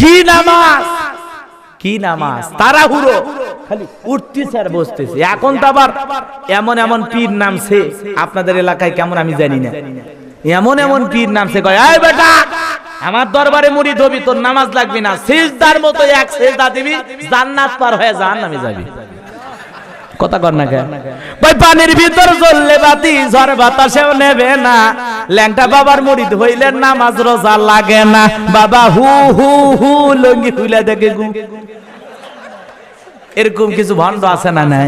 কি নামাজ কি নামাজ তারা হুড়ো খালি উঠতেছে আর বসতেছে এখন তো আবার এমন এমন পীর নামছে আপনাদের এলাকায় কেমন আমি জানি না এমন এমন পীর নামছে কয় এই বেটা আমার দরবারে মুড়ি ধবি তোর নামাজ লাগবে না সিজদার মতো এক সিজদা দিবি জান্নাত পার হয়ে জাহান্নামে যাবি কথা কর না কেন ভাই পানির ভিতর জ্বললে বাতি ঝড় বাতাসেও নেবে না ল্যাংটা বাবার মুরিদ হইলে নামাজ রোজা লাগে না বাবা হু হু হু লঙ্গি হুইলা দেখে গু এরকম কিছু ভণ্ড আছে না নাই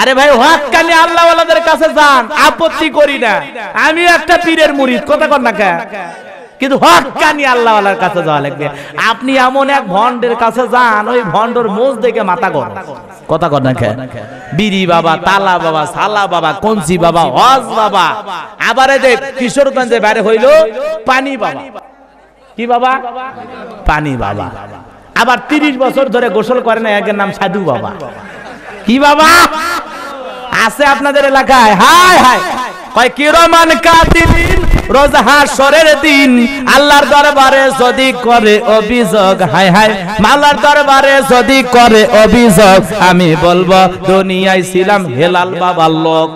আরে ভাই হকানি আল্লাহ ওয়ালাদের কাছে যান আপত্তি করি না আমি একটা পীরের মুরিদ কথা কর না কেন কিন্তু হকানি আল্লাহওয়ালার কাছে যাওয়া লাগবে আপনি এমন এক ভন্ডের কাছে যান ওই ভন্ডর মোজ দেখে মাথা গর কথা কর না বিড়ি বাবা তালা বাবা সালা বাবা কঞ্চি বাবা হজ বাবা আবার যে কিশোরগঞ্জে বাইরে হইল পানি বাবা কি বাবা পানি বাবা আবার তিরিশ বছর ধরে গোসল করে না একের নাম সাধু বাবা কি বাবা আছে আপনাদের এলাকায় হায় হায় কয় কিরমান কাতিবিন রোজ হাসরের দিন আল্লাহর দরবারে যদি করে অভিযোগ হায় হায় মাল্লার দরবারে যদি করে অভিযোগ আমি বলবো দুনিয়ায় ছিলাম হেলাল বাবার লোক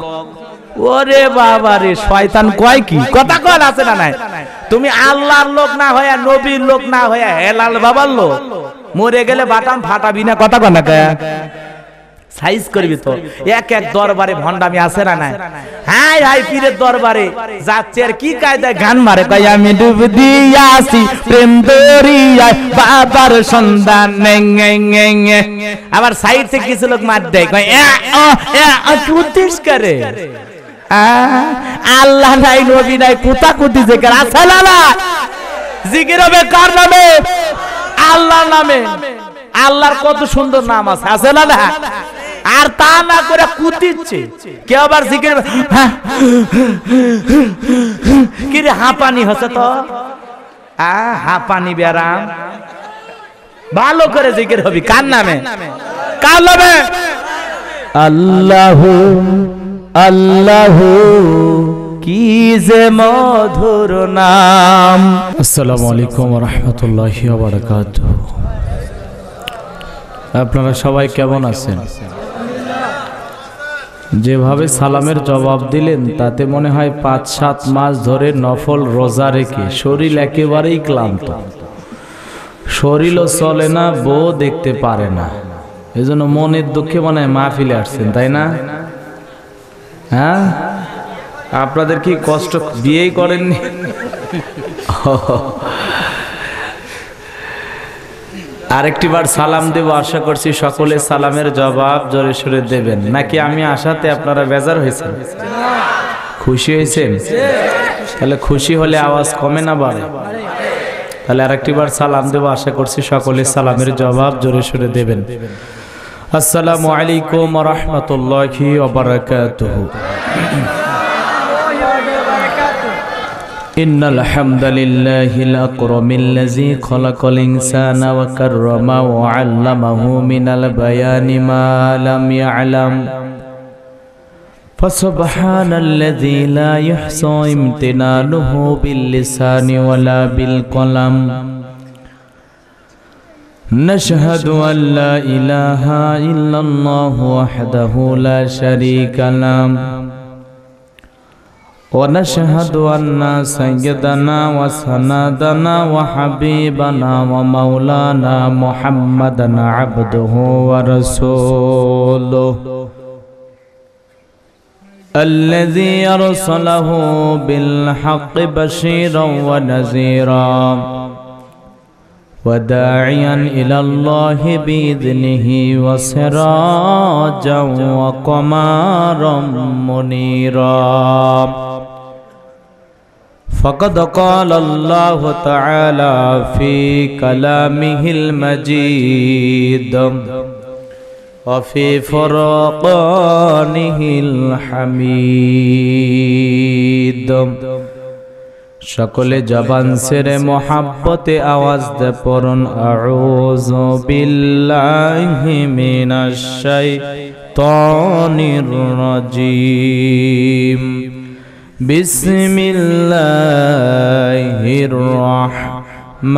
ওরে বাবা রে শয়তান কয় কি কথা কয় আছে না নাই তুমি আল্লাহর লোক না হয়ে নবীর লোক না হয়ে হেলাল বাবার লোক মরে গেলে বাটাম ফাটাবি না কথা কয় না সাইজ করবি তো এক এক দরবারে ভন্ডামি আসে না না হ্যাঁ ভাই পীরের দরবারে যাচ্ছে আর কি কায়দায় গান মারে তাই আমি ডুব দিয়াছি প্রেম দরিয়ায় বাবার সন্ধান আবার সাইড থেকে কিছু লোক মার দেয় কয় কি উদ্দেশ্য করে আল্লাহ নাই নবী নাই কুতা কুতি যে আছে না জিগিরবে কার নামে আল্লাহ নামে আল্লাহর কত সুন্দর নাম আছে আছে না আর তা না করে কুতিচ্ছে কে আবার জিকির হ্যাঁ, কি রে হাঁপানি হচ্ছে তো আ হাঁপানি ব্যারাম ভালো করে জিকির হবি কার নামে কার নামে আল্লাহ আল্লাহ কি যে মধুর নাম আসসালামু আলাইকুম ওয়া রাহমাতুল্লাহি ওয়া বারাকাতুহু আপনারা সবাই কেমন আছেন যেভাবে সালামের জবাব দিলেন তাতে মনে হয় পাঁচ সাত মাস ধরে নফল রোজা রেখে শরীর একেবারেই ক্লান্ত শরীরও চলে না বউ দেখতে পারে না এজন্য মনের দুঃখে মনে হয় মাহফিলে আসছেন তাই না হ্যাঁ আপনাদের কি কষ্ট বিয়েই করেননি আরেকটিবার সালাম দেব আশা করছি সকলে সালামের জবাব জোরে সরে দেবেন নাকি আমি আসাতে আপনারা বেজার হয়েছেন খুশি হয়েছেন তাহলে খুশি হলে আওয়াজ কমে না বাড়ে তাহলে আরেকটিবার সালাম দেব আশা করছি সকলে সালামের জবাব জোরে সুরে দেবেন আসসালামু আলাইকুম রহমতুল্লাহি ওবরাকাতুহু إن الحمد لله الأكرم الذي خلق الإنسان وكرمه وعلمه من البيان ما لم يعلم فسبحان الذي لا يحصى امتنانه باللسان ولا بالقلم نشهد أن لا إله إلا الله وحده لا شريك له ونشهد أن سيدنا وسندنا وحبيبنا ومولانا محمدا عبده ورسوله الذي أرسله بالحق بشيرا ونذيرا وداعيا إلى الله بإذنه وسراجا وقمارا منيرا فقد قال الله تعالى في كلامه المجيد وفي فرقانه الحميد সকলে জবান সেরে মোহাব্বতে আওয়াজ দে পড়ুন আউযু বিল্লাহি মিনাশ শাইতানির রাজিম بسم الله الرحمن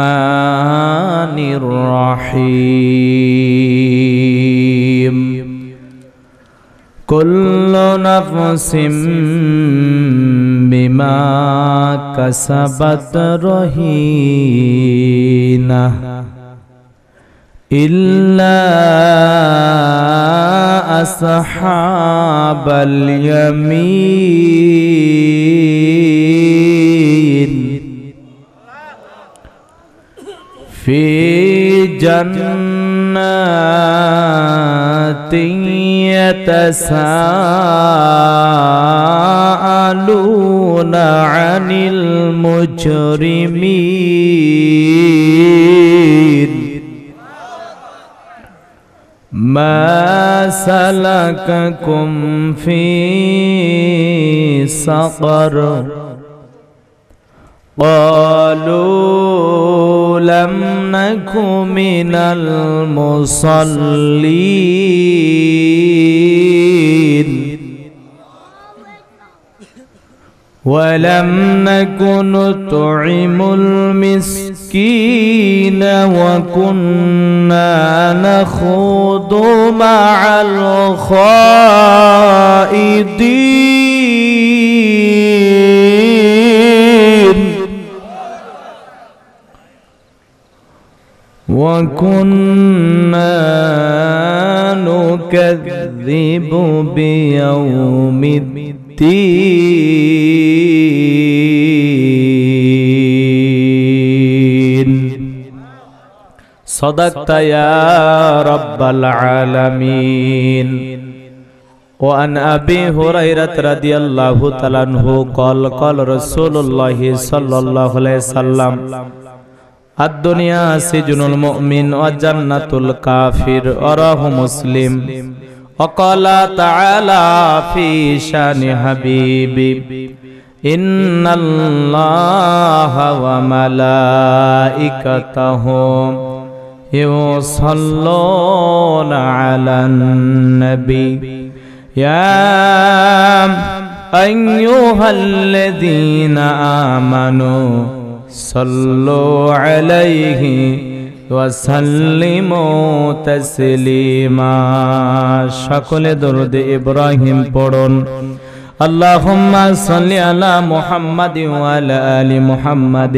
الرحيم كل نفس بما كسبت رهينه إلا أصحاب اليمين في جنات يتساءلون عن المجرمين ما سلككم في سقر قالوا لم نك من المصلين ولم نكن نطعم المسكين وكنا نخوض مع الخائدين وكنا نكذب بيوم الدين মিতি صدقت يا رب العالمين وعن أبي هريرة رضي الله تعالى عنه قال قال رسول الله صلى الله عليه وسلم الدنيا سجن المؤمن وجنة الكافر أراه مسلم وقال تعالى في شان حبيبي إن الله وملائكته يصلون على النبي يا أيها الذين آمنوا صلوا عليه وسلموا تسليما সকলে درد ابراهيم قرون اللهم صل على محمد وعلى ال محمد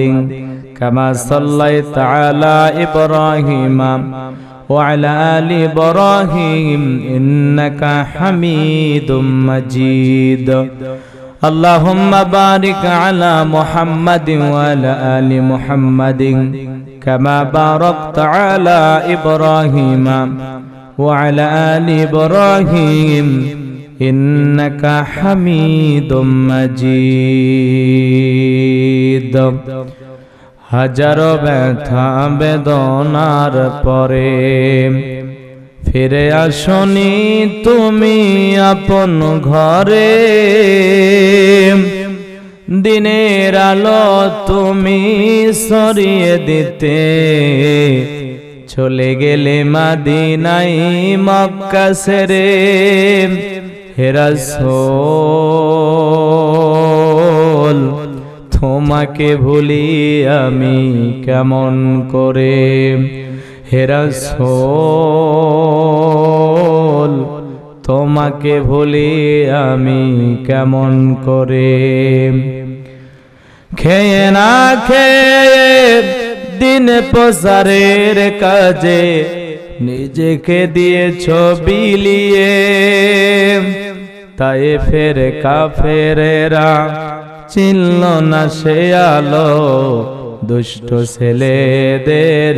كما صليت على ابراهيم وعلى ال ابراهيم انك حميد مجيد اللهم بارك على محمد وعلى ال محمد كما باركت على إبراهيم وعلى آل إبراهيم إنك حميد مجيد হাজারো ব্যথা বেদনার পরে ফিরে আসনি তুমি আপন ঘরে দিনের আলো তুমি সরিয়ে দিতে চলে গেলে মাদিনাই মক্কা সেরে হেরাসোল তোমাকে ভুলি আমি কেমন করে হেরাসোল তোমাকে ভুলি আমি কেমন করে খেয়ে না খেয়ে দিন প্রসারের কাজে নিজেকে দিয়ে ছবি লিয়ে তাই ফের কাফেরেরা চিনল না সে আলো দুষ্ট ছেলেদের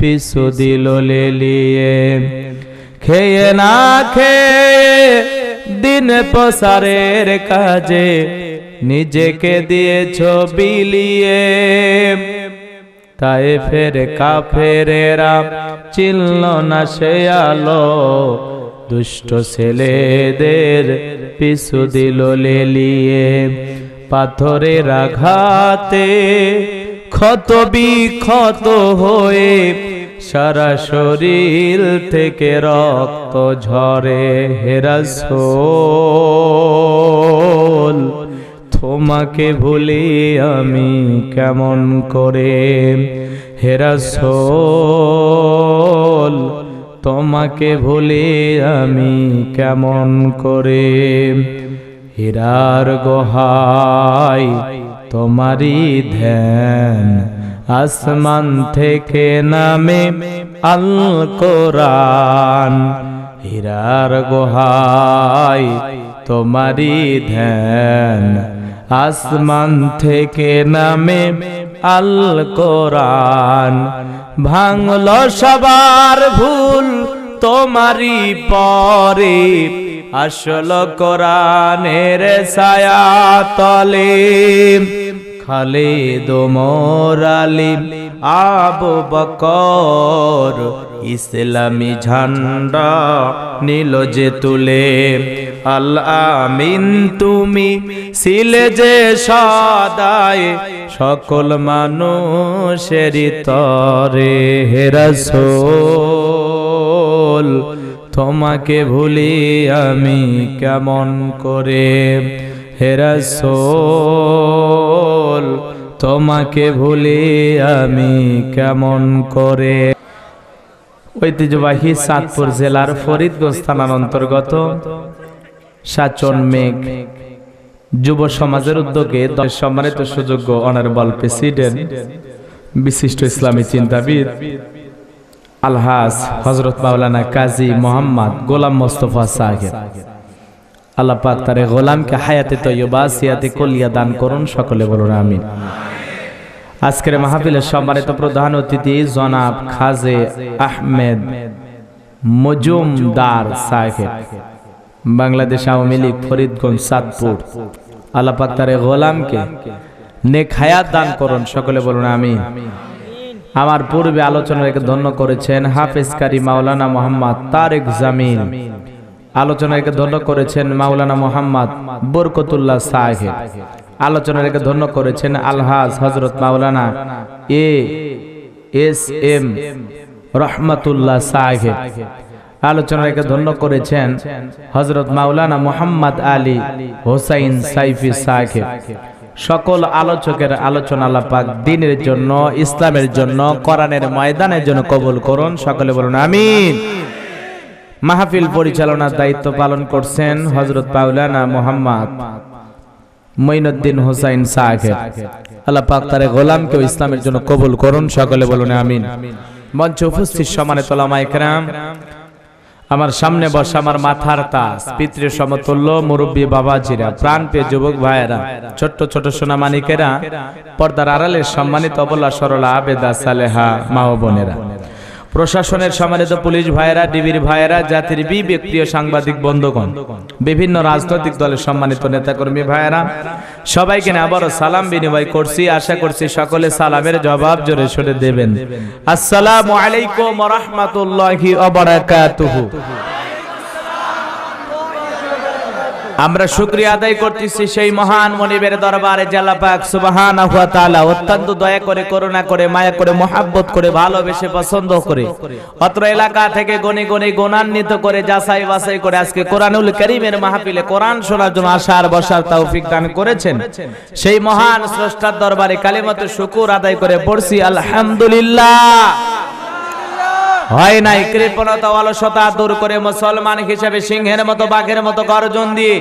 পিছু দিল লিয়ে খেয়ে না খেয়ে দিন প্রসারের কাজে নিজেকে ছবি লিয়ে তাই ফের কাফেরেরা চিনল না সে আলো দুষ্ট ছেলেদের পিছু দিল লেলিয়ে পাথরের আঘাতে ক্ষত বিক্ষত হয়ে সারা শরীর থেকে রক্ত ঝরে হেরাস তোমাকে ভুলি আমি কেমন করে হেরাস তোমাকে ভুলি আমি কেমন করে হীরার গোহাই তোমারই ধ্যান আসমান থেকে নামে আল কোরআন হীরার গোহাই তোমারি ধ্যান আসমান থেকে নামে আল কোরআন ভাঙল সবার ভুল তোমারি পরে আসল কোরআনের ছায়া তলে খালেদ মোরালি আবু বকর ইসলামী ঝান্ডা নীল যে তুলে আল্লামিন আমিন তুমি সিলে যে সদায় সকল মানুষের তরে হেরাস তোমাকে ভুলি আমি কেমন করে হেরাস বল তোমাকে ভুলে আমি কেমন করে ঐতিহ্যবাহী চাঁদপুর জেলার ফরিদগঞ্জ থানার অন্তর্গত সাচন মেঘ যুব সমাজের উদ্যোগে সম্মানিত সুযোগ্য অনারেবল প্রেসিডেন্ট বিশিষ্ট ইসলামী চিন্তাবিদ আলহাজ হজরত মাওলানা কাজী মোহাম্মদ গোলাম মোস্তফা সাহেব আল্লাহ পাক তারে গোলামকে হায়াতে তৈবা সিয়াতে কলিয়া দান করুন সকলে বলুন আমিন আজকের মাহফিলের সম্মানিত প্রধান অতিথি জনাব খাজে আহমেদ মজুমদার সাহেব বাংলাদেশ আওয়ামী লীগ ফরিদগঞ্জ সাতপুর আল্লাহ পাক তারে গোলামকে নেক হায়াত দান করুন সকলে বলুন আমিন আমার পূর্বে আলোচনা ধন্য করেছেন হাফেজকারী মাওলানা মোহাম্মদ তারেক জামিন আলোচনাকে ধন্য করেছেন মাওলানা মোহাম্মদ বরকতুল্লাহ সাহেব আলোচনাকে ধন্য করেছেন আলহাজ হজরত মাওলানা এ এস এম রহমতুল্লাহ সাহেব আলোচনাকে ধন্য করেছেন হজরত মাওলানা মোহাম্মদ আলী হোসাইন সাইফি সাহেব সকল আলোচকের আলোচনা আলাপাক দিনের জন্য ইসলামের জন্য কোরআনের ময়দানের জন্য কবুল করুন সকলে বলুন আমিন মাহফিল পরিচালনার দায়িত্ব পালন করছেন হজরত পাউলানা মোহাম্মদ মঈনুদ্দিন হোসাইন সাহেব আল্লাহ পাক তারে গোলামকে ইসলামের জন্য কবুল করুন সকলে বলুন আমিন মঞ্চ উপস্থিত সম্মানিত ওলামায়ে আমার সামনে বসা আমার মাথার তাজ পিতৃ সমতুল্য মুরব্বী বাবাজিরা প্রাণ পেয়ে যুবক ভাইয়েরা ছোট্ট ছোট সোনা মানিকেরা পর্দার আড়ালে সম্মানিত অবলা সরলা আবেদা সালেহা মা বোনেরা প্রশাসনের সম্মানিত পুলিশ ভাইরা ডিবির ভাইরা জাতির বি ব্যক্তিও সাংবাদিক বন্ধুগণ বিভিন্ন রাজনৈতিক দলের সম্মানিত নেতাকর্মী ভাইরা সবাইকে আবারও সালাম বিনিময় করছি আশা করছি সকলে সালামের জবাব জোরে সরে দেবেন আসসালামু আলাইকুম রহমতুল্লাহি আমরা শুক্রিয়া আদায় করতেছি সেই মহান মনিবের দরবারে জালাপাক সুবাহান অত্যন্ত দয়া করে করুণা করে মায়া করে মহাব্বত করে ভালোবেসে পছন্দ করে অত্র এলাকা থেকে গনি গনি গণান্বিত করে যাচাই বাছাই করে আজকে কোরআনুল করিমের মাহাপিলে কোরআন শোনার জন্য আসার বসার তৌফিক দান করেছেন সেই মহান স্রষ্টার দরবারে কালিমত শুকুর আদায় করে পড়ছি আলহামদুলিল্লাহ হয় নাই কৃপণতা অলসতা দূর করে মুসলমান হিসেবে সিংহের মতো বাঘের মতো গর্জন দিয়ে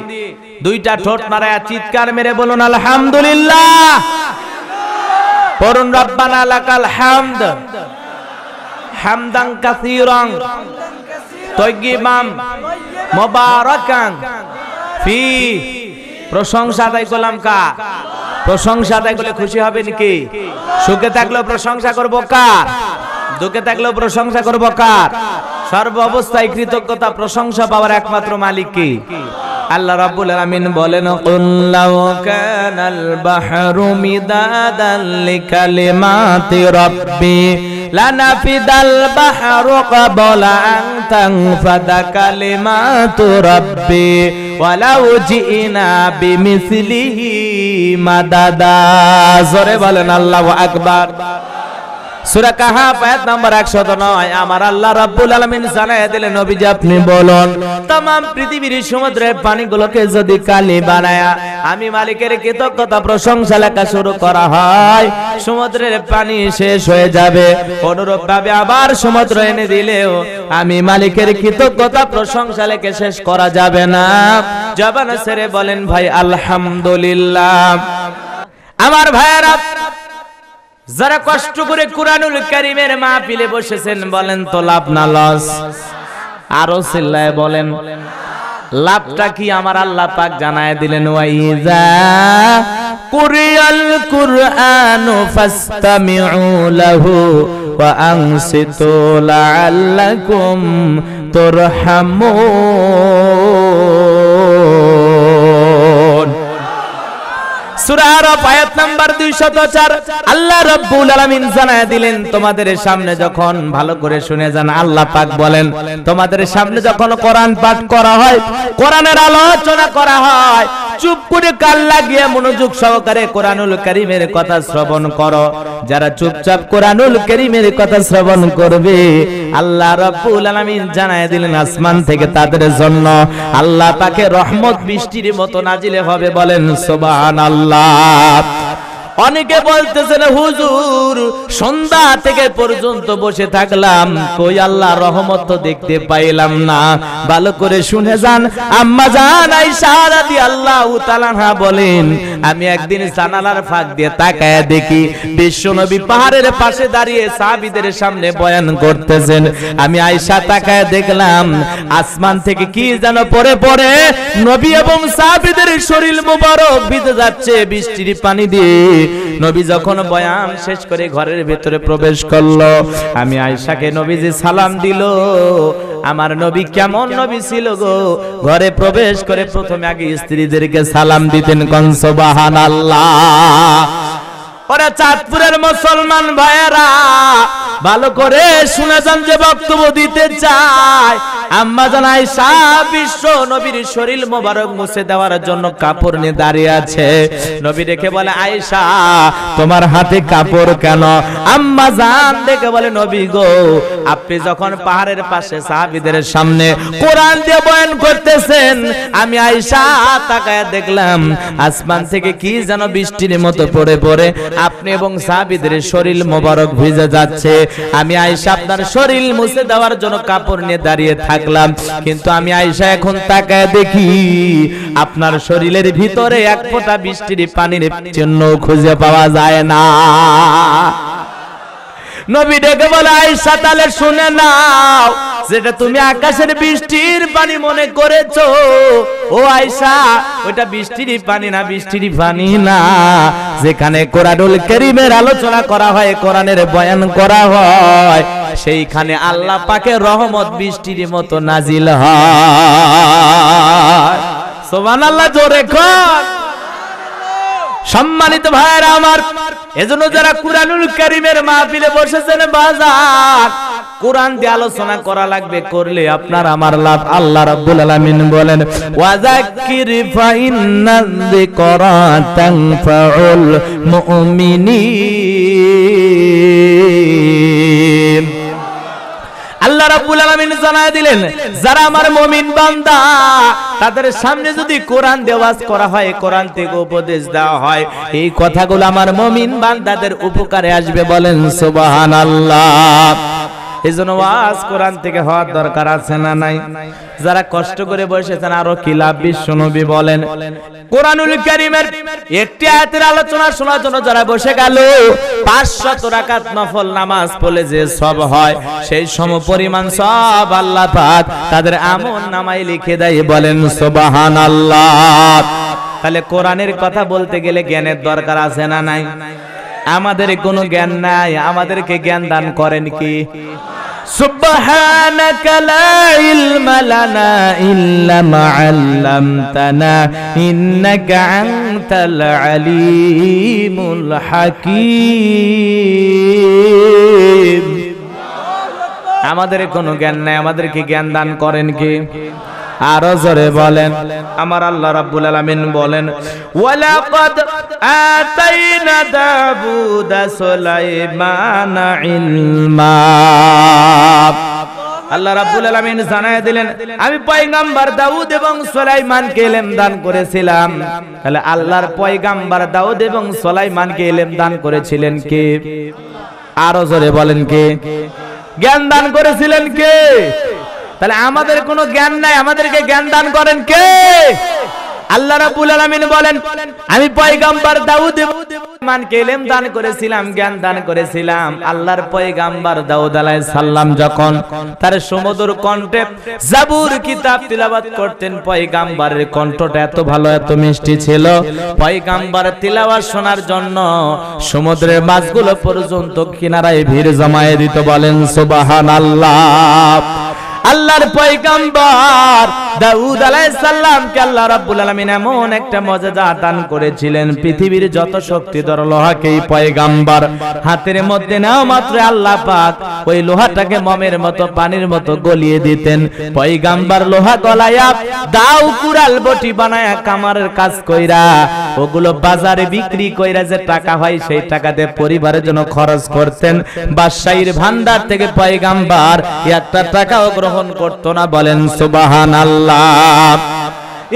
দুইটা ঠোঁট নাড়ায় চিৎকার মেরে বলুন আলহামদুলিল্লাহ পড়ুন রব্বানা হামদ হামদাং কাসীরান তয়্যিবাম মুবারাকান ফি প্রশংসা আদায় করলাম কা প্রশংসা আদায় করলে খুশি হবে নাকি সুখে থাকলেও প্রশংসা করবো কার দুঃখে থাকলেও প্রশংসা করবো কার সর্ব অবস্থায় কৃতজ্ঞতা প্রশংসা পাওয়ার একমাত্র মালিক কি আল্লাহ রাব্বুল আলামিন বলেন কুল কানাল বাহরু মিদাদাল লিকালিমাতি রাব্বি لنفد البحر قبل أن تنفد كلمات ربي ولو جئنا بمثله مددا زرب لنا الله أكبر নাম্বার আমার আল্লাহ দিলেন আপনি বলুন পৃথিবীর পানিগুলোকে যদি কালি আমি মালিকের কৃতজ্ঞতা প্রশংসা লেখা শুরু করা হয় সমুদ্রের পানি শেষ হয়ে যাবে ভাবে আবার সমুদ্র এনে দিলেও আমি মালিকের কৃতজ্ঞতা প্রশংসা লেখে শেষ করা যাবে না জবান সেরে বলেন ভাই আলহামদুলিল্লাহ আমার ভাইয়েরা যারা কষ্ট করে কুরআনুল কারীমের মাহফিলে বসেছেন বলেন তো লাভ না লস আরো সিল্লায় বলেন লাভটা কি আমার আল্লাহ পাক জানায় দিলেন ওয়াইজা কুরিয়াল কুরআনু ফাসতামিউ লাহু ওয়া আনসিতু লাআল্লাকুম তুরহামুন আল্লাহ রাব্বুল আলামিন জানায় দিলেন তোমাদের সামনে যখন ভালো করে শুনে যান আল্লাহ পাক বলেন তোমাদের সামনে যখন কোরআন পাঠ করা হয় কোরআনের আলোচনা করা হয় চুপ করে কাল লাগিয়ে মনোযোগ সহকারে কোরআনুল করিমের কথা শ্রবণ করো যারা চুপচাপ কোরআনুল করিমের কথা শ্রবণ করবে আল্লাহ রাব্বুল আলামিন জানায় দিলেন আসমান থেকে তাদের জন্য আল্লাহ পাকে রহমত বৃষ্টির মতো নাজিলে হবে বলেন সুবহানাল্লাহ অনেকে বলতেছেন হুজুর সন্ধ্যা থেকে পর্যন্ত বসে থাকলাম কই আল্লাহ রহমত দেখতে পাইলাম না ভালো করে শুনে যান আম্মা জান আয়েশা রাদিয়াল্লাহু তাআলা বলেন আমি একদিন জানালার ফাঁক দিয়ে তাকায় দেখি বিশ্বনবী পাহাড়ের পাশে দাঁড়িয়ে সাহাবীদের সামনে বয়ান করতেছেন আমি আয়েশা তাকায় দেখলাম আসমান থেকে কি যেন পড়ে পড়ে নবী এবং সাহাবীদের শরীর মোবারক ভিজে যাচ্ছে বৃষ্টির পানি দিয়ে নবী যখন বয়ান শেষ করে ঘরের ভেতরে প্রবেশ করলো আমি আয়সাকে নবীজি সালাম দিল আমার নবী কেমন নবী ছিল গো ঘরে প্রবেশ করে প্রথমে আগে স্ত্রীদেরকে সালাম দিতেন কনসবাহান আল্লাহ ওরে চাঁদপুরের মুসলমান ভাইয়েরা ভালো করে শুনে যান যে বক্তব্য দিতে চায় আম্মা জানাই শাহ বিশ্ব নবীর শরীর মোবারক মুছে দেওয়ার জন্য কাপড় নিয়ে দাঁড়িয়ে আছে নবী দেখে বলে আয়েশা তোমার হাতে কাপড় কেন আম্মা জান দেখে বলে নবী গো আপনি যখন পাহাড়ের পাশে সাহাবিদের সামনে কোরআন দিয়ে বয়ান করতেছেন আমি আয়েশা তাকায় দেখলাম আসমান থেকে কি যেন বৃষ্টির মতো পড়ে পড়ে আপনি এবং সাবিদের শরীর মোবারক ভিজে যাচ্ছে আমি আয়সা আপনার শরীর মুছে দেওয়ার জন্য কাপড় নিয়ে দাঁড়িয়ে থাকলাম কিন্তু আমি আয়েশা এখন তাকায় দেখি আপনার শরীরের ভিতরে এক ফোঁটা বৃষ্টির পানির চিহ্ন খুঁজে পাওয়া যায় না নবী ডেকে বলে আয়সা তাহলে শুনে নাও যেটা তুমি আকাশের বৃষ্টির পানি মনে করেছো ও আয়সা ওটা বৃষ্টির পানি না বৃষ্টির পানি না যেখানে কোরআনুল কারীমের আলোচনা করা হয় কোরআনের বয়ান করা হয় সেইখানে আল্লাহ পাকে রহমত বৃষ্টির মতো নাজিল হয় সোবান আল্লাহ জোরে কর সম্মানিত ভাইয়ের আমার এজন্য যারা কুরআনুল কারীমের মাহফিলে বসেছেন বাজার কোরআন দিয়ে আলোচনা করা লাগবে করলে আপনার আমার লাভ আল্লাহ রাব্বুল আলামিন বলেন ওয়াজাকির ফাইন্নাল যিকরা তানফাউল মুমিনিন রাব্বুল আলামিন জানায় দিলেন যারা আমার মুমিন বান্দা তাদের সামনে যদি কোরআন দেওয়াজ করা হয় কোরআন থেকে উপদেশ দেওয়া হয় এই কথাগুলো আমার মুমিন বান্দাদের উপকারে আসবে বলেন সুবহানাল্লাহ এই জন্য ওয়াজ কোরআন থেকে হওয়ার দরকার আছে না নাই যারা কষ্ট করে বসেছেন আরো কি লাভ বিশ্বনবী বলেন কোরআনুল কারীমের একটি আয়াতের আলোচনা শোনার জন্য যারা বসে গেল 500 রাকাত নফল নামাজ পড়লে যে সব হয় সেই পরিমাণ সব আল্লাহ পাক তাদের আমল নামাই লিখে দেয় বলেন সুবহানাল্লাহ তাহলে কোরআনের কথা বলতে গেলে জ্ঞানের দরকার আছে না নাই আমাদের কোনো জ্ঞান নাই আমাদেরকে জ্ঞান দান করেন কি سبحانك لا علم لنا إلا ما علمتنا إنك أنت العليم الحكيم আমাদের কোনো জ্ঞান নাই আমাদেরকে জ্ঞান দান করেন কে আরো জোরে বলেন আমার আল্লাহ রাব্বুল আলামিন বলেন ওয়ালাকাদ আতাইনা দাউদ সুলাইমানা ইলমা আল্লাহ রাব্বুল আলামিন জানায় দিলেন আমি পয়গাম্বার দাউদ এবং সুলাইমানকে ইলম দান করেছিলাম তাহলে আল্লাহর পয়গাম্বার দাউদ এবং সুলাইমানকে ইলম দান করেছিলেন কে আরো জোরে বলেন কে জ্ঞান দান করেছিলেন কে তাহলে আমাদের কোন জ্ঞান নাই আমাদেরকে জ্ঞান দান করেন কে আল্লাহ রাব্বুল আলামিন বলেন আমি পয়গম্বর দাউদ মানকে ইলম দান করেছিলাম জ্ঞান দান করেছিলাম আল্লাহর পয়গম্বর দাউদ আলাইহিস সালাম যখন তার সমুদর কণ্ঠে জাবুর কিতাব তিলাওয়াত করতেন পয়গম্বরের কণ্ঠটা এত ভালো এত মিষ্টি ছিল পয়গম্বর তিলাওয়াত শোনার জন্য সমুদ্রের মাছগুলো পর্যন্ত কিনারায় ভিড় জমায়ে দিত বলেন সুবহানাল্লাহ আল্লাহর পয়গম্বর দাউদ আলাইহিস সালামকে আল্লাহ রাব্বুল আলামিন এমন একটা মজেদা দান করেছিলেন পৃথিবীর যত শক্তিধর লোহাকেই পয়গম্বর হাতের মধ্যে নাও মাত্র আল্লাহ পাক ওই লোহাটাকে মমের মতো পানির মতো গলিয়ে দিতেন পয়গম্বর লোহা গলায়া দাউ কুড়াল বটি বানায়া কামারের কাজ কইরা ওগুলো বাজারে বিক্রি কইরা যে টাকা হয় সেই টাকা দিয়ে পরিবারের জন্য খরচ করতেন বাদশাহীর ভান্ডার থেকে পয়গম্বর একটা টাকাও গ্রহণ গ্রহণ করতো না বলেন সুবাহান আল্লাহ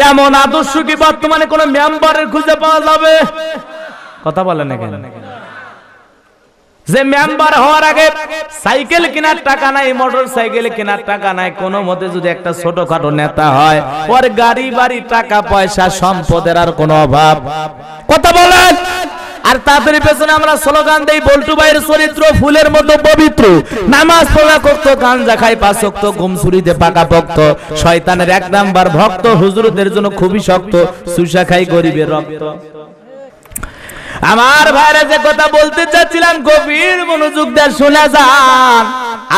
এমন আদর্শ কি বর্তমানে কোন মেম্বারের খুঁজে পাওয়া যাবে কথা বলেন কেন যে মেম্বার হওয়ার আগে সাইকেল কেনার টাকা নাই মোটর সাইকেল কেনার টাকা নাই কোন মতে যদি একটা ছোট খাটো নেতা হয় ওর গাড়ি বাড়ি টাকা পয়সা সম্পদের আর কোনো অভাব কথা বলেন আর তাদের পেছনে আমরা স্লোগান দেই বল্টু ভাইয়ের চরিত্র ফুলের মতো পবিত্র নামাজ পড়া করতো গাঞ্জা খায় পাশক্ত ঘুম ছুরিতে পাকা ভক্ত শয়তানের এক নাম্বার ভক্ত হুজুরদের জন্য খুবই শক্ত সুশা খাই গরিবের রক্ত আমার ভাইরা যে কথা বলতে চাচ্ছিলাম গভীর মনোযোগ দিয়ে শোনা যান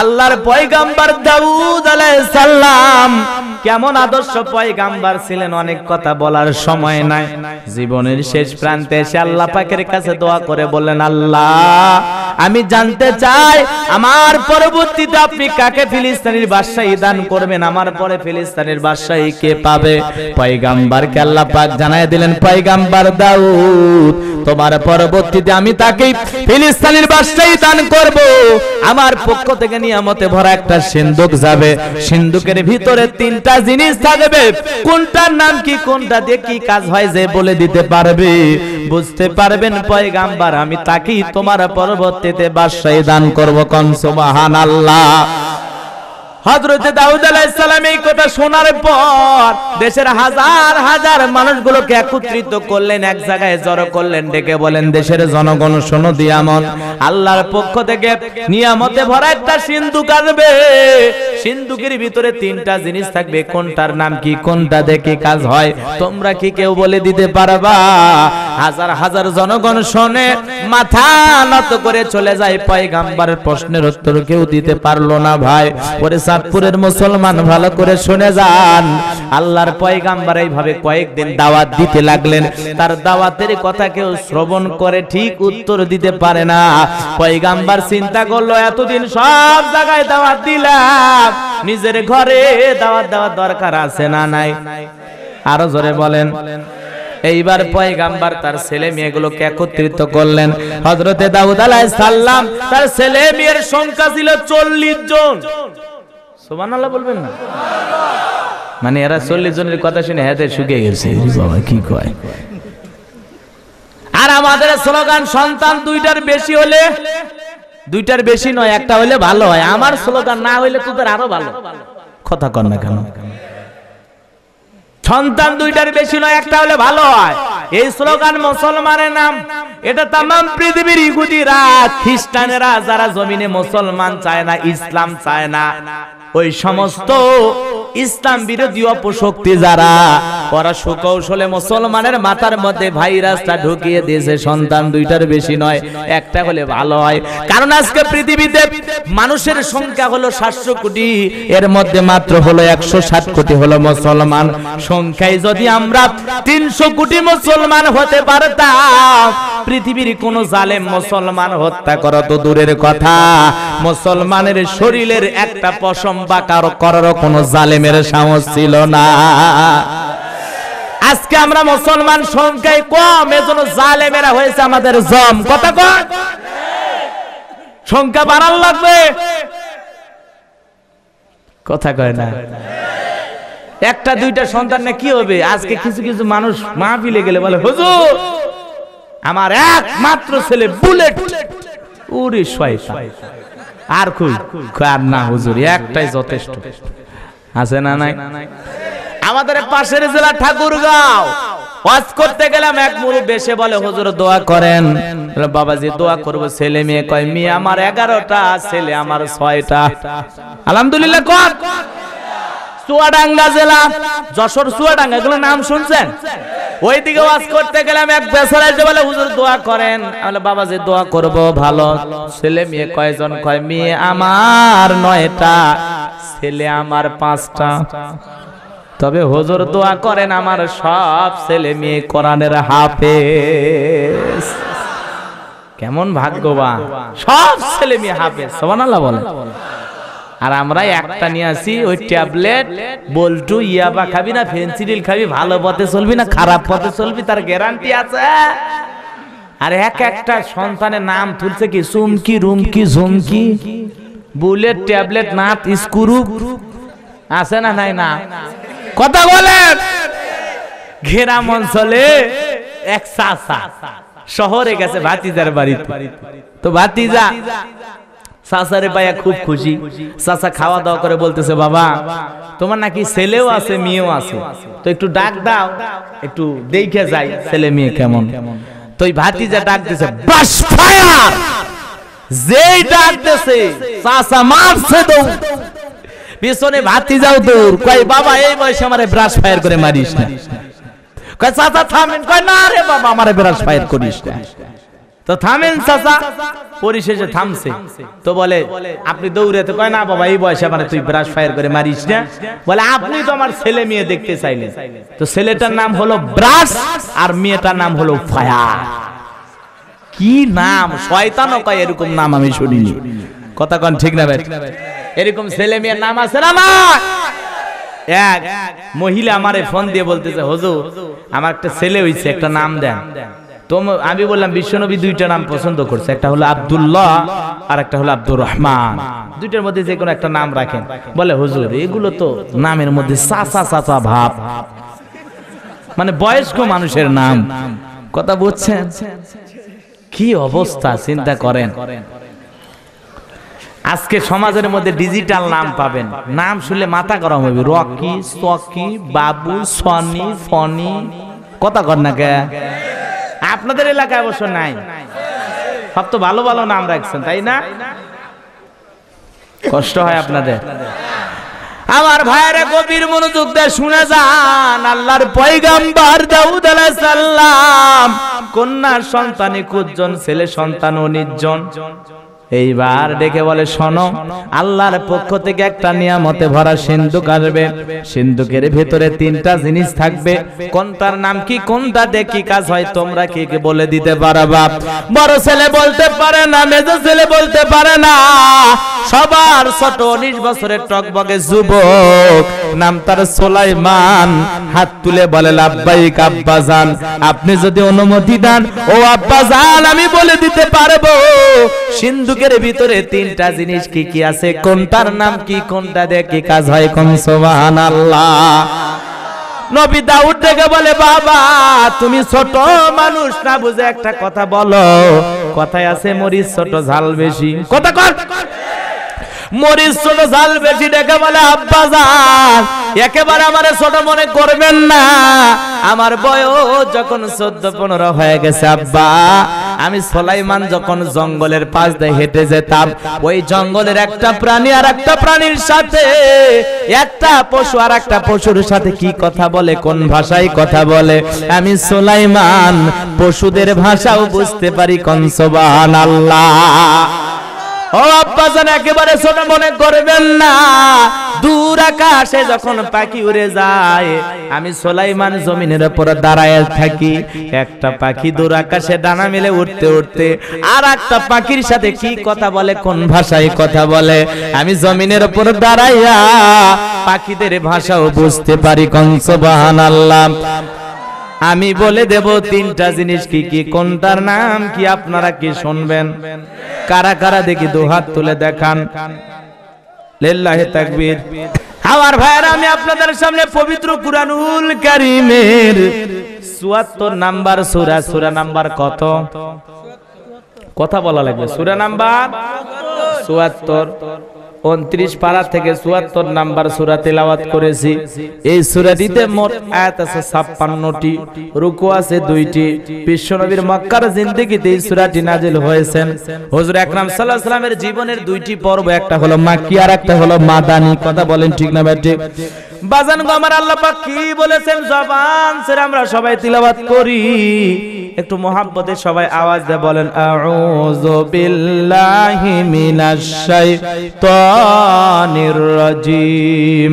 আল্লাহর পয়গাম্বার দাউদ আলাইহিস সালাম কেমন আদর্শ পয়গাম্বার ছিলেন অনেক কথা বলার সময় নাই জীবনের শেষ প্রান্তে এসে আল্লাহ পাকের কাছে দোয়া করে বললেন আল্লাহ আমি জানতে চাই আমার পরবর্তীতে আপনি কাকে ফিলিস্তিনের বাদশাহী দান করবেন আমার পরে ফিলিস্তিনের বাদশাহী কে পাবে কে আল্লাহ পাক জানায় দিলেন পয়গাম্বার দাউদ তোমার পরবর্তীতে আমি তাকে ফিলিস্তিনের বাদশাহী দান করব আমার পক্ষ থেকে নিয়ামতে ভরা একটা সিন্দুক যাবে সিন্দুকের ভিতরে তিনটা একটা জিনিস থাকবে কোনটার নাম কি কোনটা দিয়ে কি কাজ হয় যে বলে দিতে পারবে বুঝতে পারবেন পয়গাম্বার আমি তাকেই তোমার পরবর্তীতে বাদশাহী দান করব কনসুমাহান আল্লাহ হজরতে দাউদ আলাইসালাম এই কথা শোনার পর দেশের হাজার হাজার মানুষগুলোকে একত্রিত করলেন এক জায়গায় জড়ো করলেন ডেকে বলেন দেশের জনগণ শোনো দিয়ামন আল্লাহর পক্ষ থেকে নিয়ামতে ভরা একটা সিন্ধু কাঁদবে সিন্ধুকের ভিতরে তিনটা জিনিস থাকবে কোনটার নাম কি কোনটা দেখে কাজ হয় তোমরা কি কেউ বলে দিতে পারবা হাজার হাজার জনগণ শোনে মাথা নত করে চলে যায় পয়গাম্বারের প্রশ্নের উত্তর কেউ দিতে পারলো না ভাই ওরে চাঁদপুরের মুসলমান ভালো করে শুনে যান আল্লাহর পয়গাম্বার এইভাবে কয়েকদিন দাওয়াত দিতে লাগলেন তার দাওয়াতের কথা কেউ শ্রবণ করে ঠিক উত্তর দিতে পারে না পয়গাম্বার চিন্তা করলো এতদিন সব জায়গায় দাওয়াত দিলাম নিজের ঘরে দাওয়াত দেওয়ার দরকার আছে না নাই আরো জোরে বলেন এইবার পয়গাম্বার তার ছেলে মেয়েগুলোকে একত্রিত করলেন হজরতে দাউদ আলাইহিস সালাম তার ছেলে মেয়ের সংখ্যা ছিল চল্লিশ জন সুবহানাল্লাহ বলবেন না মানে এরা চল্লিশ জনের কথা শুনে হাতে শুকিয়ে গেছে বাবা কি কয় আর আমাদের স্লোগান সন্তান দুইটার বেশি হলে দুইটার বেশি নয় একটা হলে ভালো হয় আমার স্লোগান না হইলে তোদের আরো ভালো কথা কর না কেন সন্তান দুইটার বেশি নয় একটা হলে ভালো হয় এই স্লোগান মুসলমানের নাম এটা তাম পৃথিবীর ইহুদিরা খ্রিস্টানেরা যারা জমিনে মুসলমান চায় না ইসলাম চায় না ওই সমস্ত ইসলাম বিরোধী অপশক্তি যারা ওরা সুকৌশলে মুসলমানের মাথার মধ্যে ভাইরাসটা ঢুকিয়ে দিয়েছে সন্তান দুইটার বেশি নয় একটা হলে ভালো হয় কারণ আজকে পৃথিবীতে মানুষের সংখ্যা হলো সাতশো কোটি এর মধ্যে মাত্র হলো একশো ষাট কোটি হলো মুসলমান সংখ্যায় যদি আমরা তিনশো কোটি মুসলমান হতে পারতাম পৃথিবীর কোন জালেম মুসলমান হত্যা করা তো দূরের কথা মুসলমানের শরীরের একটা পশম লম্বা কারো করার কোনো জালেমের সাহস ছিল না আজকে আমরা মুসলমান সংখ্যায় কম এজন্য জালেমেরা হয়েছে আমাদের জম কথা কম সংখ্যা বাড়ান লাগবে কথা কয় না একটা দুইটা সন্তান না কি হবে আজকে কিছু কিছু মানুষ মা মাহফিলে গেলে বলে হুজুর আমার একমাত্র ছেলে বুলেট উরে শয়তান আর খুঁজ আর না হুজুর একটাই যথেষ্ট আছে না নাই আমাদের পাশের জেলা ঠাকুরগাঁও ওয়াজ করতে গেলাম এক বেশে বলে দোয়া করেন বাবাজি দোয়া ছেলে মেয়ে কয় মেয়ে আমার এগারোটা ছেলে আমার ছয়টা আলহামদুলিল্লাহ চুয়াডাঙ্গা জেলা যশোর চুয়াডাঙ্গা এগুলো নাম শুনছেন ওই দিকে ওয়াজ করতে গেলাম এক বেচারা এসে বলে হুজুর দোয়া করেন আমি বাবা যে দোয়া করব ভালো ছেলে মেয়ে কয়জন কয় মেয়ে আমার নয়টা ছেলে আমার পাঁচটা তবে হুজুর দোয়া করেন আমার সব ছেলে মেয়ে কোরআনের হাফেজ কেমন ভাগ্যবান সব ছেলে মেয়ে হাফেজ সোমানাল্লাহ বলে আর আমরা একটা নিয়ে আসি ওই ট্যাবলেট বল্টু ইয়াবা খাবি না ফেন্সিডিল খাবি ভালো পথে চলবি না খারাপ পথে চলবি তার গ্যারান্টি আছে আর এক একটা সন্তানের নাম তুলছে কি Sumki Rumki Jhumki bullet tablet Nath screw আছে না নাই না কথা বলেন ঘেরাম অঞ্চলে এক সাসা শহরে গেছে ভাতিজার বাড়ি তো ভাতিজা সাসারে পায়া খুব খুশি সাসা খাওয়া দাওয়া করে বলতেছে বাবা তোমার নাকি ছেলেও আছে মেয়েও আছে তো একটু ডাক দাও একটু দেখে যাই ছেলে মেয়ে কেমন তো ওই যা ডাক দিছে বাস ফায়ার যেই ডাক দিছে সাসা মারছে দৌড় পিছনে যাও দূর কয় বাবা এই বয়সে আমারে ব্রাশ ফায়ার করে মারিস না কয় সাসা থামেন কয় না রে বাবা আমারে ব্রাশ ফায়ার করিস না তো থামেন চাচা পরিশেষে থামছে তো বলে আপনি দৌড়ে তো কয় না বাবা এই বয়সে মানে তুই ব্রাশ ফায়ার করে মারিস না বলে আপনি তো আমার ছেলে মেয়ে দেখতে চাইলেন তো ছেলেটার নাম হলো ব্রাশ আর মেয়েটার নাম হলো ফায়ার কি নাম শয়তানও কয় এরকম নাম আমি শুনি কথা কন ঠিক না ভাই এরকম ছেলে মেয়ের নাম আছে না না এক মহিলা আমারে ফোন দিয়ে বলতেছে হুজুর আমার একটা ছেলে হইছে একটা নাম দেন তো আমি বললাম বিশ্বনবী দুইটা নাম পছন্দ করছে একটা হলো আবদুল্লাহ আর একটা হলো আব্দুর রহমান দুইটার মধ্যে যে কোনো একটা নাম রাখেন বলে হুজুর এগুলো তো নামের মধ্যে সাসা সাসা ভাব মানে বয়স্ক মানুষের নাম কথা বুঝছেন কি অবস্থা চিন্তা করেন আজকে সমাজের মধ্যে ডিজিটাল নাম পাবেন নাম শুনলে মাথা গরম হবে রকি সকি বাবু সনি ফনি কথা কর না কে আপনাদের এলাকায় অবশ্য নাই সব তো ভালো ভালো নাম রাখছেন তাই না কষ্ট হয় আপনাদের আমার ভাইরা কবির মনোযোগ দেয় শুনে যান আল্লাহর পয়গাম্বার দাউদ আলাইহিস সালাম কন্যা সন্তানে কুজন ছেলে সন্তান ও নির্জন এইবার ডেকে বলে শোনো আল্লাহর পক্ষ থেকে একটা নিয়ামতে ভরা সিন্ধুক আসবে সিন্ধুকের ভেতরে তিনটা জিনিস থাকবে কোনটার নাম কি কোনটা দেখি কাজ হয় তোমরা কি বলে দিতে পারবা বড় ছেলে বলতে পারে না মেজো ছেলে বলতে পারে না সবার ছোট উনিশ বছরের টকবগে যুবক নাম তার সোলাইমান হাত তুলে বলে লাব্বাইক আব্বা জান আপনি যদি অনুমতি দেন ও আব্বা জান আমি বলে দিতে পারবো সিন্ধু চোখের ভিতরে তিনটা জিনিস কি কি আছে কোনটার নাম কি কোনটা দিয়ে কি কাজ হয় কোন সোবাহান আল্লাহ নবী দাউদ ডেকে বলে বাবা তুমি ছোট মানুষ না বুঝে একটা কথা বলো কথায় আছে মরিস ছোট ঝাল বেশি কথা কর মরিচ ছোট ঝাল বেশি ডেকে বলে আব্বা একেবারে আমার ছোট মনে করবেন না আমার বয়স যখন চোদ্দ পনেরো হয়ে গেছে আব্বা আমি সোলাইমান যখন জঙ্গলের পাশ দিয়ে হেঁটে যেতাম ওই জঙ্গলের একটা প্রাণী আর একটা প্রাণীর সাথে একটা পশু আর একটা পশুর সাথে কি কথা বলে কোন ভাষায় কথা বলে আমি সোলাইমান পশুদের ভাষাও বুঝতে পারি কনসবান আল্লাহ ও একেবারে মনে করবেন না দূর আকাশে যখন পাখি উড়ে যায় আমি সোলাইমান জমিনের উপর দাঁড়ায় থাকি একটা পাখি দূর আকাশে ডানা মেলে উঠতে উঠতে আর একটা পাখির সাথে কি কথা বলে কোন ভাষায় কথা বলে আমি জমিনের উপর দাঁড়াইয়া পাখিদের ভাষাও বুঝতে পারি কংস বাহান আল্লাহ আমি বলে দেব তিনটা জিনিস কি কি কোনটার নাম কি আপনারা কি শুনবেন কারা কারা দেখি দুহাত তুলে দেখান লেল্লাহে তাকবীর আমার ভাইয়ের আমি আপনাদের সামনে পবিত্র কুরআনুল কারীমের 74 নাম্বার সূরা সূরা নাম্বার কত কথা বলা লাগবে সূরা নাম্বার 74 উনত্রিশ পারা থেকে চুয়াত্তর নাম্বার সুরা তেলাওয়াত করেছি এই সুরাটিতে মোট আয়াত আছে ছাপ্পান্নটি রুকু আছে দুইটি বিশ্বনবীর মক্কার জিন্দিগিতে এই সুরাটি নাজিল হয়েছেন হজুর একরাম সাল্লাহ সাল্লামের জীবনের দুইটি পর্ব একটা হলো মাকি আর একটা হলো মাদানি কথা বলেন ঠিক না ব্যাটে বাজান গো আমার আল্লাহ পাক কি বলেছেন জবান ছেড়ে আমরা সবাই তিলাবাত করি একটু মহাব্বতে সবাই আওয়াজ দিয়ে বলেন আউযু বিল্লাহি মিনাশ শাইতানির রাজিম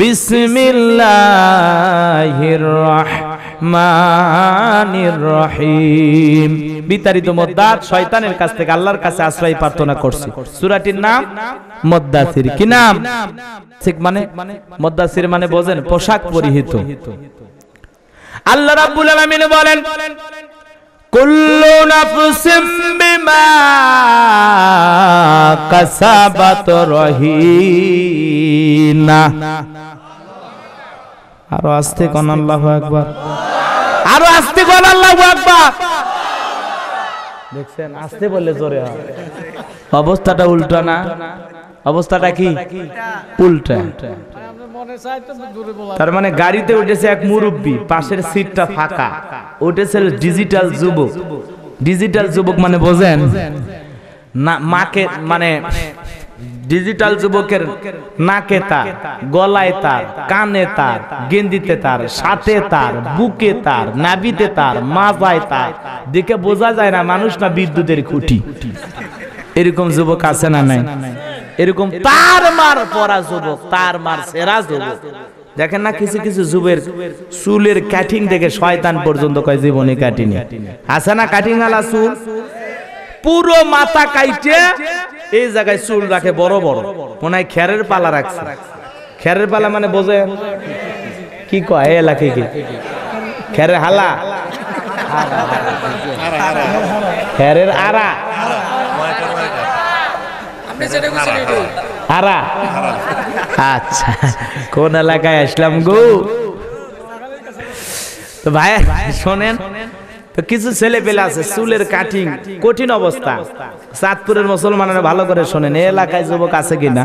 বিসমিল্লাহির রহমানির রহিম বিতাড়িত মদ্দাত শয়তানের কাছ থেকে আল্লাহর কাছে আশ্রয় প্রার্থনা করছি সুরাটির নাম মদ্দাসির কি নাম ঠিক মানে মদ্দাসির মানে বোঝেন পোশাক পরিহিত আল্লাহ রাব্বুল আলামিন বলেন কুল্লু নাফসিম বিমা কাসাবাত রহিনা আরো আস্তে কোন আল্লাহু আকবার আরো আস্তে কোন আল্লাহু আকবার দেখছেন আসতে বললে জোরে হয় অবস্থাটা উল্টা না অবস্থাটা কি উল্টা তার মানে গাড়িতে উঠেছে এক মুরব্বী পাশের সিটটা ফাঁকা উঠেছে ডিজিটাল যুবক ডিজিটাল যুবক মানে বোঝেন না মাকে মানে ডিজিটাল যুবকের নাকে তার গলায় তার কানে তার গেন্দিতে তার সাথে তার বুকে তার নাবিতে তার মাজায় তার দেখে বোঝা যায় না মানুষ না বিদ্যুতের খুঁটি এরকম যুবক আছে না নাই এরকম তার মার পরা যুবক তার মার সেরা যুবক দেখেন না কিছু কিছু যুবের চুলের কাটিং থেকে শয়তান পর্যন্ত কয় জীবনে কাটিনি আছে না কাটিং আলা চুল পুরো মাথা কাইটে এই জায়গায় চুল রাখে বড় বড় মনে হয় খ্যারের পালা রাখছে খ্যারের পালা মানে বোঝে কি কয় এলাকে কি খ্যারের হালা খ্যারের আরা আরা আচ্ছা কোন এলাকায় আসলাম গো তো ভাই শোনেন তো কিছু ছেলে পেলে আছে চুলের কাটিং কঠিন অবস্থা চাঁদপুরের মুসলমানেরা ভালো করে শোনেন এলাকায় যুবক আছে কিনা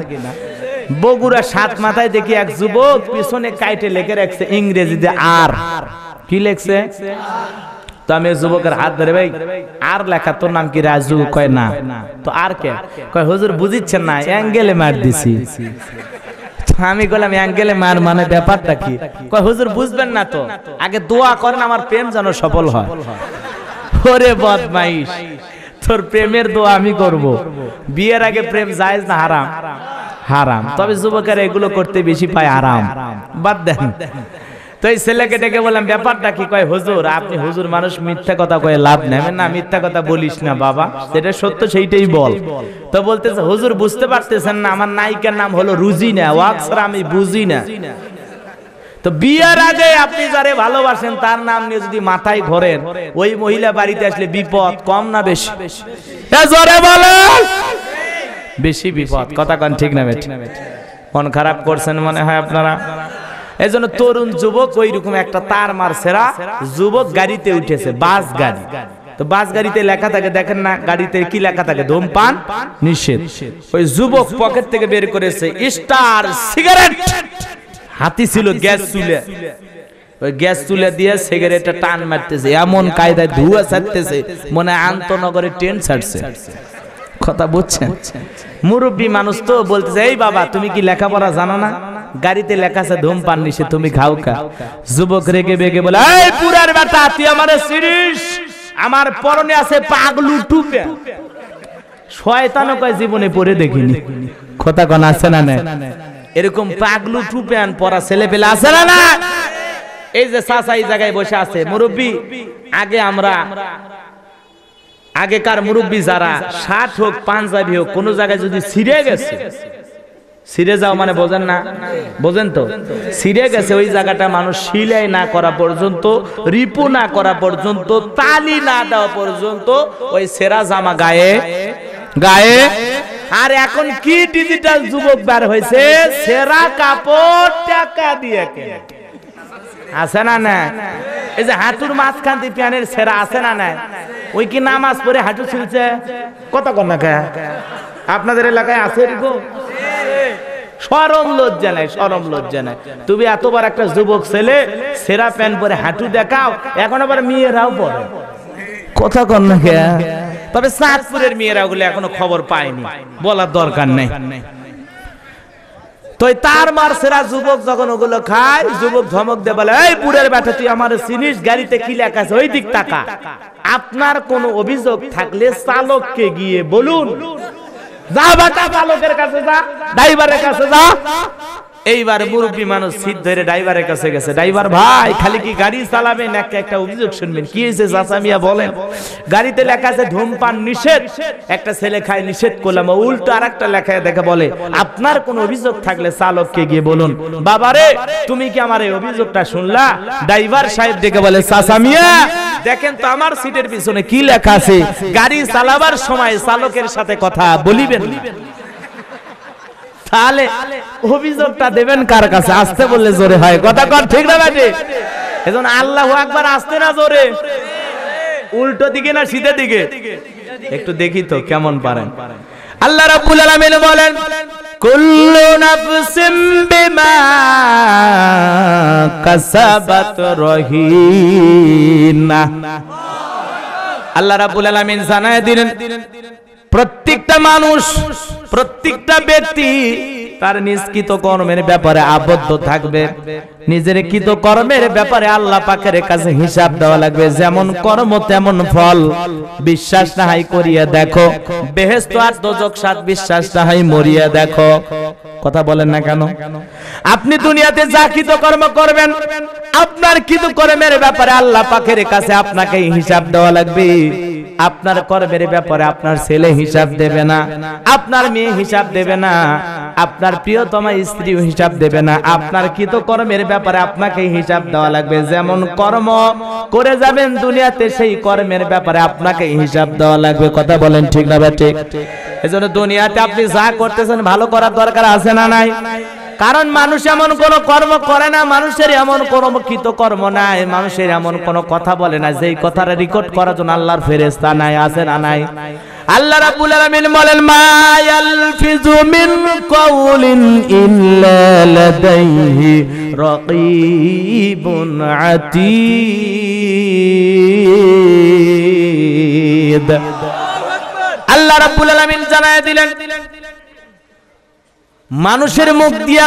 বগুড়া সাত মাথায় দেখি এক যুবক পিছনে কাইটে লেখে রাখছে ইংরেজিতে আর কি লেখছে তো আমি যুবকের হাত ধরে ভাই আর লেখা তোর নাম কি রাজু কয় না তো আর কে কয় হুজুর বুঝিচ্ছেন না অ্যাঙ্গেলে মার দিছি আমি বললাম অ্যাঙ্গেলে মার মানে ব্যাপারটা কি কয় হুজুর বুঝবেন না তো আগে দোয়া করেন আমার প্রেম যেন সফল হয় ওরে বদমাইশ তোর প্রেমের দোয়া আমি করব। বিয়ের আগে প্রেম জায়েজ না হারাম হারাম তবে যুবকের এগুলো করতে বেশি পায় আরাম বাদ দেন তো এই ছেলেকে ডেকে বললাম ব্যাপারটা কি কয় হুজুর আপনি হুজুর মানুষ মিথ্যা কথা কয়ে লাভ নেবেন না মিথ্যা কথা বলিস না বাবা সেটা সত্য সেইটাই বল তো বলতেছে হুজুর বুঝতে পারতেছেন না আমার নায়িকার নাম হলো রুজিনা না আমি বুঝি না তো বিয়ের আগে আপনি যারে ভালোবাসেন তার নাম নিয়ে যদি মাথায় ঘোরেন ওই মহিলা বাড়িতে আসলে বিপদ কম না বেশি বেশি বিপদ কথা কন ঠিক না মন খারাপ করছেন মনে হয় আপনারা এই জন্য তরুণ যুবক ওই রকম একটা তার সেরা যুবক গাড়িতে উঠেছে বাস গাড়ি তো বাস গাড়িতে লেখা থাকে দেখেন না গাড়িতে কি লেখা থাকে ধূমপান নিষেধ ওই যুবক পকেট থেকে বের করেছে স্টার সিগারেট হাতি ছিল গ্যাস চুলে ওই গ্যাস চুলে দিয়ে সিগারেটটা টান মারতেছে এমন কায়দায় ধুয়া ছাড়তেছে মনে আন্তনগরে ট্রেন ছাড়ছে কথা বুঝছেন মুরব্বী মানুষ তো বলতেছে এই বাবা তুমি কি লেখাপড়া জানো না গাড়িতে লেখা আছে ধূমপান নিছে তুমি খাওকা যুবক রেগে বেগে বলে এই পুরার বেটা তুই আমার সিরিস আমার পরনে আছে পাগলু টুপে শয়তানও কয় জীবনে পরে দেখিনি কথা কোন আছে না না এরকম পাগলু টু প্যান্ট পরা ছেলে পেলে আছে না না এই যে সাসাই এই জায়গায় বসে আছে মুরব্বী আগে আমরা আগেকার মুরব্বী যারা ষাট হোক পাঞ্জাবি হোক কোনো জায়গায় যদি ছিঁড়ে গেছে ছিঁড়ে যাও মানে, মানে বোঝেন না বোঝেন তো ছিঁড়ে গেছে ওই জায়গাটা মানুষ সিলাই না করা পর্যন্ত রিপু না করা পর্যন্ত তালি না দেওয়া পর্যন্ত ওই সেরা জামা গায়ে গায়ে আর এখন কি ডিজিটাল যুবক বার হয়েছে সেরা কাপড় টাকা দিয়ে কেনে আছে না না এই যে হাঁটুর মাঝখান দিয়ে প্যানের সেরা আছে না না ওই কি নামাজ পড়ে হাঁটু ছিলছে কত কন্যা কে আপনাদের এলাকায় আছে এরকম সরম লজ্জা নাই সরম লজ্জা নাই তুমি এতবার একটা যুবক ছেলে সেরা প্যান্ট পরে হাঁটু দেখাও এখন আবার মেয়েরাও পরে কথা কন্যা কে তবে চাঁদপুরের মেয়েরা ওগুলো এখনো খবর পায়নি বলার দরকার নেই তো তার মার সেরা যুবক যখন ওগুলো খায় যুবক ধমক দে বলে এই বুড়ের ব্যাটা তুই আমার চিনিস গাড়িতে কি লেখা আছে ওই দিক টাকা আপনার কোনো অভিযোগ থাকলে চালককে গিয়ে বলুন যা বাটা চালকের কাছে যা ড্রাইভারের কাছে যা এইবার মুরব্বী মানুষ সিট ধরে ড্রাইভারের কাছে গেছে ড্রাইভার ভাই খালি কি গাড়ি চালাবেন একটা একটা অভিযোগ শুনবেন কি হয়েছে চাচা মিয়া বলেন গাড়িতে লেখা আছে ধূমপান নিষেধ একটা ছেলে খায় নিষেধ করলাম উল্টো আর একটা লেখায় দেখা বলে আপনার কোনো অভিযোগ থাকলে চালককে গিয়ে বলুন বাবারে তুমি কি আমার এই অভিযোগটা শুনলা ড্রাইভার সাহেব দেখে বলে চাচা মিয়া দেখেন তো আমার সিটের পিছনে কি লেখা আছে গাড়ি চালাবার সময় চালকের সাথে কথা বলিবেন না তাহলে অভিযোগটা দেবেন কার কাছে আসতে বললে জোরে হয় কথা কর ঠিক না বাজে এজন আল্লাহ একবার আসতে না জোরে উল্টো দিকে না সিধে দিকে একটু দেখি তো কেমন পারেন আল্লাহ রাব্বুল আলামিন বলেন কুল্লু নাফসিম বিমা কাসাবাত রহিনা আল্লাহ রাব্বুল আলামিন জানায় দিলেন প্রত্যেকটা মানুষ প্রত্যেকটা ব্যক্তি তার নিজ কর্মের ব্যাপারে আবদ্ধ থাকবে নিজের কৃত কর্মের ব্যাপারে আল্লাহ পাকের কাছে হিসাব দেওয়া লাগবে যেমন কর্ম তেমন ফল বিশ্বাস নাহাই করিয়া দেখো বেহেস্ত আর দোজক সাত বিশ্বাস নাহাই মরিয়া দেখো কথা বলেন না কেন আপনি দুনিয়াতে যা কৃত কর্ম করবেন আপনার কৃত কর্মের ব্যাপারে আল্লাহ পাকের কাছে আপনাকে হিসাব দেওয়া লাগবে আপনার কর্মের ব্যাপারে আপনার ছেলে হিসাব দেবে না আপনার মেয়ে হিসাব দেবে না আপনার আপনার প্রিয়তম স্ত্রী হিসাব দেবে না আপনার কৃত কর্মের ব্যাপারে আপনাকে হিসাব দেওয়া লাগবে যেমন কর্ম করে যাবেন দুনিয়াতে সেই কর্মের ব্যাপারে আপনাকে হিসাব দেওয়া লাগবে কথা বলেন ঠিক না বা ঠিক এজন্য দুনিয়াতে আপনি যা করতেছেন ভালো করার দরকার আছে না নাই কারণ মানুষ এমন কোন কর্ম করে না মানুষের এমন কোন কৃত কর্ম নাই মানুষের এমন কোন কথা বলে না যেই কথাটা রেকর্ড করার জন্য আল্লাহর ফেরেস্তা নাই আছে না নাই আল্লাহ রাব্বুল আলামিন বলেন মা ইয়ালফিজু মিন কওলিন ইল্লা লাদাইহি রাকিবুন আতীদ আল্লাহ রাব্বুল আলামিন জানায় দিলেন মানুষের মুখ দিয়া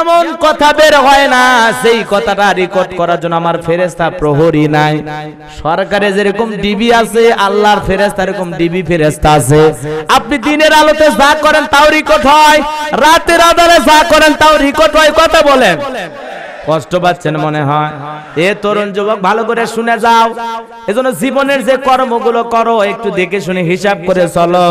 এমন কথা বের হয় না সেই কথাটা রেকর্ড করার জন্য আমার ফেরেস্তা প্রহরী নাই সরকারে যেরকম ডিবি আছে আল্লাহর ফেরেস্তা এরকম ডিবি ফেরেস্তা আছে আপনি দিনের আলোতে যা করেন তাও রেকর্ড হয় রাতের আধারে যা করেন তাও রেকর্ড হয় কথা বলেন কষ্ট পাচ্ছেন মনে হয় এ তরুণ যুবক ভালো করে শুনে যাও এজন্য জীবনের যে কর্মগুলো করো একটু দেখে শুনে হিসাব করে চলো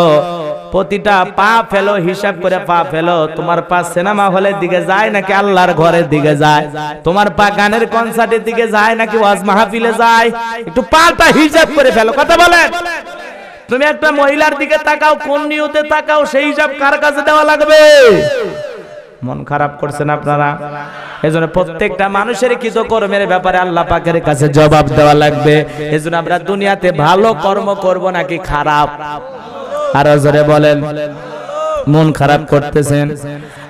প্রতিটা পা ফেলো হিসাব করে পা ফেলো তোমার পা সিনেমা হলের দিকে যায় নাকি আল্লাহর ঘরের দিকে যায় তোমার পা গানের কনসার্টের দিকে যায় নাকি ওয়াজ মাহফিলে যায় একটু পাটা হিসাব করে ফেলো কথা বলেন তুমি একটা মহিলার দিকে তাকাও কোন নিয়তে তাকাও সেই হিসাব কার কাছে দেওয়া লাগবে মন খারাপ করছেন আপনারা এজন্য প্রত্যেকটা মানুষের কিছু কর্মের ব্যাপারে আল্লাহ পাকের কাছে জবাব দেওয়া লাগবে এজন্য আমরা দুনিয়াতে ভালো কর্ম করব নাকি খারাপ আরো জোরে বলেন মন খারাপ করতেছেন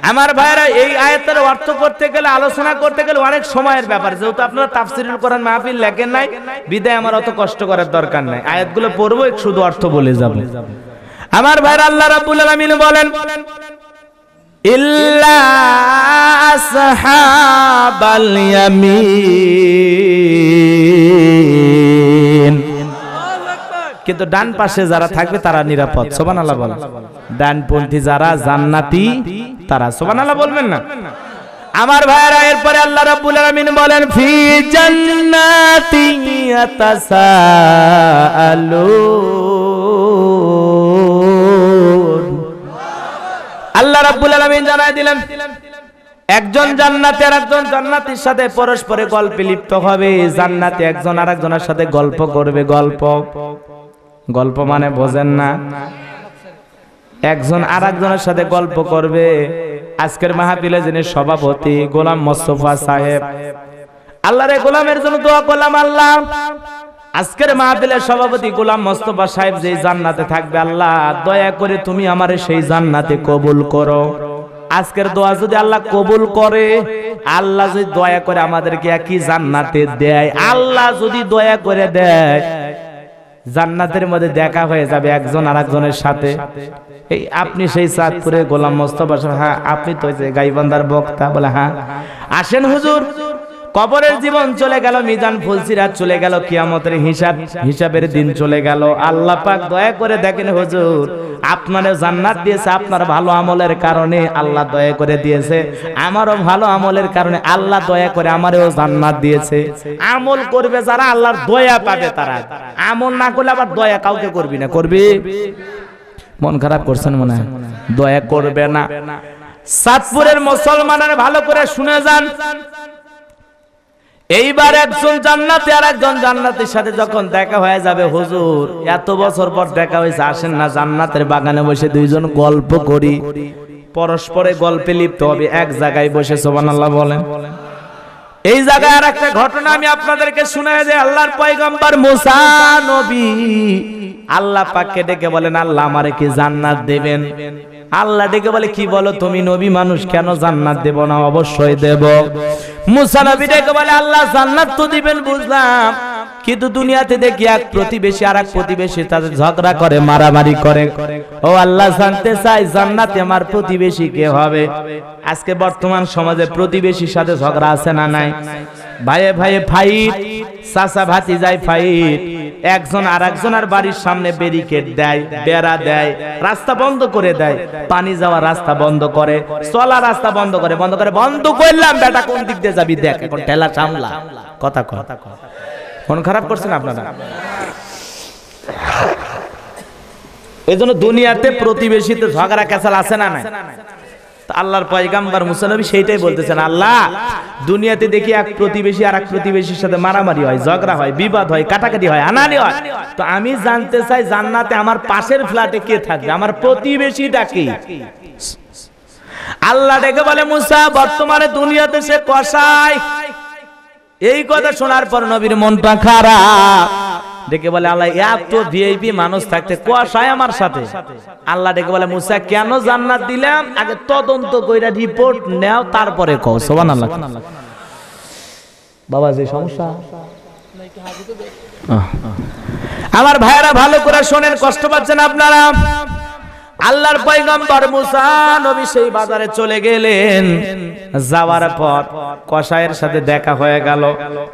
আমার ভাইরা এই আয়াতের অর্থ করতে গেলে আলোচনা করতে গেলে অনেক সময়ের ব্যাপার যেহেতু আপনারা তাফসিরুল কোরআন মাহফিল লেখেন নাই বিদায় আমার অত কষ্ট করার দরকার নাই আয়াতগুলো পড়বো শুধু অর্থ বলে যাব আমার ভাইরা আল্লাহ রাব্বুল আলামিন বলেন ইল্লা আসহাবাল ইয়ামিন কিন্তু ডান পাশে যারা থাকবে তারা নিরাপদ সোবান আল্লাহ বল ডানপন্থী যারা জান্নাতি তারা সোবান আল্লাহ বলবেন না আমার ভাইরা এরপরে আল্লাহ রাব্বুল আলামিন বলেন ফি জান্নাতি ইয়াতাসাআলুন আল্লাহ রাব্বুল আলামিন জানাই দিলেন একজন আর একজন জান্নাতির সাথে পরস্পরে গল্পে লিপ্ত হবে জান্নাতি একজন আরেকজনের সাথে গল্প করবে গল্প গল্প মানে বোঝেন না একজন আর একজনের সাথে গল্প করবে আজকের মাহাপিলে যিনি সভাপতি গোলাম মোস্তফা সাহেব আল্লাহ রে গোলামের জন্য দোয়া করলাম আল্লাহ আজকের মাহফিলের সভাপতি গোলাম মোস্তফা সাহেব যেই জান্নাতে থাকবে আল্লাহ দয়া করে তুমি আমার সেই জান্নাতে কবুল করো আজকের দোয়া যদি আল্লাহ কবুল করে আল্লাহ যদি দয়া করে আমাদেরকে একই জান্নাতে দেয় আল্লাহ যদি দয়া করে দেয় জান্নাতের মধ্যে দেখা হয়ে যাবে একজন আর একজনের সাথে এই আপনি সেই চাঁদপুরে গোলাম মোস্তফা হ্যাঁ আপনি তো যে গাইবান্দার বক্তা বলে হ্যাঁ আসেন হুজুর কবরের জীবন চলে গেল মিজান ফুলসিরাত চলে গেল কিয়ামতের হিসাব হিসাবের দিন চলে গেল আল্লাহ পাক দয়া করে দেখেন হুজুর আপনারে জান্নাত দিয়েছে আপনার ভালো আমলের কারণে আল্লাহ দয়া করে দিয়েছে আমারও ভালো আমলের কারণে আল্লাহ দয়া করে আমারও জান্নাত দিয়েছে আমল করবে যারা আল্লাহর দয়া পাবে তারা আমল না করলে আবার দয়া কাউকে করবি না করবি মন খারাপ করছেন মনে হয় দয়া করবে না সাতপুরের মুসলমানের ভালো করে শুনে যান এইবার একজন জান্নাতে আর একজন জান্নাতের সাথে যখন দেখা হয়ে যাবে হুজুর এত বছর পর দেখা হয়েছে আসেন না জান্নাতের বাগানে বসে দুইজন গল্প করি পরস্পরে গল্পে লিপ্ত হবে এক জায়গায় বসে আল্লাহ বলেন এই জায়গায় আর একটা ঘটনা আমি আপনাদেরকে শুনে যে আল্লাহর পয়গম্বর মুসা নবী আল্লাহ পাককে ডেকে বলেন আল্লাহ আমারে কি জান্নাত দেবেন আল্লাহ ডেকে বলে কি বলো তুমি নবী মানুষ কেন জান্নাত দেব না অবশ্যই দেব মুসা নবী ডেকে বলে আল্লাহ জান্নাত তো দিবেন বুঝলাম কিন্তু দুনিয়াতে দেখি এক প্রতিবেশী আর এক প্রতিবেশী তাদের ঝগড়া করে মারামারি করে ও আল্লাহ জানতে চাই জান্নাতে আমার প্রতিবেশী কে হবে আজকে বর্তমান সমাজে প্রতিবেশীর সাথে ঝগড়া আছে না নাই ভাইয়ে ভাইয়ে ফাইট চাচা ভাতি যায় ফাইট একজন আর একজনের বাড়ির সামনে ব্যারিকেড দেয় বেড়া দেয় রাস্তা বন্ধ করে দেয় পানি যাওয়ার রাস্তা বন্ধ করে চলা রাস্তা বন্ধ করে বন্ধ করে বন্ধ করলাম বেটা কোন দিক দিয়ে যাবি দেখ এখন ঠেলা সামলা কথা কথা মন খারাপ করছেন আপনারা এই জন্য দুনিয়াতে প্রতিবেশীতে ঝগড়া কেসাল আছে না নাই আল্লাহর পয়গাম্বার মুসানবী সেইটাই বলতেছেন আল্লাহ দুনিয়াতে দেখি এক প্রতিবেশী আর এক প্রতিবেশীর সাথে মারামারি হয় ঝগড়া হয় বিবাদ হয় কাটাকাটি হয় আনালি হয় তো আমি জানতে চাই জান্নাতে আমার পাশের ফ্ল্যাটে কে থাকবে আমার প্রতিবেশীটা কি আল্লাহ ডেকে বলে মুসা বর্তমানে দুনিয়াতে সে কষায় এই কথা শোনার পর নবীর মনটা খারাপ ডেকে বলে আল্লাহ এত ভিআইপি মানুষ থাকতে কুয়াশায় আমার সাথে আল্লাহ ডেকে বলে মুসা কেন জান্নাত দিলাম আগে তদন্ত কইরা রিপোর্ট নাও তারপরে কও সুবহানাল্লাহ বাবা যে সমস্যা আমার ভাইরা ভালো করে শোনেন কষ্ট পাচ্ছেন আপনারা আল্লাহর পয়গম্বর মুসা নবী সেই বাজারে চলে গেলেন যাওয়ার পর কসাইয়ের সাথে দেখা হয়ে গেল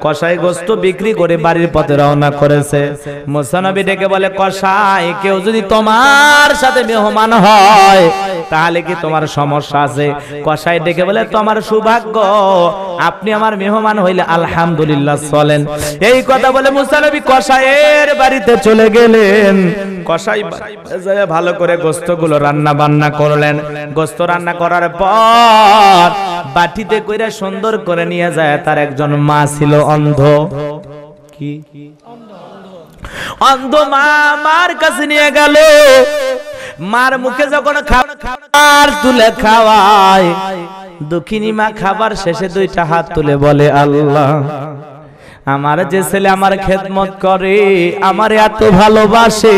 কসাই গোস্ত বিক্রি করে বাড়ির পথে রওনা করেছে মুসা নবী ডেকে বলে কসাই কেউ যদি তোমার সাথে মেহমান হয় তাহলে কি তোমার সমস্যা আছে কসাই ডেকে বলে তোমার সৌভাগ্য আপনি আমার মেহমান হইলে আলহামদুলিল্লাহ চলেন এই কথা বলে মুসা নবী কসাইয়ের বাড়িতে চলে গেলেন কষাই ভালো করে গোস্তগুলো রান্না বান্না করলেন গোস্ত রান্না করার পর বাটিতে করে সুন্দর করে নিয়ে যায় তার একজন মা ছিল অন্ধ কি অন্ধ মা মার কাছে নিয়ে গেল মার মুখে যখন খাবার তুলে খাওয়ায় দুঃখিনী মা খাবার শেষে দুইটা হাত তুলে বলে আল্লাহ আমার যে ছেলে আমার খেদমত করে আমার এত ভালোবাসে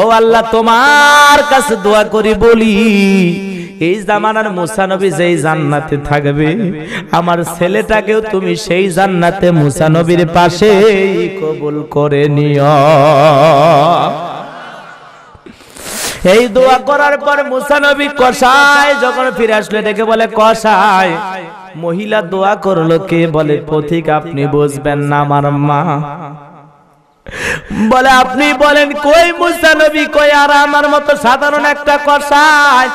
ও আল্লাহ তোমার কাছে দোয়া করি বলি এই জামানার মুসানবী যেই জান্নাতে থাকবে আমার ছেলেটাকেও তুমি সেই জান্নাতে মুসানবীর পাশে কবুল করে নিও এই দোয়া করার পর মুসানবী কষায় যখন ফিরে আসলে ডেকে বলে কষায় মহিলা দোয়া করলো কে বলে পথিক আপনি বুঝবেন না আমার মা বলে আপনি বলেন কই মুসানবী কই আর আমার মতো সাধারণ একটা কষায়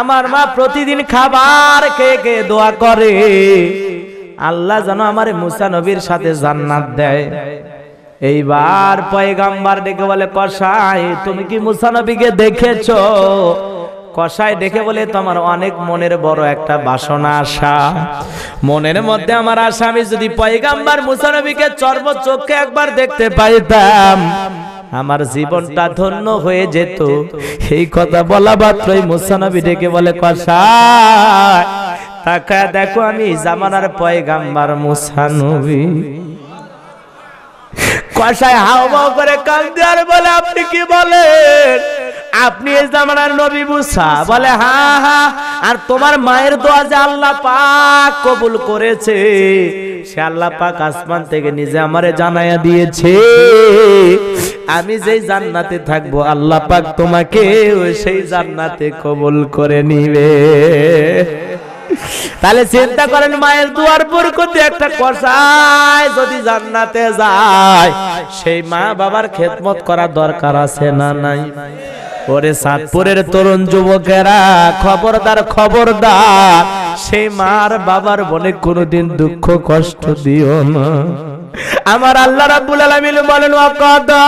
আমার মা প্রতিদিন খাবার কে কে দোয়া করে আল্লাহ যেন আমার মুসানবীর সাথে জান্নাত দেয় এইবার পয়গাম্বার ডেকে বলে কষাই তুমি কি মুসানবিকে দেখেছ কষায় দেখে বলে তোমার অনেক মনের বড় একটা বাসনা আশা মনের মধ্যে আমার আশা আমি যদি পয়গাম্বার মুসানবিকে চর্ম চোখে একবার দেখতে পাইতাম আমার জীবনটা ধন্য হয়ে যেত এই কথা বলা মাত্রই মুসানবী ডেকে বলে কষায় তাকায় দেখো আমি জামানার পয়গাম্বার মুসানবী কষায় হাওমাও করে কান্দে আর বলে আপনি কি বলেন আপনি এই জামানার নবী মুসা বলে হা হা আর তোমার মায়ের দোয়া যে আল্লাহ পাক কবুল করেছে সে আল্লাহ পাক আসমান থেকে নিজে আমারে জানাইয়া দিয়েছে আমি যেই জান্নাতে থাকবো আল্লাহ পাক তোমাকে সেই জান্নাতে কবুল করে নিবে তাহলে চিন্তা করেন মায়ের দুয়ার বরকতে একটা কষায় যদি জান্নাতে যায় সেই মা বাবার খেদমত করা দরকার আছে না নাই ওরে সাতপুরের তরুণ যুবকেরা খবরদার খবরদার সেই মার বাবার বলে কোনোদিন দুঃখ কষ্ট দিও না আমার আল্লাহ রাব্বুল আলামিন বলেন ওয়াকাদা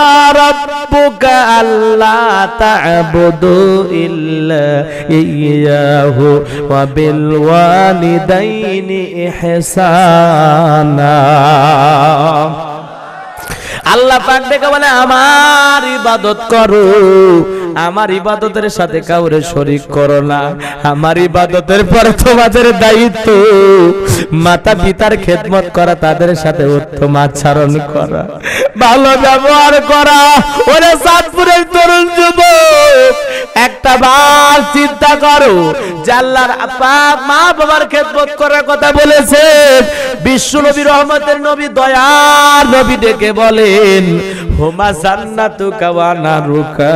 রাব্বুকা আল্লা তা'বুদু ইল্লা ইয়াহু ওয়া বিল ওয়ালিদাইনি ইহসানা আল্লাহ পাক দেখে বলে আমার ইবাদত করো আমার ইবাদতের সাথে কাউরে শরিক করো না আমার ইবাদতের পর তোমাদের দায়িত্ব মাতা পিতার খেদমত করা তাদের সাথে উত্তম আচরণ করা ভালো ব্যবহার করা ওরে সাতপুরের তরুণ যুবক একটা বার চিন্তা করো জাল্লার আপা মা বাবার খেদমত করার কথা বলেছে বিশ্ব নবী রহমতের নবী দয়ার নবী ডেকে বলেন হোমা কাওয়ানা রুকা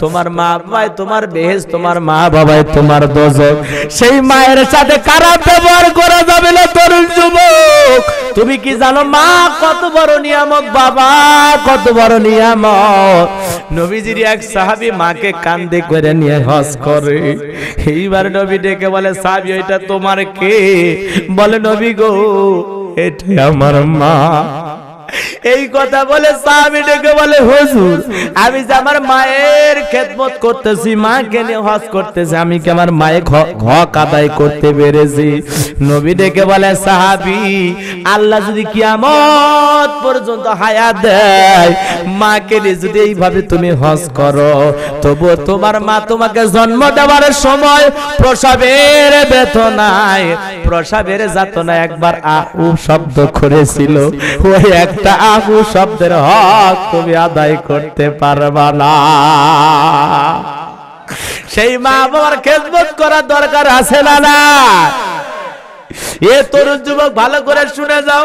তো তোমার মা বাবাই তোমার বেহেজ তোমার মা বাবাই তোমার দোজক সেই মায়ের সাথে কারা ব্যবহার করা যাবে না তরুণ যুবক তুমি কি জানো মা কত বড় নিয়ামত বাবা কত বড় নিয়ামত নবীজির এক সাহাবি মাকে কান্দে করে নিয়ে হস করে এইবার নবী ডেকে বলে সাহাবি এটা তোমার কে বলে নবী গো এটা আমার মা এই কথা বলে সাহাবি ডেকে বলে হুজুর আমি যে আমার মায়ের খেদমত করতেছি মাকে নিয়ে হজ করতেছি আমি কি আমার মায়ে ঘক আদায় করতে পেরেছি নবী ডেকে বলে সাহাবি আল্লাহ যদি কিয়ামত পর্যন্ত হায়াত দেয় মাকে নিয়ে যদি এইভাবে তুমি হজ করো তবু তোমার মা তোমাকে জন্ম দেওয়ার সময় প্রসাবের বেতনায় প্রসাবের যাতনা একবার আ উ শব্দ করেছিল ওই এক তাহু শব্দের হক তুমি আদায় করতে পারবা না সেই মা বাবার খেদমত করা দরকার আছে না না এ তরুণ যুবক ভালো করে শুনে যাও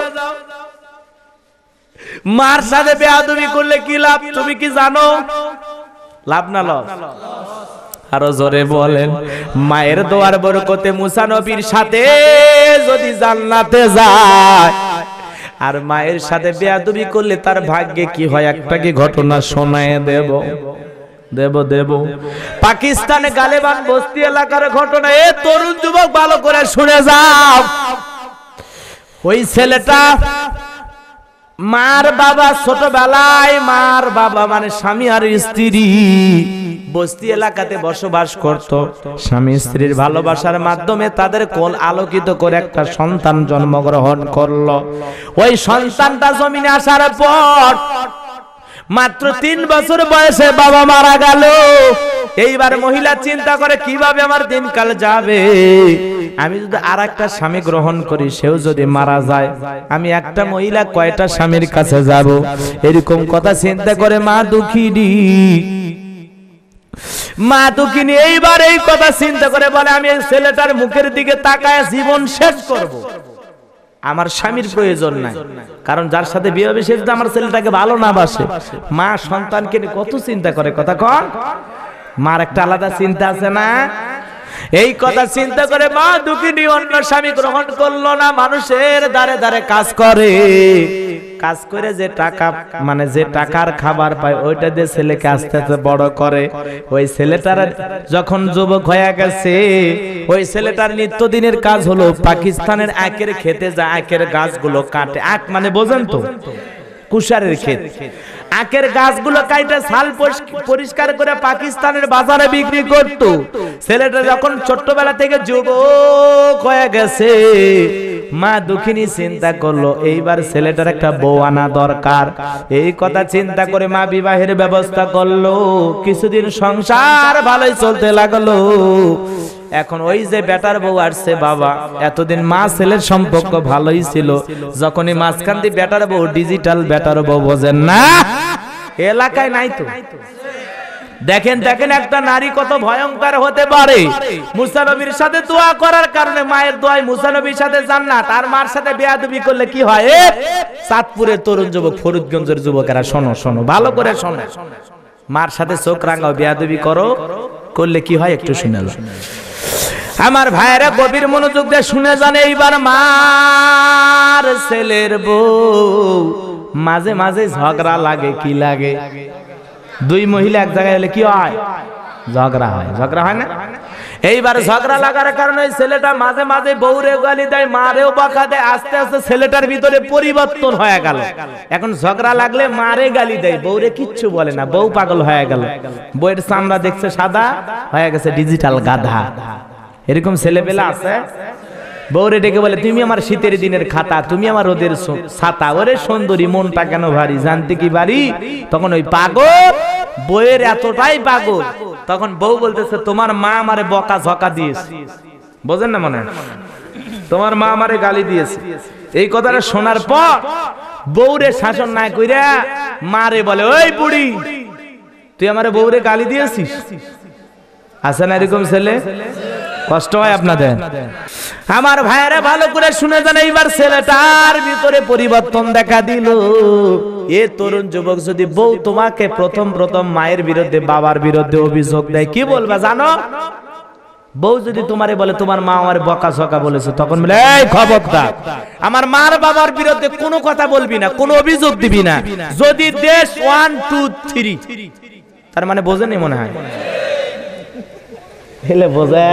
মার সাথে বেয়াদবি করলে কি লাভ তুমি কি জানো লাভ না লস আরো জোরে বলেন মায়ের দোয়ার বরকতে মুসা নবীর সাথে যদি জান্নাতে যায় আর মায়ের সাথে বেয়াদুবি করলে তার ভাগ্যে কি হয় একটা কি ঘটনা শোনায় দেব দেব দেব পাকিস্তানে গালেবান বস্তি এলাকার ঘটনা এ তরুণ যুবক ভালো করে শুনে যাও ওই ছেলেটা মার বাবা ছোটবেলায় মার বাবা মানে স্বামী আর স্ত্রী বস্তি এলাকাতে বসবাস করত স্বামী স্ত্রীর ভালোবাসার মাধ্যমে তাদের কোল আলোকিত করে একটা সন্তান জন্মগ্রহণ করলো ওই সন্তানটা জমিনে আসার পর মাত্র তিন বছর বয়সে বাবা মারা গেল এইবার মহিলা চিন্তা করে কিভাবে আমার দিনকাল যাবে আমি যদি আর একটা স্বামী গ্রহণ করি সেও যদি মারা যায় আমি একটা মহিলা কয়টা স্বামীর কাছে যাব এরকম কথা চিন্তা করে মা দুঃখিনী মা দুকিনি এইবার এই কথা চিন্তা করে বলে আমি এই ছেলেটার মুখের দিকে তাকায় জীবন শেষ করব। আমার স্বামীর প্রয়োজন নাই কারণ যার সাথে বিয়ে হবে সে যদি আমার ছেলেটাকে ভালো না বাসে মা সন্তানকে কত চিন্তা করে কথা কন মার একটা আলাদা চিন্তা আছে না এই কথা চিন্তা করে মা দুকিনি অন্য স্বামী গ্রহণ করলো না মানুষের দ্বারে দ্বারে কাজ করে কাজ করে যে টাকা মানে যে টাকার খাবার পায় ওইটা দিয়ে ছেলেকে আস্তে আস্তে বড় করে ওই ছেলেটার যখন যুবক হয়ে গেছে ওই ছেলেটার নিত্যদিনের কাজ হলো পাকিস্তানের আখের খেতে যা আখের গাছগুলো কাটে আখ মানে বোঝেন তো কুশারের খেত আকের গাছগুলো কাইটা সাল পরিষ্কার করে পাকিস্তানের বাজারে বিক্রি করত ছেলেটা যখন ছোট্টবেলা থেকে যুবক হয়ে গেছে মা দুঃখিনী চিন্তা করলো এইবার ছেলেটার একটা বউ আনা দরকার এই কথা চিন্তা করে মা বিবাহের ব্যবস্থা করলো কিছুদিন সংসার ভালোই চলতে লাগলো এখন ওই যে বেটার বউ আসছে বাবা এতদিন মা ছেলের সম্পর্ক ভালোই ছিল যখনই মাঝখান দিয়ে বেটার বউ ডিজিটাল বেটার বউ বোঝেন না এলাকায় নাই তো দেখেন দেখেন একটা নারী কত ভয়ঙ্কর হতে পারে মুসানবীর সাথে দোয়া করার কারণে মায়ের দোয়ায় মুসানবীর সাথে জান্নাত আর মার সাথে বেয়াদবি করলে কি হয় চাঁদপুরের তরুণ যুবক ফরিদগঞ্জের যুবকেরা শোনো শোনো ভালো করে শোনো মার সাথে চোখ রাঙাও বেয়াদবি করো করলে কি হয় একটু শুনে আমার ভাইয়েরা গভীর মনোযোগ দিয়ে শুনে জানে এইবার মার ছেলের বউ মাঝে মাঝে ঝগড়া লাগে কি লাগে দুই মহিলা এক জায়গায় হলে কি হয় ঝগড়া হয় ঝগড়া হয় না এইবার ঝগড়া লাগার কারণে ছেলেটা মাঝে মাঝে বউরে গালি দেয় মারেও বাঁকা দেয় আস্তে আস্তে ছেলেটার ভিতরে পরিবর্তন হয়ে গেল এখন ঝগড়া লাগলে মারে গালি দেয় বউরে কিচ্ছু বলে না বউ পাগল হয়ে গেল বউয়ের চামড়া দেখছে সাদা হয়ে গেছে ডিজিটাল গাধা এরকম ছেলেপেলা আছে বউরে ডেকে বলে তুমি আমার শীতের দিনের খাতা তুমি আমার ওদের ছাতা ওরে সুন্দরী মনটা কেন ভারী জানতে কি বাড়ি তখন ওই পাগল বইয়ের এতটাই পাগল তখন বউ বলতেছে তোমার মা আমারে বকা ঝকা দিয়েছে বোঝেন না মনে তোমার মা আমারে গালি দিয়েছে এই কথাটা শোনার পর বউরে শাসন না কইরা মারে বলে ওই বুড়ি তুই আমারে বউরে গালি দিয়েছিস আছে না এরকম ছেলে কষ্ট হয় আপনাদের আমার ভাইরা ভালো করে শুনে যান এইবার ছেলেটার ভিতরে পরিবর্তন দেখা দিল এ তরুণ যুবক যদি বউ তোমাকে প্রথম প্রথম মায়ের বিরুদ্ধে বাবার বিরুদ্ধে অভিযোগ দেয় কি বলবা জানো বউ যদি তোমারে বলে তোমার মা আমার বকা সকা বলেছে তখন বলে এই খবরদার আমার মার বাবার বিরুদ্ধে কোনো কথা বলবি না কোনো অভিযোগ দিবি না যদি দেশ ওয়ান টু থ্রি তার মানে বোঝেনি মনে হয় বোঝে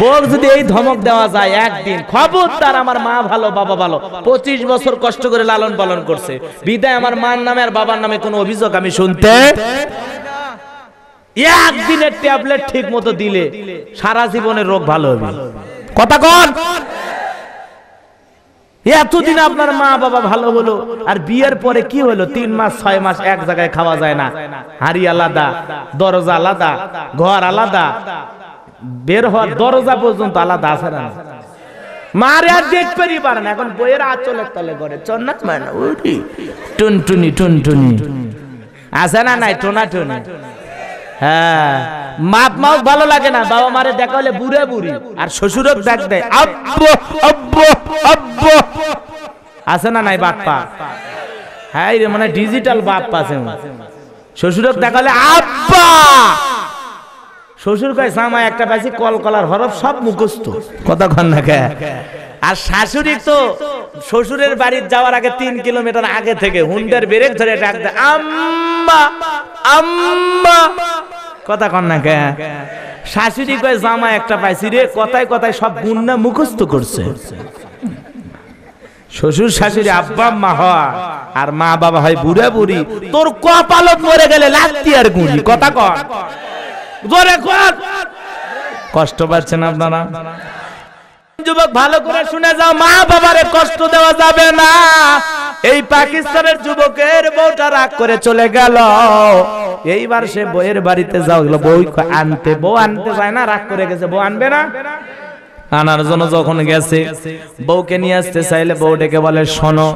বোর যদি এই ধমক দেওয়া যায় একদিন খবর তার আমার মা ভালো বাবা ভালো পঁচিশ বছর কষ্ট করে লালন পালন করছে বিদায় আমার মার নামে আর বাবার নামে কোনো অভিযোগ আমি শুনতে একদিনের ট্যাবলেট ঠিক মতো দিলে সারা জীবনের রোগ ভালো হবে কথা কন এতদিন আপনার মা বাবা ভালো হলো আর বিয়ের পরে কি হলো তিন মাস ছয় মাস এক জায়গায় খাওয়া যায় না হাড়ি আলাদা দরজা আলাদা ঘর আলাদা বের হওয়ার দরজা পর্যন্ত আলাদা আছে না আছে না নাই হ্যাঁ ভালো লাগে না বাবা মারে দেখা হলে বুড়ে বুড়ি আর দেয় আছে না নাই বাপ্পা হ্যাঁ মানে ডিজিটাল বাপ্পা আছে শ্বশুরক দেখালে আব্বা শ্বশুর কয় সামা একটা পাইছি কলকলার হরফ সব মুখস্ত কথা কন না আর শাশুড়ি তো শ্বশুরের বাড়ির যাওয়ার আগে তিন কিলোমিটার আগে থেকে হুন্ডার ব্রেক ধরে ডাকতে আম্বা আম্বা কথা কন না শাশুড়ি কয় জামা একটা পাইছি রে কথায় কথায় সব বুন্না মুখস্থ করছে শ্বশুর শাশুড়ি আব্বা মা হওয়া আর মা বাবা হয় বুড়া বুড়ি তোর কপালত মরে গেলে লাগতি আর গুণি কথা কন জোরে কর কষ্ট পাচ্ছেন আপনারা যুবক ভালো করে শুনে যাও মা বাবারে কষ্ট দেওয়া যাবে না এই পাকিস্তানের যুবকের বউটা রাগ করে চলে গেল এইবার সে বউয়ের বাড়িতে যাও বউ আনতে বউ আনতে চায় না রাগ করে গেছে বউ আনবে না আনার জন্য যখন গেছে বউকে নিয়ে আসতে চাইলে বউ ডেকে বলে শোনো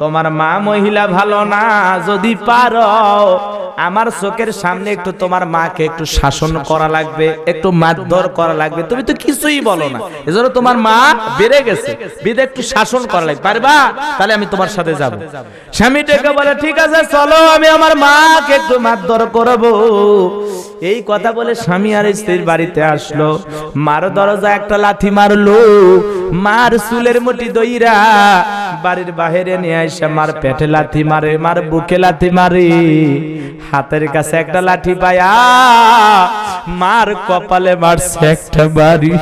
তোমার মা মহিলা ভালো না যদি পারো আমার চোখের সামনে একটু তোমার মাকে একটু শাসন করা লাগবে একটু মারধর করা লাগবে তুমি তো কিছুই বলো না এজন্য তোমার মা বেড়ে গেছে বিদে একটু শাসন করা লাগবে পারবা তাহলে আমি তোমার সাথে যাব স্বামী ডেকে বলে ঠিক আছে চলো আমি আমার মাকে একটু মারধর করবো এই কথা বলে স্বামী আর স্ত্রীর বাড়িতে আসলো মারো দরজা একটা লাথি মারলো মার চুলের মুটি দইরা বাড়ির বাহিরে নিয়ে আসে মার পেটে লাথি মারে মার বুকে লাথি মারে হাতের কাছে একটা লাঠি পায়া মার কপালে মারছে একটা বাড়ি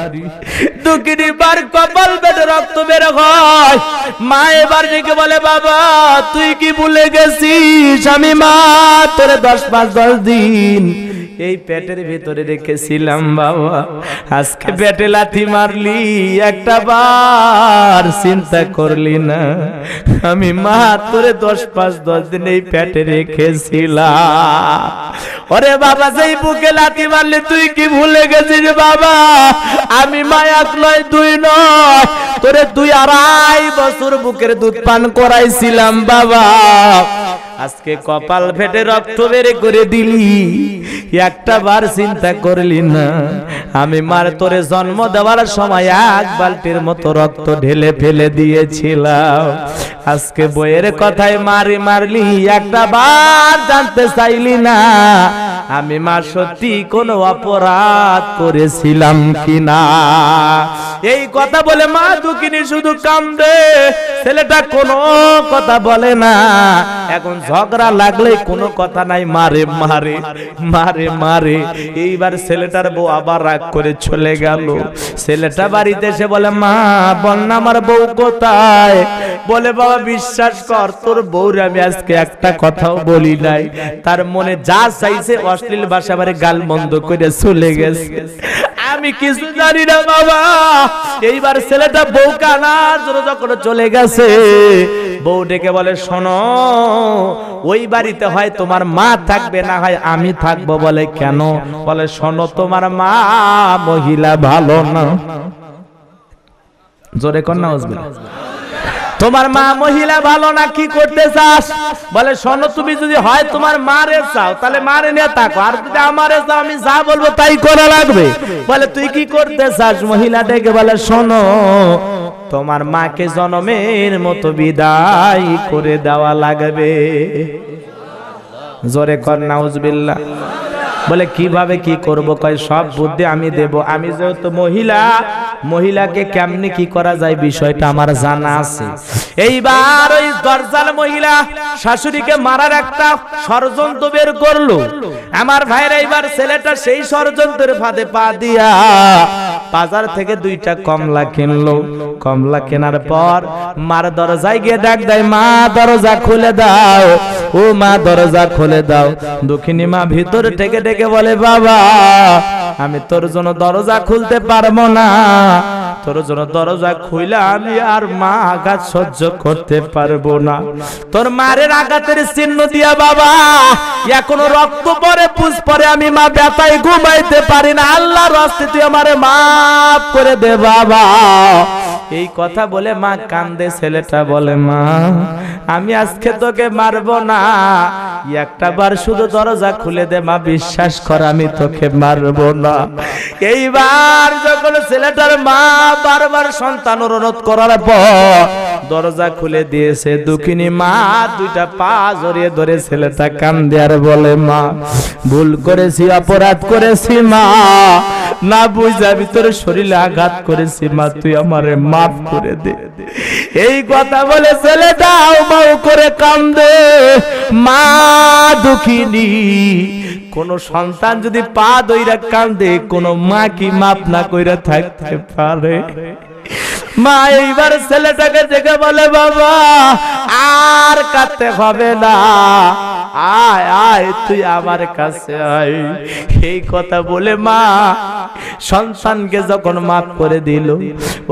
দুকিনি বার কপাল বেটে রক্ত বের হয় মা এবার ডেকে বলে বাবা তুই কি ভুলে গেছিস আমি মা তোরে দশ পাঁচ দশ দিন এই পেটের ভিতরে রেখেছিলাম বাবা আজকে পেটে লাথি মারলি একটা বার চিন্তা করলি না আমি মা তোরে দশ পাঁচ দশ দিন এই পেটে রেখেছিলাম ওরে বাবা সেই বুকে লাথি মারলি তুই কি ভুলে গেছিস বাবা আমি মা এক নয় দুই নয় তোরে দুই আড়াই বছর বুকের দুধ পান করাইছিলাম বাবা আজকে কপাল ফেটে রক্ত বেড়ে করে দিলি একটা বার চিন্তা করলি না আমি মার তোরে জন্ম দেওয়ার সময় এক বালতির মতো রক্ত ঢেলে ফেলে দিয়েছিলাম আজকে বইয়ের কথায় মারি মারলি একটা বার জানতে চাইলি না আমি মা সত্যি কোনো অপরাধ করেছিলাম কিনা এই কথা বলে মা দুঃখিনী শুধু কামবে ছেলেটা কোনো কথা বলে না এখন ঝগড়া লাগলে কোনো কথা নাই মারে মারে মারে মারে এইবার ছেলেটার বউ আবার রাগ করে চলে গেল ছেলেটা বাড়িতে এসে বলে মা বল না আমার বউ কোথায় বলে বাবা বিশ্বাস কর তোর বউরে আমি আজকে একটা কথাও বলি নাই তার মনে যা চাইছে অশ্লীল ভাষা বারে গাল বন্ধ করে চলে গেছে আমি কিছু জানি না বাবা এইবার ছেলেটা বউ কানার জন্য যখন চলে গেছে বউ ডেকে বলে শোন ওই বাড়িতে হয় তোমার মা থাকবে না হয় আমি থাকবো বলে কেন বলে শোন তোমার মা মহিলা ভালো না জোরে কন্যা বুঝবে তোমার মা মহিলা ভালো না কি করতে চাস বলে শোনো তুমি যদি হয় তোমার মারে চাও তাহলে মারে নিয়ে থাকো আর যদি আমারে চাও আমি যা বলবো তাই করা লাগবে বলে তুই কি করতে চাস মহিলা ডেকে বলে শোনো তোমার মাকে জনমের মতো বিদায় করে দেওয়া লাগবে জোরে কর নাউজবিল্লাহ বলে কিভাবে কি করব কয় সব বুদ্ধি আমি দেব আমি যেহেতু মহিলা মহিলাকে কেমনি কি করা যায় বিষয়টা আমার জানা আছে এইবার ওই দরজাল মহিলা শাশুড়িকে মারার একটা ষড়যন্ত্র বের করলো আমার ভাইয়ের এইবার ছেলেটা সেই ষড়যন্ত্রের ফাঁদে পা দিয়া বাজার থেকে দুইটা কমলা কিনলো কমলা কেনার পর মার দরজায় গিয়ে ডাক দেয় মা দরজা খুলে দাও ও মা দরজা খুলে দাও দক্ষিণী মা ভিতর থেকে ডেকে বলে বাবা আমি তোর জন্য দরজা খুলতে পারবো না তোর জন্য দরজা খুইলে আমি আর মা আঘাত সহ্য করতে পারবো না তোর মারের আঘাতের চিহ্ন দিয়া বাবা এখনো রক্ত পরে পুষ পরে আমি মা ব্যথায় ঘুমাইতে পারি না আল্লাহর অস্তিত্ব আমারে মাফ করে দে বাবা এই কথা বলে মা কান্দে ছেলেটা বলে মা আমি আজকে তোকে মারবো না একটা বার শুধু দরজা খুলে দে মা বিশ্বাস কর আমি তোকে মারবো না এইবার যখন ছেলেটার মা বারবার সন্তান অনুরোধ করার পর দরজা খুলে দিয়েছে দুখিনী মা দুইটা পা জড়িয়ে ধরে ছেলেটা কান্দে আর বলে মা ভুল করেছি অপরাধ করেছি মা না বুঝা ভিতরে শরীরে আঘাত করেছি মা তুই আমারে মাফ করে দে এই কথা বলে ছেলে দাও মাও করে কান্দে মা দুঃখিনী কোন সন্তান যদি পা দইরা কান্দে কোন মা কি মাপ না কইরা থাকতে পারে মা এইবার ছেলেটাকে দেখে বলে বাবা আর কাঁদতে হবে না আয় আয় তুই আমার কাছে আয় এই কথা বলে মা সন্তানকে যখন মাফ করে দিল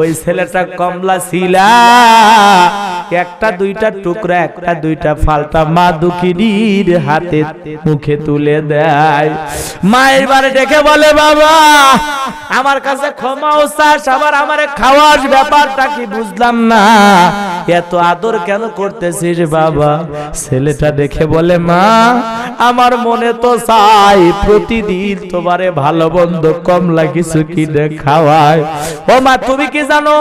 ওই ছেলেটা কমলা ছিলা একটা দুইটা টুকরা একটা দুইটা ফালতা মা দুঃখিনীর হাতে মুখে তুলে দেয় মায়ের বাড়ি ডেকে বলে বাবা আমার কাছে ক্ষমাও চাস আবার আমার খাওয়ার ব্যাপারটা কি বুঝলাম না এত আদর কেন করতেছিস বাবা ছেলেটা দেখে বলে মা আমার মনে তো চাই প্রতিদিন তোমারে ভালো বন্ধ কম লাগিছো কি খাওয়ায় ও মা তুমি কি জানো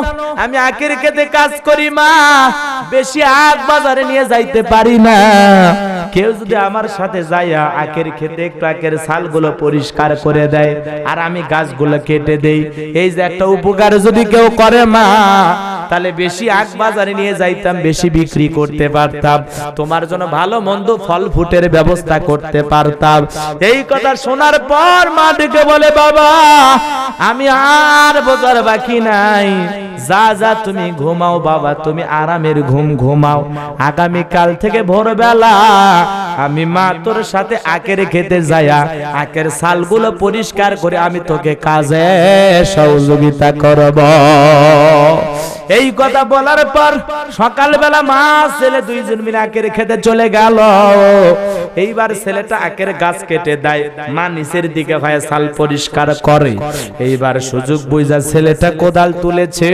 আমি আকির খেতে কাজ করি মা বেশি আখ বাজারে নিয়ে যাইতে পারি না কেউ যদি আমার সাথে যায় আখের খেতে একটু আখের গুলো পরিষ্কার করে দেয় আর আমি গাছগুলো কেটে দেই এই যে একটা উপকার যদি কেউ করে মা তাহলে বেশি আগ বাজারে নিয়ে যাইতাম বেশি বিক্রি করতে পারতাম তোমার জন্য ভালো মন্দ ফল ফুটের ব্যবস্থা করতে পারতাম এই কথা শোনার পর মা ডেকে বলে বাবা আমি আর বোঝার বাকি নাই যা যা তুমি ঘুমাও বাবা তুমি আরামের ঘুম ঘুমাও আগামী কাল থেকে ভোরবেলা আমি মা তোর সাথে আকের খেতে যায়া আকের সালগুলো পরিষ্কার করে আমি তোকে কাজে সহযোগিতা করব এই কথা বলার পর সকালবেলা মা ছেলে দুইজন মিলে আখের খেতে চলে গেল এইবার ছেলেটা আখের গাছ কেটে দেয় মা নিচের দিকে হয় সাল পরিষ্কার করে এইবার সুযোগ বুঝা ছেলেটা কোদাল তুলেছে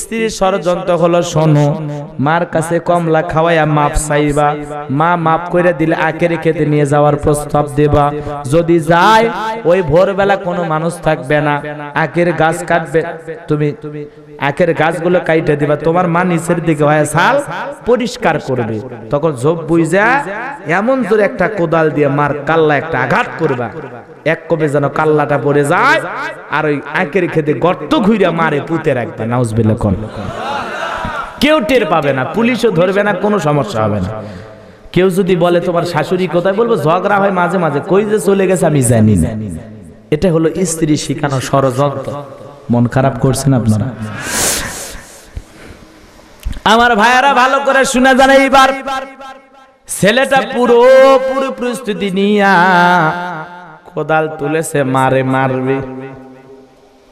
স্ত্রীর ষড়যন্ত্র হলো শোনো মার কাছে কমলা খাওয়াইয়া মাপ চাইবা মা মাপ করে দিলে আখের খেতে নিয়ে যাওয়ার প্রস্তাব দেবা যদি যায় ওই ভোরবেলা কোনো মানুষ থাকবে না আখের গাছ কাটবে তুমি আখের গাছগুলো কাইটে দিবা তোমার মা নিচের দিকে হয় সাল পরিষ্কার করবে তখন ঝোপ বুঝা এমন জোর একটা কোদাল দিয়ে মার কাল্লা একটা আঘাত করবা এক কবে যেন কাল্লাটা পড়ে যায় আর ওই আঁকের খেতে গর্ত ঘুরে মারে পুঁতে রাখবে নাউজবিল্লা কোন কেউ টের পাবে না পুলিশও ধরবে না কোনো সমস্যা হবে না কেউ যদি বলে তোমার শাশুড়ি কোথায় বলবো ঝগড়া হয় মাঝে মাঝে কই যে চলে গেছে আমি জানি না এটা হলো স্ত্রী শিখানো ষড়যন্ত্র মন খারাপ করছেন আপনারা আমার ভাইয়ারা ভালো করে শুনে জানে এইবার ছেলেটা পুরো পুরো প্রস্তুতি নিয়া কোদাল তুলেছে মারে মারবে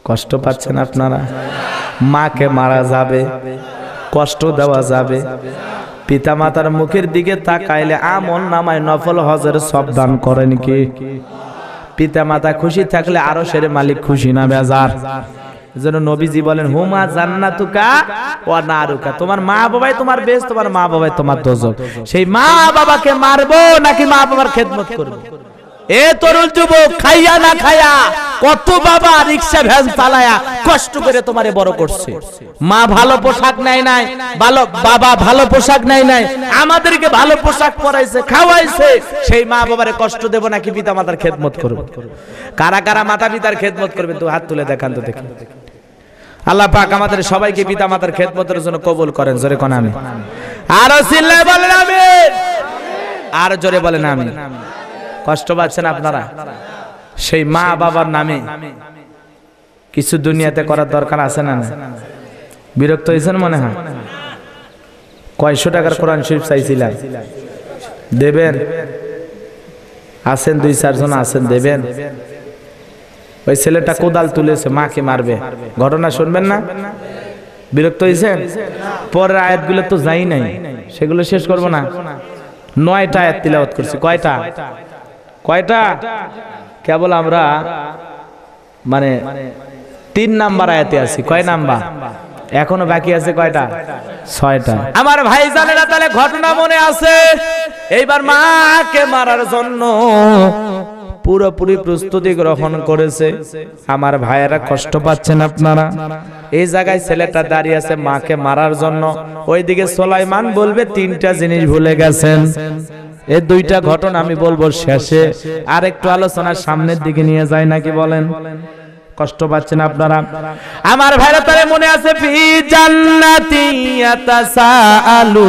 কষ্ট পাচ্ছেন আপনারা মাকে মারা যাবে কষ্ট দেওয়া যাবে পিতা মাতার মুখের দিকে তাকাইলে আমল নামায় নফল হজের সব দান করেন কি পিতা মাতা খুশি থাকলে আরো সেরে মালিক খুশি না বেজার যেন নবীজি বলেন হুমা জান্নাতুকা ও নারুকা তোমার মা বাবাই তোমার বেশ তোমার মা বাবাই তোমার দোজক সেই মা বাবাকে মারবো নাকি মা বাবার খেদমত করবো এ তরুণ যুবক খাইয়া না খাইয়া কত বাবা রিক্সা ভ্যান চালায়া কষ্ট করে তোমারে বড় করছে মা ভালো পোশাক নাই নাই ভালো বাবা ভালো পোশাক নাই নাই আমাদেরকে ভালো পোশাক পরাইছে খাওয়াইছে সেই মা বাবারে কষ্ট দেব নাকি পিতা মাতার খেদমত করব কারা কারা মাতা পিতার খেদমত করবে তো হাত তুলে দেখান তো দেখি আল্লাহ পাক আমাদের সবাইকে পিতা মাতার খেদমতের জন্য কবুল করেন জোরে কোন আমি আরো চিল্লায় বলেন আমি আর জোরে বলেন আমি কষ্ট পাচ্ছেন আপনারা সেই মা বাবার নামে কিছু দুনিয়াতে করার দরকার আছে না বিরক্ত হয়েছেন মনে হয় কয়শো টাকার কোরআন শরীফ চাইছিলাম দেবেন আছেন দুই চারজন আছেন দেবেন ওই ছেলেটা কোদাল তুলেছে মাকে মারবে ঘটনা শুনবেন না বিরক্ত হয়েছেন পরের আয়াতগুলো তো যাই নাই সেগুলো শেষ করব না নয়টা আয়াত তিলাওয়াত করছি কয়টা কয়টা কেবল আমরা মানে তিন নাম্বার আয়াতে আছি কয় নাম্বার এখনো বাকি আছে কয়টা ছয়টা আমার ভাই জানেরা তাহলে ঘটনা মনে আছে এইবার মাকে মারার জন্য পুরোপুরি প্রস্তুতি গ্রহণ করেছে আমার ভাইয়েরা কষ্ট পাচ্ছেন আপনারা এই জায়গায় ছেলেটা দাঁড়িয়ে আছে মাকে মারার জন্য ওইদিকে সোলাইমান বলবে তিনটা জিনিস ভুলে গেছেন এই দুইটা ঘটনা আমি বলবো শেষে আর একটু আলোচনা সামনের দিকে নিয়ে যায় নাকি বলেন কষ্ট পাচ্ছেন আপনারা আমার ভাইরা তারে মনে আছে ফি জান্নাতি আলু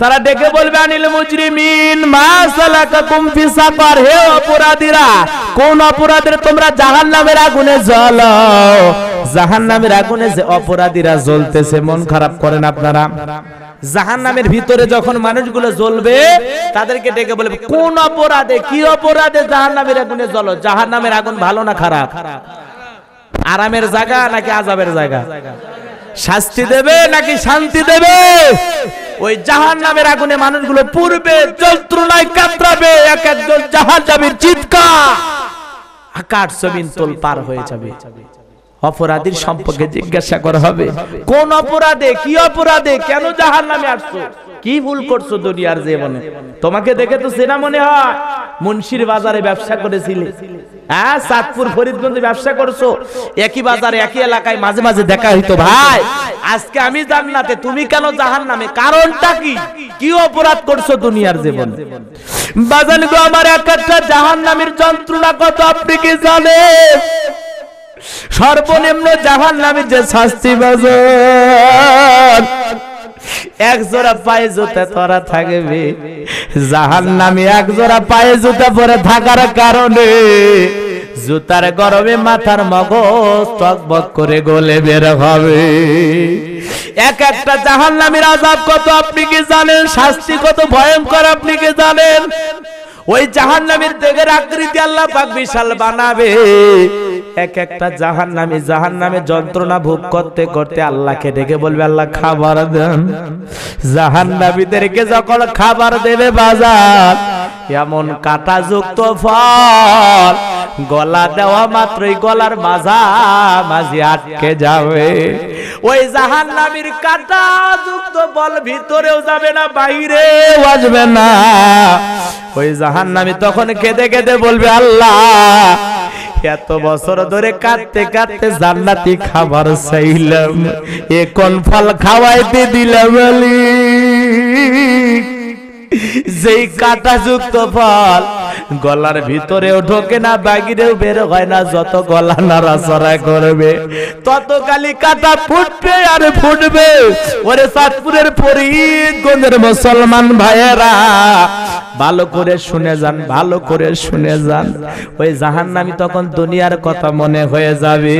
তারা ডেকে বলবে আনিল মুজরিমিন মা সাকার হে অপরাধীরা কোন অপরাধের তোমরা আগুনে জ্বলাও আগুনে যে অপরাধীরা জ্বলতেছে মন খারাপ করেন আপনারা জাহান্নামের ভিতরে যখন মানুষগুলো জ্বলবে তাদেরকে ডেকে বলবে কোন অপরাধে কি অপরাধে জাহান্নামের আগুনে জ্বলো জাহান্নামের আগুন ভালো না খারাপ আরামের জায়গা নাকি আজাবের জায়গা শাস্তি দেবে নাকি শান্তি দেবে ওই জাহান নামের আগুনে মানুষগুলো পূর্বে যন্ত্রণায় কাতরাবে এক একজন জাহান নামের চিৎকার আকাশ জমিন তোল পার হয়ে যাবে অপরাধীর সম্পর্কে জিজ্ঞাসা করা হবে কোন অপরাধে কি অপরাধে কেন জাহান নামে আসছো কি ভুল করছো দুনিয়ার জীবনে তোমাকে দেখে তো সেনা মনে হয় মুন্সির বাজারে ব্যবসা করেছিলে হ্যাঁ সাতপুর ফরিদগঞ্জে ব্যবসা করছো একই বাজার একই এলাকায় মাঝে মাঝে দেখা হইতো ভাই আজকে আমি জান্নাতে তুমি কেন জাহান নামে কারণটা কি কি অপরাধ করছো দুনিয়ার জীবন বাজান গো আমার একটা জাহান নামের যন্ত্রণা কত আপনি কি জানেন সর্বনিম্ন জাহান নামের যে শাস্তি বাজার এক জোড়া পায়ে জুতা তোরা থাকবে জাহান নামে এক জোড়া পায়ে জুতা পরে থাকার কারণে জুতার গরমে মাথার মগজ টকবক করে গলে বের হবে এক একটা জাহান নামের আজাব কত আপনি কি জানেন শাস্তি কত ভয়ঙ্কর আপনি কি জানেন ওই জাহান নামের দেহের আকৃতি আল্লাহ পাক বিশাল বানাবে এক একটা জাহান নামে জাহান নামে যন্ত্রণা ভোগ করতে করতে আল্লাহকে ডেকে বলবে আল্লাহ খাবার দেন জাহান নামীদেরকে যখন খাবার দেবে বাজার এমন কাটা যুক্ত ফল গলা দেওয়া মাত্রই গলার মাঝা মাঝি আটকে যাবে ওই জাহান নামীর কাটা যুক্ত বল ভিতরেও যাবে না বাইরেও আসবে না ওই জাহান্নামী তখন কেঁদে কেঁদে বলবে আল্লাহ এত বছর ধরে কাঁদতে কাঁদতে জান্নাতি খাবার চাইলাম এ ফল খাওয়াইতে দিলাম যেই কাটাযুক্ত ফল গলার ভিতরেও ঢোকে না বাগিরেও বের হয় না যত গলা নাড়াচড়া করবে তত কালি কাটা ফুটবে আর ফুটবে ওরে চাঁদপুরের ফরিদগঞ্জের মুসলমান ভাইয়েরা ভালো করে শুনে যান ভালো করে শুনে যান ওই জাহান্নামি তখন দুনিয়ার কথা মনে হয়ে যাবে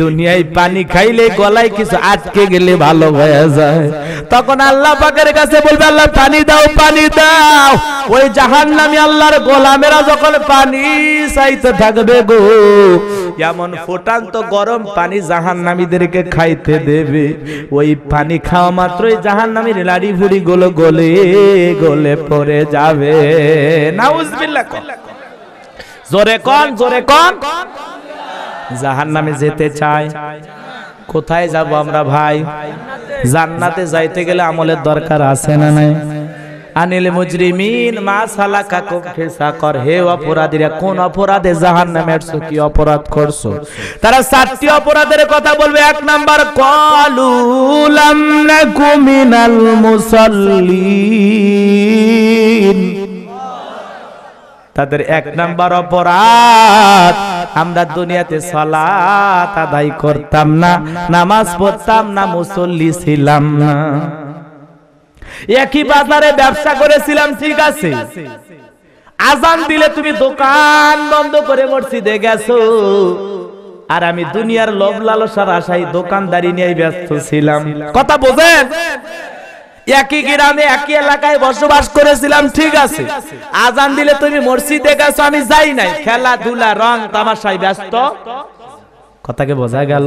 দুনিয়ায় পানি খাইলে গলায় কিছু আটকে গেলে ভালো হয়ে যায় তখন আল্লাহ পাকের কাছে বলবে আল্লাহ পানি দাও পানি দাও ওই জাহান নামে আল্লাহর গোলামেরা যখন পানি চাইতে থাকবে গো এমন ফোটান্ত গরম পানি জাহান নামীদেরকে খাইতে দেবে ওই পানি খাওয়া মাত্রই জাহান নামীর লাড়ি ভুড়ি গোলো গলে গলে পড়ে যাবে না নাউজবিল্লাহ জোরে কন জোরে কন জাহান নামে যেতে চাই কোথায় যাব আমরা ভাই জান্নাতে যাইতে গেলে আমলের দরকার আছে না নাই আনিল মুজরিমিন মা সালাকা কুমফি কর হে অপরাধীরা কোন অপরাধে জাহান্নামে নামে কি অপরাধ করছো তারা সাতটি অপরাধের কথা বলবে এক নাম্বার কলু লাম নাকু মিনাল মুসাল্লিন তাদের এক নাম্বার অপরাধ আমরা দুনিয়াতে সালাত আদায় করতাম না নামাজ পড়তাম না মুসল্লি ছিলাম না একই বাজারে ব্যবসা করেছিলাম ঠিক আছে আজান দিলে তুমি দোকান বন্ধ করে মসজিদে গেছো আর আমি দুনিয়ার লোভ লালসার আশায় দোকানদারি নিয়ে ব্যস্ত ছিলাম কথা বোঝেন একই গ্রামে একই এলাকায় বসবাস করেছিলাম ঠিক আছে আজান দিলে তুমি মসজিদে গেছো আমি যাই নাই খেলাধুলা রং তামাশায় ব্যস্ত কথাকে বোঝা গেল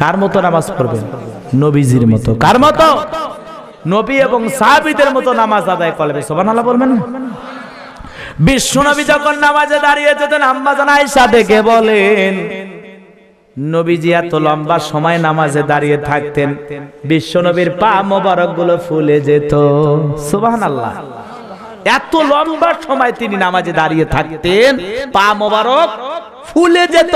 কার মতো নামাজ পড়বেন নবীজির মতো কার মতো নবী এবং সাহাবিদের মতো নামাজ আদায় করবে আল্লাহ বলবেন না বিশ্বনবী যখন নামাজে দাঁড়িয়ে যেতেন আম্মাজান আয়েশা দেখে বলেন নবীজি এত লম্বা সময় নামাজে দাঁড়িয়ে থাকতেন বিশ্বনবীর পা মোবারক গুলো ফুলে যেত আল্লাহ এত লম্বা সময় তিনি নামাজে দাঁড়িয়ে থাকতেন পা মোবারক ফুলে যেত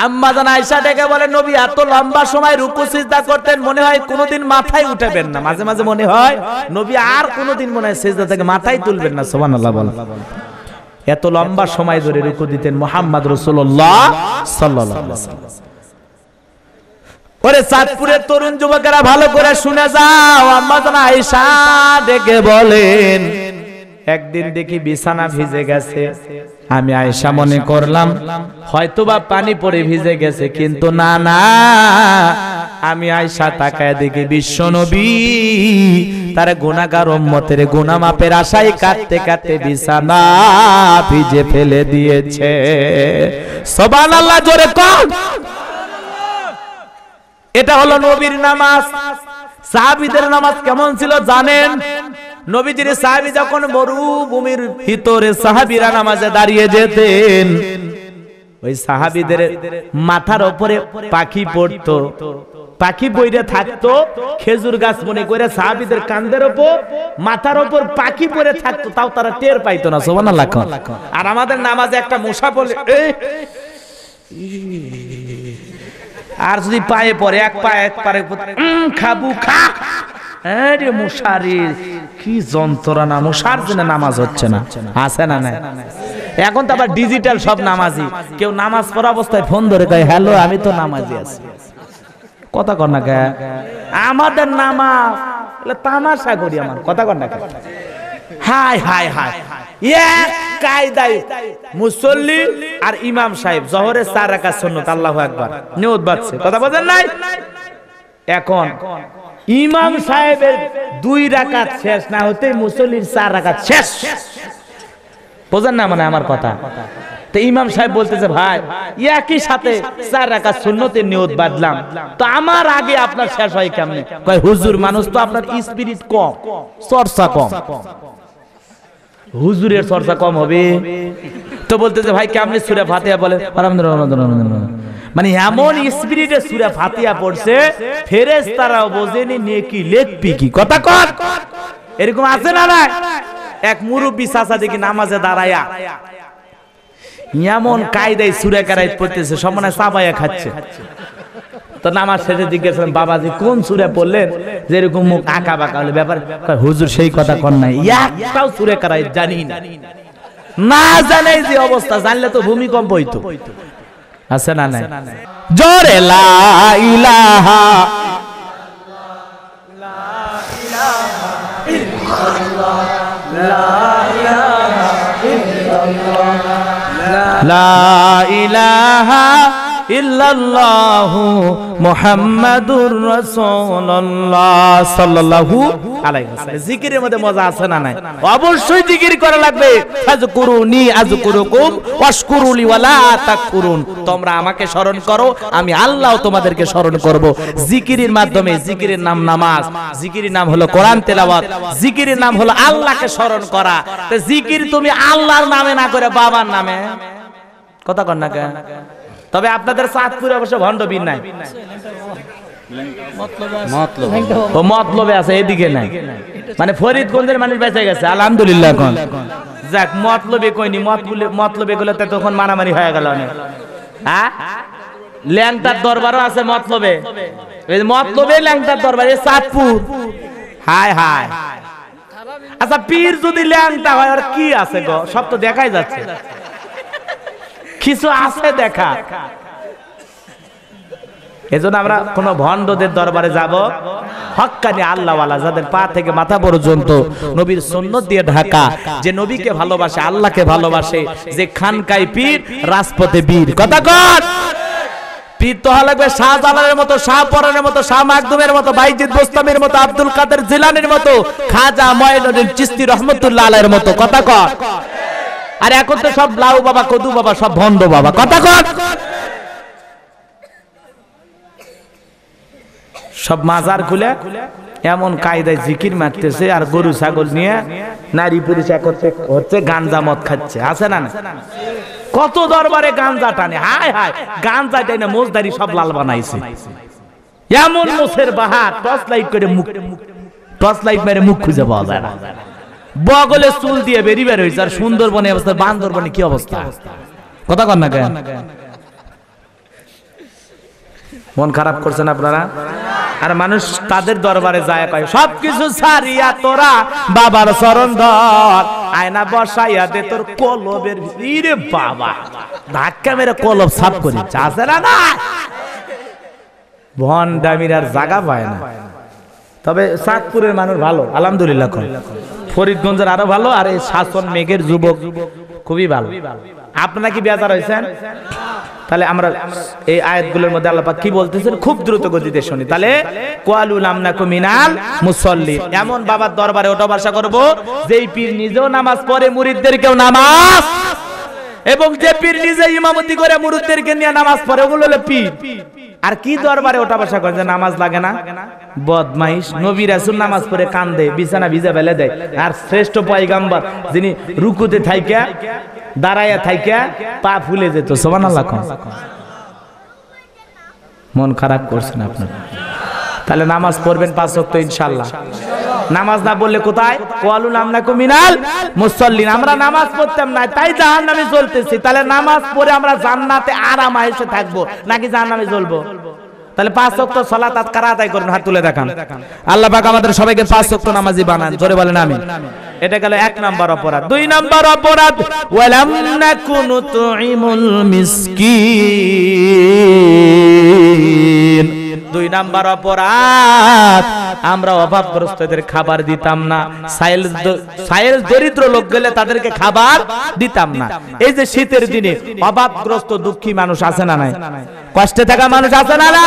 আয়সা ডেকে বলে নবী এত লম্বা সময় রুকু সিজদা করতেন মনে হয় কোনোদিন মাথায় উঠাবেন না মাঝে মাঝে মনে হয় নবী আর কোনোদিন মনে হয় সিজদা থেকে মাথায় তুলবেন না সুবহানাল্লাহ এত লম্বা সময় ধরে রুকু দিতেন মোহাম্মদ রাসূলুল্লাহ সাল্লাল্লাহু আলাইহি ওয়াসাল্লাম চাঁদপুরের তরুণ যুবকেরা ভালো করে শুনে যাও আম্মা জান আয়সা ডেকে বলেন একদিন দেখি বিছানা ভিজে গেছে আমি আয়সা মনে করলাম হয়তোবা পানি পরে ভিজে গেছে কিন্তু না না আমি আয়সা তাকায় দেখি বিশ্ব নবী তার গুণাগার উম্মতের গুণা মাপের আশায় কাঁদতে কাঁদতে বিছানা ভিজে ফেলে দিয়েছে সবান আল্লাহ জোরে কন এটা হলো নবীর নামাজ সাহাবিদের নামাজ কেমন ছিল জানেন নবীজির সাহাবি যখন মরুভূমির ভিতরে সাহাবিরা নামাজে দাঁড়িয়ে যেতেন ওই সাহাবিদের মাথার ওপরে পাখি পড়তো পাখি বইরে থাকতো খেজুর গাছ মনে করে সাহাবিদের কান্দের ওপর মাথার ওপর পাখি পরে থাকতো তাও তারা টের পাইতো না সোমান আর আমাদের নামাজে একটা মশা বলে আর যদি পায়ে পরে এক পায়ে এক পারে খাবু খা আরে মুশারির কি যন্ত্রণা মুশার নামাজ হচ্ছে না আছে না না এখন তো আবার ডিজিটাল সব নামাজি কেউ নামাজ পড়া অবস্থায় ফোন ধরে কয় হ্যালো আমি তো নামাজি আছি কথা কর না কে আমাদের নামাজ তামাশা করি আমার কথা কর না কে হাই হাই হাই এক মুসল্লি আর ইমাম সাহেব জহরের চার রাকাত সুন্নাত আল্লাহ একবার নিয়ত কথা বলেন নাই এখন ইমাম সাহেবের দুই রাকাত শেষ না হতে মুসল্লির চার রাকাত শেষ বোঝেন না মানে আমার কথা ইমাম সাহেব বলতেছে ভাই একই সাথে চার রাকাত সুন্নতের নিয়ত বাদলাম তো আমার আগে আপনার শেষ হয় কেমনে কয় হুজুর মানুষ তো আপনার স্পিরিট কম চর্চা কম হুজুরের চর্চা কম হবে তো বলতেছে ভাই কেমনে সুরে ফাতে বলে মানে, মানে এমন স্পিরিটে সুরে ফাতিয়া পড়ছে ফেরেস তারাও বোঝেনি নেকি লেখবি কি কথা কর এরকম আছে না না এক মুরব্বী চাচা দেখি নামাজে দাঁড়ায়া এমন কায়দায় সুরে কারাই পড়তেছে সমানে চাবায়া খাচ্ছে তো নামাজ শেষে জিজ্ঞেস করেন বাবাজি কোন সুরে পড়লেন যে এরকম মুখ আঁকা বাঁকা হলো ব্যাপার হুজুর সেই কথা কন নাই একটাও সুরে কারাই জানি না না জানে যে অবস্থা জানলে তো ভূমিকম্প হইতো আছে না নাই জোরে লা ইলাহা লা ইলাহা ইল্লাল্লাহু মুহাম্মাদুর রাসূলুল্লাহ সাল্লাল্লাহু আলাইহি ওয়াসাল্লাম জিকিরের মধ্যে মজা আছে না নাই অবশ্যই জিকির করা লাগবে ফাজকুরুনি আযকুরুকুম ওয়াশকুরুলি ওয়ালা তাকফুরুন তোমরা আমাকে স্মরণ করো আমি আল্লাহ তোমাদেরকে স্মরণ করব জিকিরের মাধ্যমে জিকিরের নাম নামাজ জিকিরের নাম হলো কোরআন তেলাওয়াত জিকিরের নাম হলো আল্লাহকে স্মরণ করা তো জিকির তুমি আল্লাহর নামে না করে বাবার নামে কথা কন না কেন তবে আপনাদের চাঁদপুরে অবশ্য ভণ্ডবীর নাই মতলবে আছে এদিকে নাই মানে ফরিদগঞ্জের মানুষ বেঁচে গেছে আলহামদুলিল্লাহ এখন যাক মতলবে কইনি মতলবে মতলবে গুলো তখন মারামারি হয়ে গেল অনেক হ্যাঁ ল্যাংটার দরবারও আছে মতলবে মতলবে ল্যাংটার দরবার এই চাঁদপুর হাই হাই আচ্ছা পীর যদি ল্যাংটা হয় আর কি আছে গো সব তো দেখাই যাচ্ছে কিছু আছে দেখা এজন্য আমরা কোন ভণ্ডদের দরবারে যাব হকানি আল্লাহওয়ালা যাদের পা থেকে মাথা পর্যন্ত নবীর সৈন্য দিয়ে ঢাকা যে নবীকে ভালোবাসে আল্লাহকে ভালোবাসে যে খানকাই পীর রাজপথে বীর কথা কর আব্দুল কাদের জিলানের মতো খাজা ময়নুদ্দিন চিস্তি রহমতুল্লাহ আলাইয়ের মতো কথা কর আর এখন তো সব লাউ বাবা কদু বাবা সব বন্ধ বাবা কথা কন সব মাজার খুলে এমন কায়দায় জিকির মারতেছে আর গরু ছাগল নিয়ে নারী পুরুষ একত্রে হচ্ছে গাঞ্জা মদ খাচ্ছে আছে না না কত দরবারে গাঞ্জা টানে হাই হাই গাঞ্জা টানে মোজদারি সব লাল বানাইছে এমন মোষের বাহার টর্চ লাইট করে মুখ টর্চ লাইট মেরে মুখ খুঁজে পাওয়া যায় না বগলে চুল দিয়ে বেরি বের হয়েছে আর সুন্দরবনে অবস্থা বান্দরবনে কি অবস্থা কথা কন না কেন মন খারাপ করছেন আপনারা আর মানুষ তাদের দরবারে যায় কয় সবকিছু সারিয়া তোরা বাবার চরণ ধর আয়না বসাইয়া দে তোর কলবের ভিড়ে বাবা ধাক্কা মেরে কলব সাফ করি আছে না না ভন দামির আর জায়গা পায় না তবে সাতপুরের মানুষ ভালো আলহামদুলিল্লাহ কয় ফরিদগঞ্জের আরো ভালো আর এই শাসন মেঘের যুবক খুবই ভালো আপনারা কি বেজার হয়েছেন তাহলে আমরা এই আয়াতগুলোর মধ্যে আল্লাহ কি বলতেছেন খুব দ্রুত গতিতে শুনি তাহলে কোয়ালুল আমনাকু মিনাল মুসল্লি এমন বাবার দরবারে ওটা বাসা করব যেই পীর নিজেও নামাজ পড়ে মুরিদদেরকেও নামাজ এবং যে পীর নিজে ইমামতি করে মুরুদদেরকে নিয়ে নামাজ পড়ে ওগুলো হলো পীর আর কি দরবারে ওটা বাসা করে যে নামাজ লাগে না বদমাইশ নবী রাসূল নামাজ পড়ে কান দেয় বিছানা ভিজে ফেলে দেয় আর শ্রেষ্ঠ পয়গাম্বর যিনি রুকুতে থাইকা দাঁড়ায়া থাইকা পা ফুলে যেত সুবহানাল্লাহ মন খারাপ করছেন আপনারা তাহলে নামাজ পড়বেন পাঁচ ওয়াক্ত ইনশাআল্লাহ নামাজ না বললে কোথায় কোয়ালু নাম না কুমিনাল মুসল্লিন আমরা নামাজ পড়তাম না তাই জাহান নামে চলতেছি তাহলে নামাজ পড়ে আমরা জান্নাতে আরাম আয়েসে থাকবো নাকি জাহান নামে জ্বলবো তাহলে পাঁচ অক্ট সলাত কারা আদায় করেন হাত তুলে দেখান আল্লাহ পাক আমাদের সবাইকে পাঁচ অক্ট নামাজি বানান জোরে বলেন আমি এটা গেল এক নাম্বার অপরাধ দুই নাম্বার অপরাধ ওয়ালাম নাকুনু তুইমুল মিসকিন দুই নাম্বার অপরাধ আমরা অভাবগ্রস্তদের খাবার দিতাম না সাইল সাইল দরিদ্র লোক গেলে তাদেরকে খাবার দিতাম না এই যে শীতের দিনে অভাবগ্রস্ত দুঃখী মানুষ আছে না নাই কষ্টে থাকা মানুষ আছে না না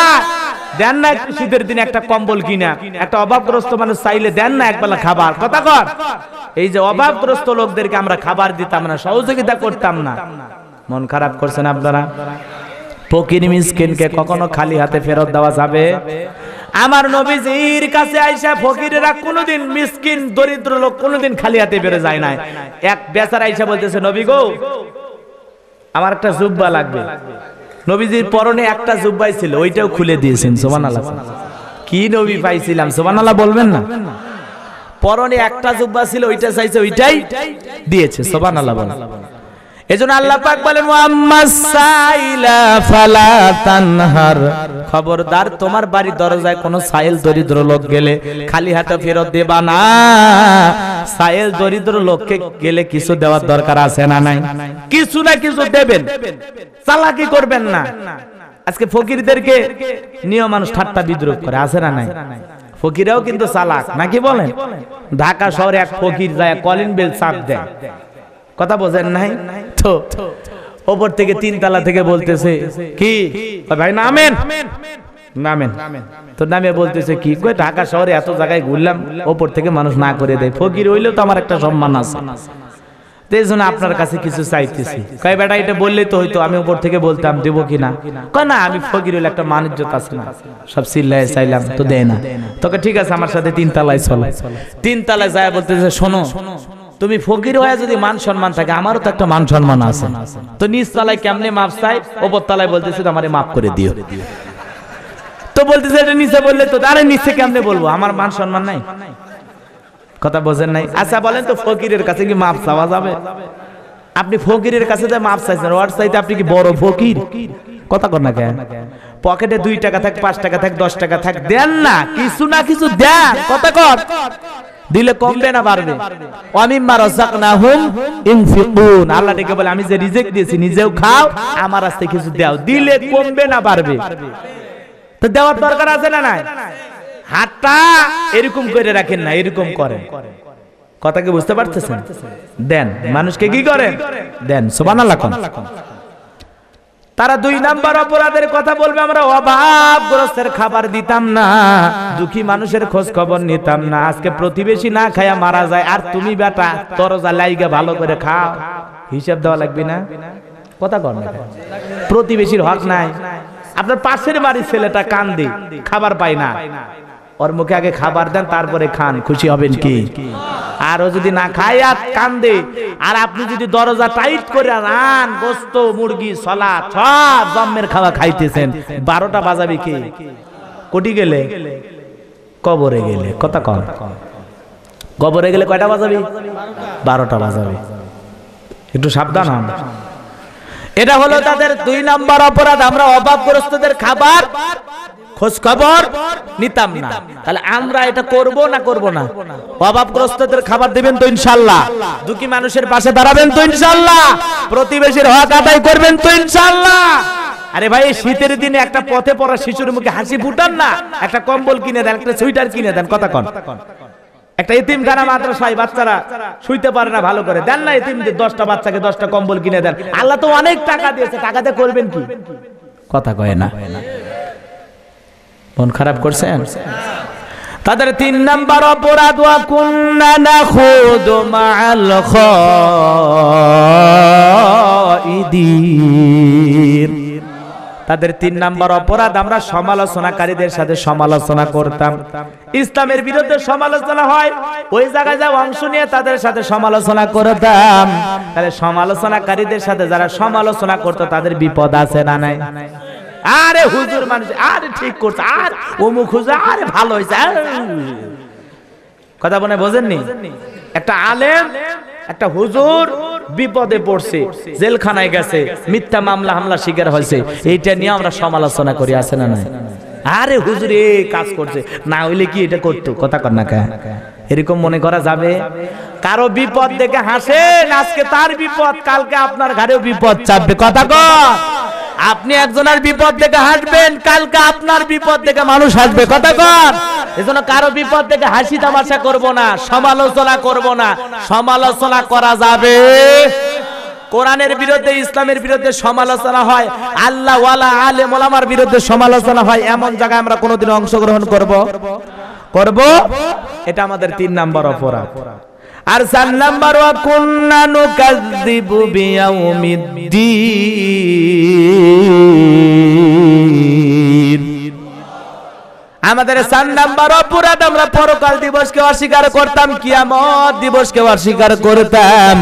দেন না একটু শীতের দিনে একটা কম্বল কিনা একটা অভাবগ্রস্ত মানুষ চাইলে দেন না একবেলা খাবার কথা কর এই যে অভাবগ্রস্ত লোকদেরকে আমরা খাবার দিতাম না সহযোগিতা করতাম না মন খারাপ করছেন আপনারা ফকির মিসকিনকে কখনো খালি হাতে ফেরত দেওয়া যাবে আমার নবীজির কাছে আইসা ফকিরেরা কোনোদিন মিসকিন দরিদ্র লোক কোনোদিন খালি হাতে বেড়ে যায় না এক বেচার আইসা বলতেছে নবী গো আমার একটা জুব্বা লাগবে নবীজির পরনে একটা জুব্বাই ছিল ওইটাও খুলে দিয়েছেন সোমান আল্লাহ কি নবী পাইছিলাম সোমান আল্লাহ বলবেন না পরনে একটা জুব্বা ছিল ওইটা চাইছে ওইটাই দিয়েছে সোমান আল্লাহ এজন্য আল্লাহ পাক বলেন সাইলা তানহার খবরদার তোমার বাড়ি দরজায় কোন সাইল দরিদ্র লোক গেলে খালি হাতে ফেরত দেবা না সাইল দরিদ্র লোককে গেলে কিছু দেওয়ার দরকার আছে না নাই কিছু না কিছু দেবেন চালাকি করবেন না আজকে ফকিরদেরকে নিয়ম মানুষ ঠাট্টা বিদ্রোহ করে আছে না নাই ফকিরাও কিন্তু চালাক নাকি বলেন ঢাকা শহরে এক ফকির যায় কলিন বেল চাপ দেয় কথা বোঝেন নাই তো ওপর থেকে তিন তিনতলা থেকে বলতেছে কি ভাই নামেন নামেন তো নামে বলতেছে কি কই ঢাকা শহরে এত জায়গায় ঘুরলাম ওপর থেকে মানুষ না করে দেয় ফকির হইলেও তো আমার একটা সম্মান আছে এই জন্য আপনার কাছে কিছু চাইতেছি কয় বেটা এটা বললে তো হইতো আমি উপর থেকে বলতাম দেবো কিনা না আমি ফকির হইলে একটা মানিজ্যত আছে না সব সিল্লায় চাইলাম তো দেয় না তোকে ঠিক আছে আমার সাথে তিন তালায় চলে তিন তালায় যায় বলতেছে শোনো শোনো তুমি ফকির হয়ে যদি মান সম্মান থাকে আমারও তো একটা মান সম্মান আছে তো নিচ তালায় কেমনে মাপ চাই ওপর তালায় বলতেছে আমারে মাফ করে দিও তো বলতেছে এটা নিচে বললে তো তারে নিচে কেমনে বলবো আমার মান সম্মান নাই কথা বোঝেন নাই আচ্ছা বলেন তো ফকিরের কাছে কি মাপ চাওয়া যাবে আপনি ফকিরের কাছে যে মাপ চাইছেন ওয়ার্ড চাইতে আপনি কি বড় ফকির কথা কর না কেন পকেটে দুই টাকা থাক পাঁচ টাকা থাক দশ টাকা থাক দেন না কিছু না কিছু দেন কথা কর দিলে কমবে না বাড়বে অমিম্মা না রাযাকনাহুম ইনফিকুন আল্লাহ ডেকে বলে আমি যে রিজেক্ট দিয়েছি নিজেও খাও আমার আস্তে কিছু দাও দিলে কমবে না বাড়বে তো দেওয়ার দরকার আছে না নাই হাতটা এরকম করে রাখেন না এরকম করেন কথা কি বুঝতে পারতেছেন দেন মানুষকে কি করেন দেন সুবহানাল্লাহ কোন তারা দুই নাম্বার অপরাধের কথা বলবে আমরা অভাবগ্রস্তের খাবার দিতাম না দুঃখী মানুষের খোঁজ খবর নিতাম না আজকে প্রতিবেশী না খায়া মারা যায় আর তুমি বেটা তরজা লাইগা ভালো করে খাও হিসাব দেওয়া লাগবে না কথা কর না প্রতিবেশীর হক নাই আপনার পাশের বাড়ির ছেলেটা কান্দি খাবার পায় না ওর মুখে আগে খাবার দেন তারপরে খান খুশি হবেন কি আর ও যদি না খায় আর কান্দে আর আপনি যদি দরজা টাইট করে রান গোস্ত মুরগি সলা সব জম্মের খাওয়া খাইতেছেন বারোটা বাজাবে কি কোটি গেলে কবরে গেলে কথা কম কবরে গেলে কয়টা বাজাবি বারোটা বাজাবে একটু সাবধান হন এটা হলো তাদের দুই নাম্বার অপরাধ আমরা অভাবগ্রস্তদের খাবার খোঁজ খবর নিতাম না তাহলে আমরা এটা করব না করব না অভাবগ্রস্তদের খাবার দিবেন তো ইনশাল্লাহ দুঃখী মানুষের পাশে দাঁড়াবেন তো ইনশাল্লাহ প্রতিবেশীর হক আদায় করবেন তো ইনশাল্লাহ আরে ভাই শীতের দিনে একটা পথে পড়া শিশুর মুখে হাসি ফুটান না একটা কম্বল কিনে দেন একটা সুইটার কিনে দেন কথা কন একটা মাত্র সাই বাচ্চারা শুইতে পারে না ভালো করে দেন না ইতিম দশটা বাচ্চাকে দশটা কম্বল কিনে দেন আল্লাহ তো অনেক টাকা দিয়েছে টাকাতে করবেন কি কথা কয় না মন খারাপ করছেন তাদের তিন নাম্বার অপরাধ কুন্না খোদ মাল তাদের তিন নাম্বার অপরাধ আমরা সমালোচনাকারীদের সাথে সমালোচনা করতাম ইসলামের বিরুদ্ধে সমালোচনা হয় ওই জায়গায় যা অংশ নিয়ে তাদের সাথে সমালোচনা করতাম তাহলে সমালোচনাকারীদের সাথে যারা সমালোচনা করতো তাদের বিপদ আছে না নাই আরে হুজুর মানুষ আরে ঠিক করছে আর অমুক হুজুর আরে ভালো হয়েছে কথা মনে বোঝেননি একটা আলেম একটা হুজুর বিপদে পড়ছে জেলখানায় গেছে মিথ্যা মামলা হামলা শিকার হয়েছে এইটা নিয়ে আমরা সমালোচনা করি আছে না নাই আরে হুজুর এ কাজ করছে না হইলে কি এটা করতো কথা কর না এরকম মনে করা যাবে কারো বিপদ দেখে হাসেন আজকে তার বিপদ কালকে আপনার ঘরেও বিপদ চাপবে কথা কর আপনি একজনের বিপদ থেকে হাসবেন কালকে আপনার বিপদ থেকে মানুষ হাসবে কথা কর এজন্য কারো বিপদ থেকে হাসি তামাশা করব না সমালোচনা করব না সমালোচনা করা যাবে কোরআনের বিরুদ্ধে ইসলামের বিরুদ্ধে সমালোচনা হয় আল্লাহ ওয়ালা আলেম ওলামার বিরুদ্ধে সমালোচনা হয় এমন জায়গায় আমরা কোনোদিন অংশগ্রহণ করব করব এটা আমাদের তিন নাম্বার অপরাধ আর চার নাম্বার ওয়া কুন্না নুকাযযিবু বিয়াউমিদ্দিন আমাদের চার নাম্বার অপরাধ আমরা পরকাল দিবসকে অস্বীকার করতাম কিয়ামত দিবসকে অস্বীকার করতাম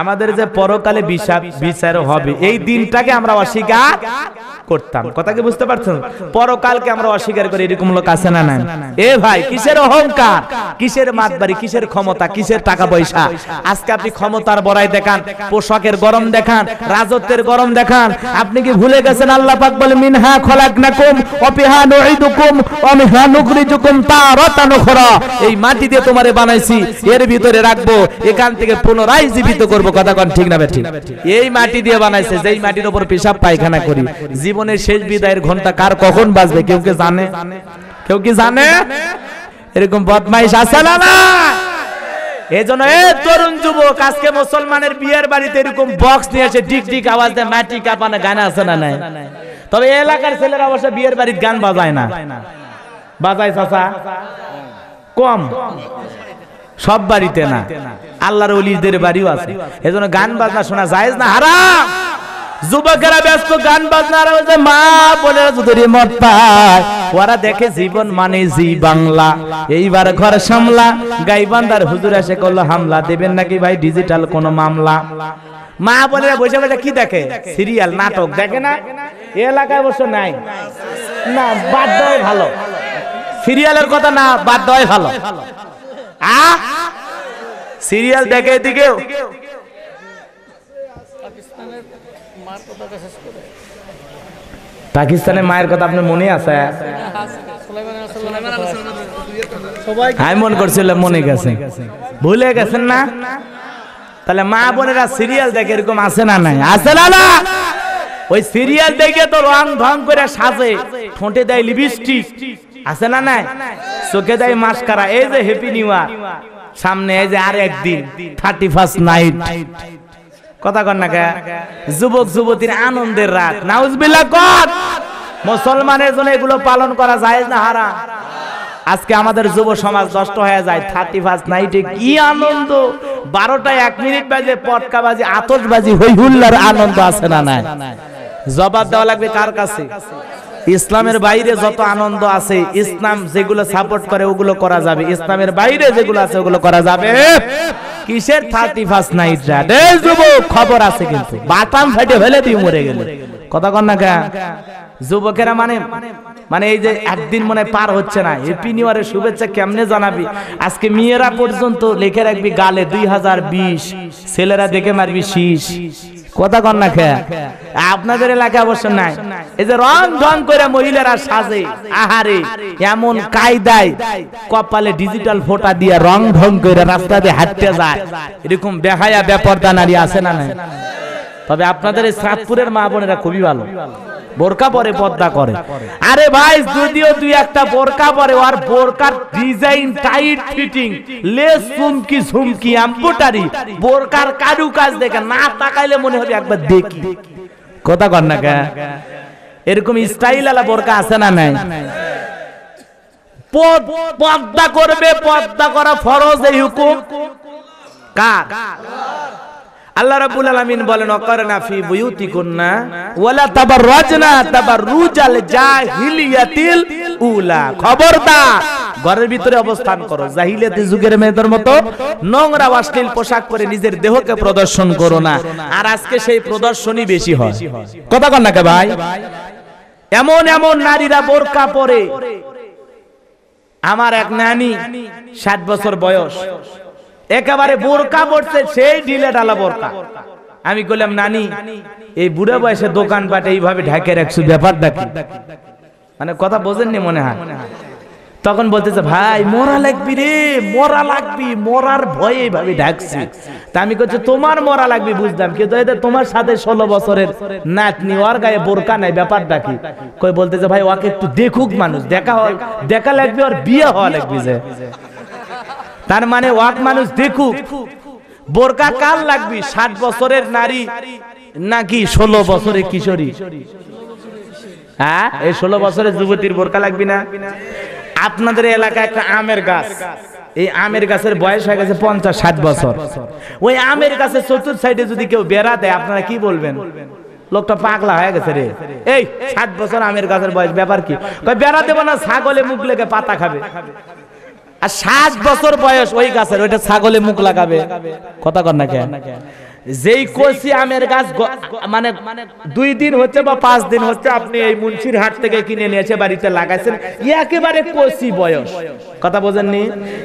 আমাদের যে পরকালে বিচার হবে এই দিনটাকে আমরা অস্বীকার করতাম কথা কি বুঝতে পারছেন পরকালকে আমরা অস্বীকার করি এরকম লোক আছে না না এ ভাই কিসের অহংকার কিসের মাতবাড়ি কিসের ক্ষমতা কিসের টাকা পয়সা আজকে আপনি ক্ষমতার বড়াই দেখান পোশাকের গরম দেখান রাজত্বের গরম দেখান আপনি কি ভুলে গেছেন আল্লাহ পাক বলে মিনহা খলাকনাকুম অপিহা নুইদুকুম অমিহা নুখরিজুকুম তারাতান উখরা এই মাটি দিয়ে তোমারে বানাইছি এর ভিতরে রাখবো এখান থেকে পুনরায় জীবিত করব করব কথা কন ঠিক না ঠিক এই মাটি দিয়ে বানাইছে যেই মাটির উপর পেশাব পায়খানা করি জীবনের শেষ বিদায়ের ঘন্টা কার কখন বাজবে কেউ কে জানে কেউ কি জানে এরকম বদমাইশ আছে না এই জন্য তরুণ যুবক আজকে মুসলমানের বিয়ের বাড়িতে এরকম বক্স নিয়ে এসে ডিক ডিক আওয়াজ দেয় মাটি কাঁপানো গান আছে না নাই তবে এলাকার ছেলেরা অবশ্য বিয়ের বাড়ির গান বাজায় না বাজায় চাচা কম সব বাড়িতে না আল্লাহর অলিদের বাড়িও আছে জন্য গান বাজনা শোনা যায় না হারাম যুবকেরা ব্যস্ত গান বাজনা আর যে মা বলে যদি মত পায় ওরা দেখে জীবন মানে জি বাংলা এইবার ঘর সামলা গাইবান্দার হুজুর এসে করলো হামলা দেবেন নাকি ভাই ডিজিটাল কোন মামলা মা বোনেরা বসে বসে কি দেখে সিরিয়াল নাটক দেখে না এলাকায় অবশ্য নাই না বাদ দেওয়াই ভালো সিরিয়ালের কথা না বাদ দেওয়াই ভালো হ্যাঁ? সিরিয়াল দেখে দিকে পাকিস্তানের মায়ের কথা আপনার মনে আছে আমি মনে করছিলাম মনে গেছে ভুলে গেছেন না তাহলে মা বোনেরা সিরিয়াল দেখে এরকম আছে না নাই আছে না না ওই সিরিয়াল দেখে তো রং ধং করে সাজে ঠোঁটে দেয় লিপস্টিক আছে না নাই চোখে যাই মাস মাস্কারা এই যে হ্যাপি নিউ ইয়ার সামনে এই যে আর একদিন থার্টি ফার্স্ট নাইট কথা কর না যুবক যুবতীর আনন্দের রাত নাউজবিল্লা কর মুসলমানের জন্য এগুলো পালন করা যায় না হারা আজকে আমাদের যুব সমাজ নষ্ট হয়ে যায় থার্টি ফার্স্ট নাইটে কি আনন্দ বারোটায় এক মিনিট বাজে পটকা বাজি আতসবাজি হই হুল্লার আনন্দ আছে না নাই জবাব দেওয়া লাগবে কার কাছে ইসলামের বাইরে যত আনন্দ আছে ইসলাম যেগুলো সাপোর্ট করে ওগুলো করা যাবে ইসলামের বাইরে যেগুলো আছে ওগুলো করা যাবে কিসের থার্টি ফার্স্ট নাইট রাত যুবক খবর আছে কিন্তু বাটাম ফেটে ফেলে তুই মরে গেলে কথা কন না কেন যুবকেরা মানে মানে এই যে একদিন মনে পার হচ্ছে না হ্যাপি নিউ ইয়ারের শুভেচ্ছা কেমনে জানাবি আজকে মেয়েরা পর্যন্ত লিখে রাখবি গালে দুই হাজার বিশ ছেলেরা দেখে মারবি শীষ কথা কন না খেয়া আপনাদের এলাকায় অবশ্য নাই এই যে রং ঢং করে মহিলারা সাজে আহারে এমন কায়দায় কপালে ডিজিটাল ফোটা দিয়ে রং ঢং করে দিয়ে হাঁটতে যায় এরকম বেহায়া ব্যাপারদা নারী আছে না নাই তবে আপনাদের এই সাতপুরের মা বোনেরা খুবই ভালো বোরকা পরে পর্দা করে আরে ভাই যদিও তুই একটা বোরকা পরে আর বোরকার ডিজাইন টাইট ফিটিং লেস ঝুমকি ঝুমকি আম্বুটারি বোরকার কারু কাজ দেখে না তাকাইলে মনে হবে একবার দেখি কথা কর না এরকম স্টাইল আলা বোরকা আছে না নাই পদ্মা করবে পদ্মা করা ফরজ এই হুকুম কার আল্লাহ রাবুল আলমিন বলেন অকারনা ফি তাবার ওয়ালা তাবাররাজনা তাবাররুজাল জাহিলিয়াতিল উলা খবরদার ঘরের ভিতরে অবস্থান করো জাহিলিয়াতের যুগের মেয়েদের মতো নোংরা অশ্লীল পোশাক পরে নিজের দেহকে প্রদর্শন করো না আর আজকে সেই প্রদর্শনই বেশি হয় কথা কন না কে ভাই এমন এমন নারীরা বোরকা পরে আমার এক নানি 60 বছর বয়স একেবারে বোরকা পড়ছে সেই ঢিলে ঢালা বোরকা আমি বললাম নানি এই বুড়া বয়সে পাটে এইভাবে ঢাকে রাখছো ব্যাপার দেখি মানে কথা বোঝেননি মনে হয় তখন বলতেছে ভাই মরা লাগবি রে মরা লাগবি মরার ভয়ে এইভাবে ঢাকছি তা আমি করছি তোমার মরা লাগবি বুঝলাম কিন্তু এদের তোমার সাথে ষোলো বছরের নাতনি ওর গায়ে বোরকা নাই ব্যাপার ডাকি কই বলতেছে ভাই ওকে একটু দেখুক মানুষ দেখা হয় দেখা লাগবে আর বিয়ে হওয়া লাগবে যে তার মানে ওয়াক মানুষ দেখুক বোরকা কাল লাগবি ষাট বছরের নারী নাকি ষোলো বছরের কিশোরী হ্যাঁ এই ষোলো বছরের যুবতীর বোরকা লাগবি না আপনাদের এলাকায় একটা আমের গাছ এই আমের গাছের বয়স হয়ে গেছে পঞ্চাশ ষাট বছর ওই আমের গাছের চতুর্থ সাইডে যদি কেউ বেড়াতে আপনারা কি বলবেন লোকটা পাগলা হয়ে গেছে রে এই ষাট বছর আমের গাছের বয়স ব্যাপার কি বেড়াতে না ছাগলে মুখ লেগে পাতা খাবে আর সাত বছর বয়স ওই গাছের ওইটা ছাগলে মুখ লাগাবে কথা কর না কেন যেই কষি আমের গাছ মানে দুই দিন হচ্ছে বা পাঁচ দিন হচ্ছে আপনি এই মুন্সির হাট থেকে কিনে নিয়েছে বাড়িতে লাগাইছেন একেবারে কষি বয়স কথা বোঝেননি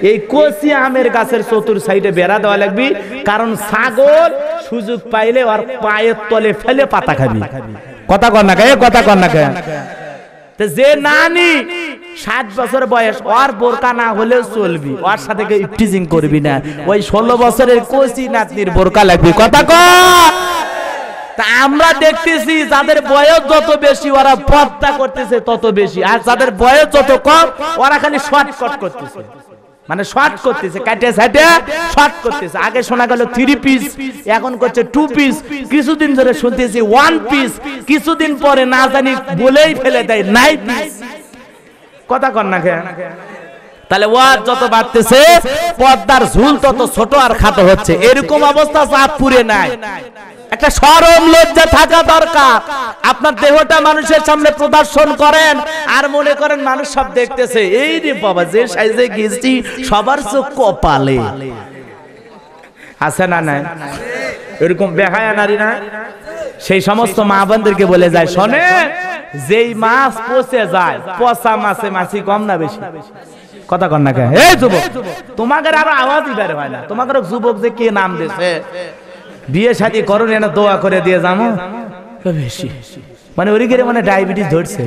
এই কষি আমের গাছের চতুর সাইডে বেড়া দেওয়া লাগবি কারণ ছাগল সুযোগ পাইলে আর পায়ের তলে ফেলে পাতা খাবি কথা কর না কথা কর না যে নানি ষাট বছর বয়স ওর বোরকা না হলেও চলবি ওর সাথে ইফটিজিং করবি না ওই ষোলো বছরের কচি নাতনির বোরকা লাগবে কথা তা আমরা দেখতেছি যাদের বয়স যত বেশি ওরা পদ্মা করতেছে তত বেশি আর যাদের বয়স যত কম ওরা খালি শর্টকট করতেছে মানে শর্ট করতেছে কাটে সাইটে শর্ট করতেছে আগে শোনা গেল থ্রি পিস এখন করছে টু পিস কিছুদিন ধরে শুনতেছি ওয়ান পিস কিছুদিন পরে না জানি বলেই ফেলে দেয় নাই পিস কথা কর না তাহলে ওয়াজ যত বাড়তেছে পর্দার ঝুল তত ছোট আর খাটো হচ্ছে এরকম অবস্থা চাঁদপুরে নাই একটা সরম লজ্জা থাকা দরকার আপনার দেহটা মানুষের সামনে প্রদর্শন করেন আর মনে করেন মানুষ সব দেখতেছে এই রে বাবা যে সাইজে গেছি সবার চোখ কপালে আছে না নাই এরকম বেহায়া নারী না সেই সমস্ত মা বন্ধুকে বলে যায় শোনে যেই মাছ পচে যায় পচা মাছে মাছি কম না বেশি কথা কন না কে যুবক তোমাদের আরো আওয়াজই বের হয় না তোমাকে যুবক যে কে নাম দিয়েছে বিয়ে শাদি করো এনে দোয়া করে দিয়ে জানো বেশি মানে ওরিগের মানে ডায়াবেটিস ধরছে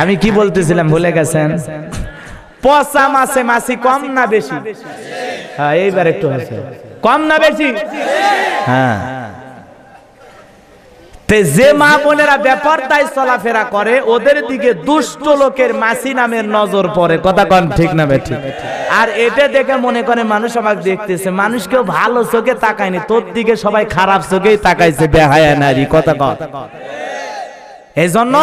আমি কি বলতেছিলাম ভুলে গেছেন পচা মাছে মাছি কম না বেশি হ্যাঁ এইবার একটু আছে কম না বেশি হ্যাঁ যে মা বোনেরা ব্যাপার তাই চলাফেরা করে ওদের দিকে দুষ্ট লোকের মাসি নামের নজর পড়ে কথা কন ঠিক না বেঠি আর এটা দেখে মনে করে মানুষ আমাকে দেখতেছে মানুষ কেউ ভালো চোখে তাকায়নি তোর দিকে সবাই খারাপ চোখেই তাকাইছে বেহায়া নারী কথা কথা এজন্য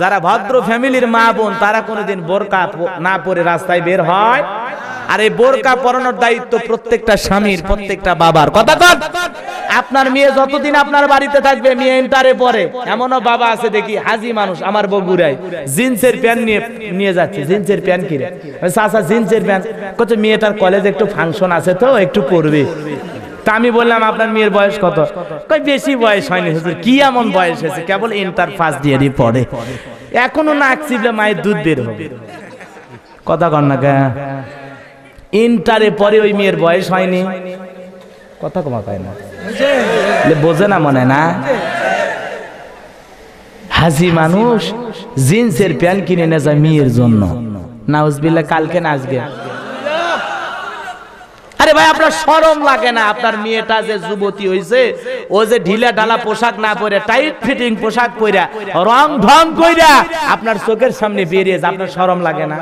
যারা ভদ্র ফ্যামিলির মা বোন তারা কোনোদিন বোরকা না পরে রাস্তায় বের হয় আর এই বোরকা পরানোর দায়িত্ব প্রত্যেকটা স্বামীর প্রত্যেকটা বাবার কথা কথা আপনার মেয়ে যতদিন আপনার বাড়িতে থাকবে মেয়ে ইন্টারে পরে এমনও বাবা আছে দেখি হাজি মানুষ আমার বগুড়ায় জিন্সের প্যান্ট নিয়ে নিয়ে যাচ্ছে জিন্সের প্যান্ট কিনে চাচা জিন্সের প্যান্ট কত মেয়েটার কলেজে একটু ফাংশন আছে তো একটু পড়বে তা আমি বললাম আপনার মেয়ের বয়স কত কই বেশি বয়স হয়নি হুজুর কি এমন বয়স হয়েছে কেবল ইন্টার ফার্স্ট দিয়ে পড়ে এখনো নাক চিবলে মায়ের দুধ বের হবে কথা কর না কেন ইন্টারে পরে ওই মেয়ের বয়স হয়নি কথা কমা পায় না বোঝে না মনে না হাসি মানুষ জিন্সের প্যান্ট কিনে নিয়ে যায় মেয়ের জন্য নাউজবিল্লা কালকে না আজকে আরে ভাই আপনার সরম লাগে না আপনার মেয়েটা যে যুবতী হইছে ও যে ঢিলা ঢালা পোশাক না পরে টাইট ফিটিং পোশাক পরে রং ঢং কইরা আপনার চোখের সামনে বেরিয়ে যায় আপনার সরম লাগে না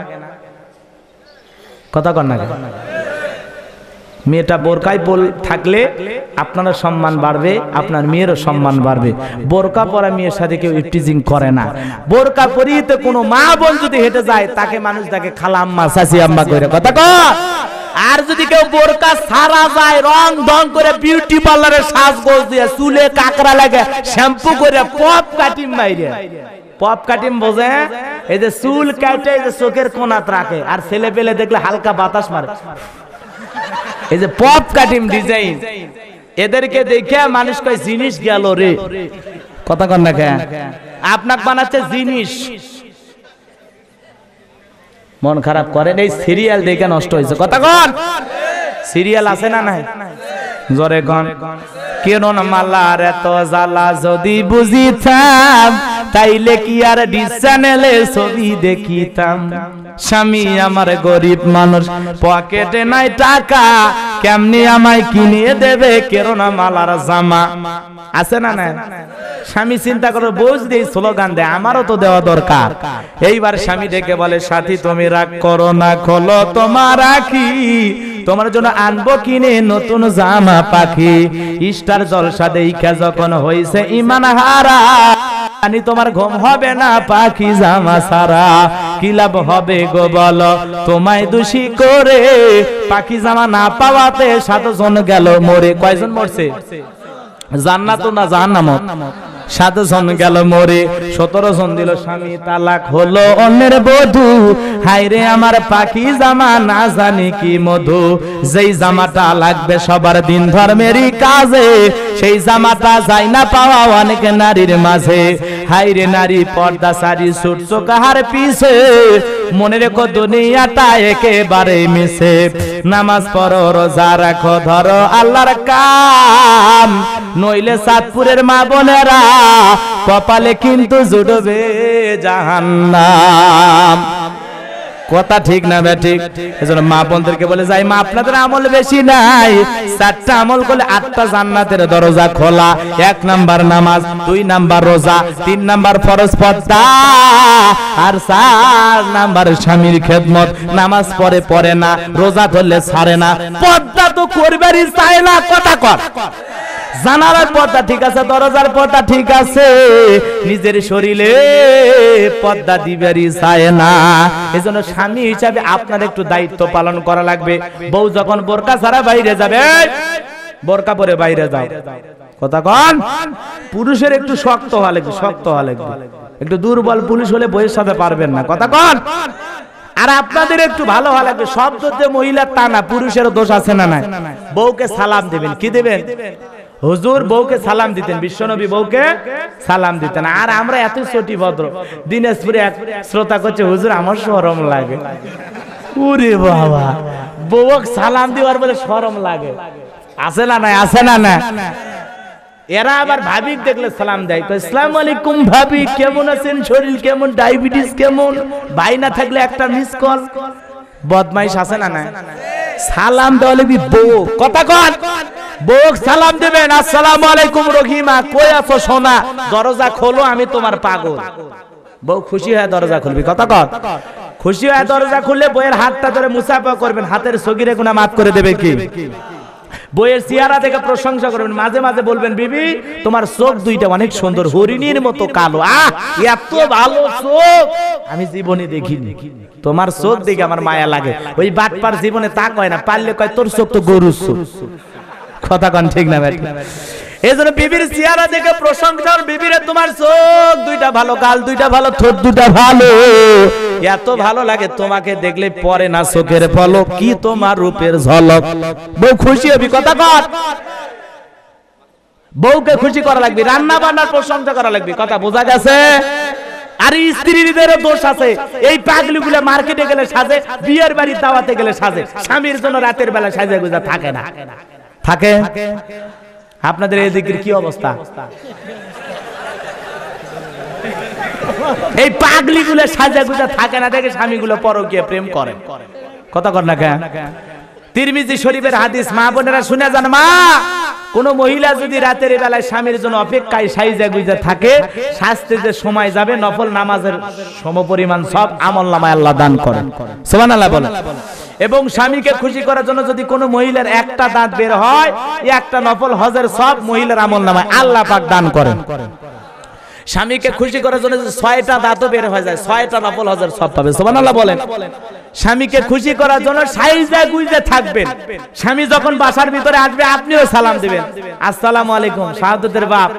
কথা কন না মেয়েটা বোরকাই বোরকায় থাকলে আপনারও সম্মান বাড়বে আপনার মেয়েরও সম্মান বাড়বে বোরকা পরা মেয়ের সাথে কেউ ইফটিজিং করে না বোরকা পরিয়ে কোনো মা বোন যদি হেঁটে যায় তাকে মানুষ তাকে খালা আম্মা সাসি আম্মা করে কথা কন আর যদি কেউ বোরকা সারা যায় রং ধং করে বিউটি পার্লারে সাজগোজ দিয়ে চুলে কাকড়া লাগে শ্যাম্পু করে পপ কাটিম মাইরে পপ কাটিম বোঝে এই যে চুল কাটে এই যে চোখের কোনাত রাখে আর ছেলে পেলে দেখলে হালকা বাতাস মারে এই যে পপ কাটিম ডিজাইন এদেরকে দেখে মানুষ কয় জিনিস গেল রে কথা কন না আপনাকে বানাচ্ছে জিনিস মন খারাপ করেন এই সিরিয়াল দেখে নষ্ট হয়েছে কথা কন সিরিয়াল আছে না নাই জরে কন কেন মালার এত জালা যদি বুঝিতাম তাইলে কি আর ডিসানেলে ছবি দেখিতাম স্বামী আমার গরিব মানুষ পকেটে নাই টাকা কেমনি আমায় কিনে দেবে কেরোনা মালার জামা আছে না না স্বামী চিন্তা করে বোঝ দিই স্লোগান দেয় আমারও তো দেওয়া দরকার এইবার স্বামী ডেকে বলে সাথী তুমি রাগ করো না খোলো তোমার আখি তোমার জন্য আনবো কিনে নতুন জামা পাখি ইস্টার জলসা দেখা যখন হয়েছে ইমান হারা রানী তোমার ঘুম হবে না পাখি জামা সারা কি লাভ হবে গো বল তোমায় দোষী করে পাখি জামা না পাওয়াতে সাতজন গেল মরে কয়জন মরছে জান্নাত না জাহান্নামত সাত জন গেল মরে সতেরো জন দিল স্বামী তালাক হলো অন্যের বধু হাইরে আমার পাখি জামা না জানি কি মধু যেই জামাটা লাগবে সবার দিন ধর্মেরই কাজে সেই জামাটা যাই না পাওয়া অনেক নারীর মাঝে হাইরে নারী পর্দা সারি ছুটছো কাহার পিছে মনে রেখো দুনিয়াটা একেবারে মিশে নামাজ পড়ো রোজা রাখো ধরো আল্লাহর কাম নইলে সাতপুরের মা বোনেরা কপালে কিন্তু জুটবে জাহান্নাম কথা ঠিক না ব্যাটি এজন্য মা বোনদেরকে বলে যাই মা আপনাদের আমল বেশি নাই চারটা আমল করলে আটটা জান্নাতের দরজা খোলা এক নাম্বার নামাজ দুই নাম্বার রোজা তিন নাম্বার ফরজ পর্দা আর চার নাম্বার স্বামীর খেদমত নামাজ পড়ে পড়ে না রোজা ধরলে ছাড়ে না পর্দা তো করবারই চায় না কথা কর জানালার পর্দা ঠিক আছে দরজার পর্দা ঠিক আছে নিজের শরীরে পর্দা দিবারই চায় না এজন্য স্বামী হিসাবে আপনার একটু দায়িত্ব পালন করা লাগবে বউ যখন বোরকা ছাড়া বাইরে যাবে বোরকা পরে বাইরে যাও কথা কন পুরুষের একটু শক্ত হওয়া লাগবে শক্ত হওয়া লাগবে একটু দুর্বল পুলিশ হলে বইয়ের সাথে পারবেন না কথা কন আর আপনাদের একটু ভালো হওয়া লাগবে সব তো মহিলার টানা পুরুষের দোষ আছে না না বউকে সালাম দেবেন কি দেবেন হুজুর বউকে সালাম দিতেন বিশ্বনবী বউকে সালাম দিতেন আর আমরা এত ছোটি ভদ্র দিনাজপুরে এক শ্রোতা করছে হুজুর আমার সরম লাগে ওরে বাবা বউক সালাম দেওয়ার বলে সরম লাগে আছে না না আছে না না এরা আবার ভাবিক দেখলে সালাম দেয় তো ইসলাম আলাইকুম ভাবি কেমন আছেন শরীর কেমন ডায়াবেটিস কেমন ভাই না থাকলে একটা মিস কল বদমাইশ আছে না না সালাম দেওয়া লাগবি বউ কথা কন বউক সালাম দেবেন আসসালাম আলাইকুম রহিমা কই আছো সোনা দরজা খোলো আমি তোমার পাগল বউ খুশি হয়ে দরজা খুলবি কথা কন খুশি হয়ে দরজা খুললে বইয়ের হাতটা ধরে মুসাফা করবেন হাতের সগিরে গুণা মাফ করে দেবে কি বইয়ের চেহারা থেকে প্রশংসা করবেন মাঝে মাঝে বলবেন বিবি তোমার চোখ দুইটা অনেক সুন্দর হরিণীর মতো কালো এত ভালো চোখ আমি জীবনে দেখিনি তোমার চোখ দেখে আমার মায়া লাগে ওই বাটপার জীবনে তা কয় না পারলে কয় তোর চোখ তো গরুর চোখ কথা কন ঠিক না ভাই এই বিবির চেহারা দেখে প্রশংসার বিবিরে তোমার চোখ দুইটা ভালো গাল দুইটা ভালো ঠোঁট দুইটা ভালো এত ভালো লাগে তোমাকে দেখলে পরে না চোখের কি তোমার রূপের ঝলক বউ খুশি হবি কথা কর বউকে খুশি করা লাগবে রান্না বান্নার প্রশংসা করা লাগবে কথা বোঝা গেছে আর স্ত্রীদের দোষ আছে এই পাগলি মার্কেটে গেলে সাজে বিয়ের বাড়ি দাওয়াতে গেলে সাজে স্বামীর জন্য রাতের বেলা সাজে গুজা থাকে না থাকে আপনাদের এই দিকের কি অবস্থা এই পাগলি গুলো সাজা গুজা থাকে না দেখে স্বামী পর পরকীয় প্রেম করে কথা কর না কেন তিরমিজি শরীফের হাদিস মা বোনেরা শুনে যান মা কোন মহিলা যদি রাতের বেলায় স্বামীর জন্য অপেক্ষায় সাইজা গুইজা থাকে শাস্তি যে সময় যাবে নফল নামাজের সমপরিমাণ সব আমল নামায় আল্লাহ দান করেন সোমান আল্লাহ বলেন এবং স্বামীকে খুশি করার জন্য যদি কোনো মহিলার একটা দাঁত বের হয় একটা নফল হজের সব মহিলার আমল নামায় আল্লাহ পাক দান করেন স্বামীকে খুশি করার জন্য ছয়টা দাঁতও বের হয়ে যায় ছয়টা নফল হজার সব পাবে সোমানাল্লাহ বলেন স্বামীকে খুশি করার জন্য সাইজা গুইজা থাকবেন স্বামী যখন বাসার ভিতরে আসবে আপনিও সালাম দিবেন আসসালামু আলাইকুম শাহাদতের বাপ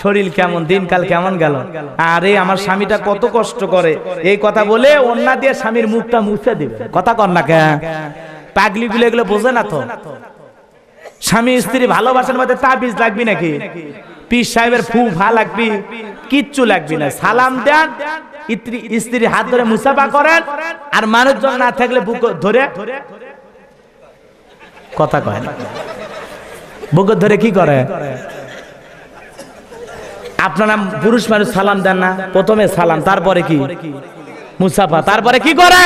শরীর কেমন দিনকাল কেমন গেল আরে আমার স্বামীটা কত কষ্ট করে এই কথা বলে অন্যা দিয়ে স্বামীর মুখটা মুছে দিবে কথা কর না কেন পাগলি গুলো এগুলো বোঝে না তো স্বামী স্ত্রী ভালোবাসার মধ্যে তাবিজ লাগবি নাকি পীর সাহেবের ফু ভা লাগবি কিচ্ছু লাগবে না সালাম দেন স্ত্রীর হাত ধরে মুসাফা করেন আর মানুষজন না থাকলে বুক ধরে কথা কয় বুক ধরে কি করে আপনারা পুরুষ মানুষ সালাম দেন না প্রথমে সালাম তারপরে কি মুসাফা তারপরে কি করে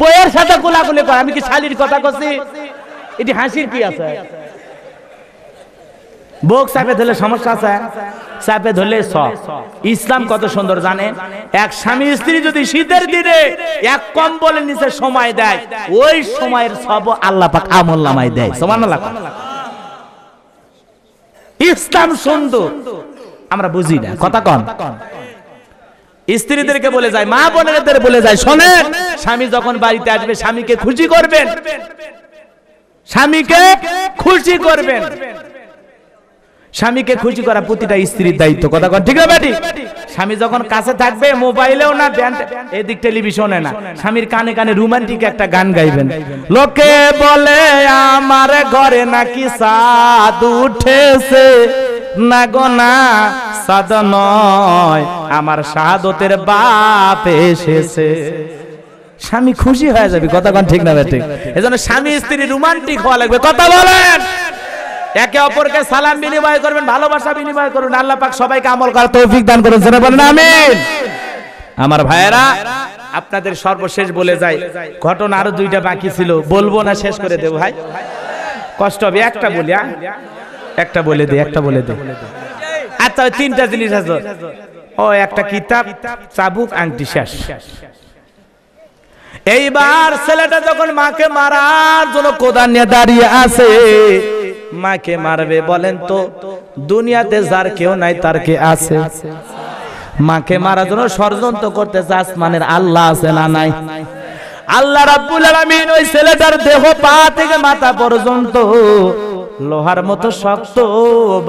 বইয়ের সাথে গোলাগুলি করে আমি কি শালির কথা করছি এটি হাসির কি আছে বোক সাপে ধরলে সমস্যা আছে সাপে ধরলে স ইসলাম কত সুন্দর জানে এক স্বামী স্ত্রী যদি শীতের দিনে এক কম্বলের নিচে সময় দেয় ওই সময়ের সব আল্লাহ পাক আমল্লামাই দেয় সমান ইসলাম সুন্দর আমরা বুঝি না কথা কন স্ত্রীদেরকে বলে যায় মা বোনেরদের বলে যায় শোনেন স্বামী যখন বাড়িতে আসবে স্বামীকে খুশি করবেন স্বামীকে খুশি করবেন স্বামীকে খুশি করা প্রতিটা স্ত্রীর দায়িত্ব কথা ঠিক না ব্যাটি স্বামী যখন কাছে থাকবে মোবাইলেও না এদিক টেলিভিশনে না স্বামীর কানে কানে রোমান্টিক একটা গান গাইবেন লোকে বলে আমার ঘরে নাকি সাদ উঠেছে না গো না সাদ নয় আমার সাদতের বাপ এসেছে স্বামী খুশি হয়ে যাবে কথা কন ঠিক না ব্যাটি এজন্য স্বামী স্ত্রী রোমান্টিক হওয়া লাগবে কথা বলেন একে অপরকে সালাম বিনিময় করবেন ভালোবাসা বিনিময় করুন আল্লাহ পাক সবাইকে আমল করার তৌফিক দান করুন জেনে বলেন আমিন আমার ভাইয়েরা আপনাদের সর্বশেষ বলে যাই ঘটনা আরো দুইটা বাকি ছিল বলবো না শেষ করে দেব ভাই কষ্ট হবে একটা বলি একটা বলে দে একটা বলে দে আচ্ছা তিনটা জিনিস আছে ও একটা কিতাব চাবুক আংটি শেষ এইবার ছেলেটা যখন মাকে মারার জন্য কোদান নিয়ে দাঁড়িয়ে আছে মাকে মারবে বলেন তো দুনিয়াতে যার কেউ নাই তার কে আছে মাকে মারার জন্য ষড়যন্ত্র করতে আসমানের আল্লাহ আছে না নাই আল্লাহ রাব্বুল আলামিন ওই ছেলেটার দেহ পা থেকে মাথা পর্যন্ত লোহার মতো শক্ত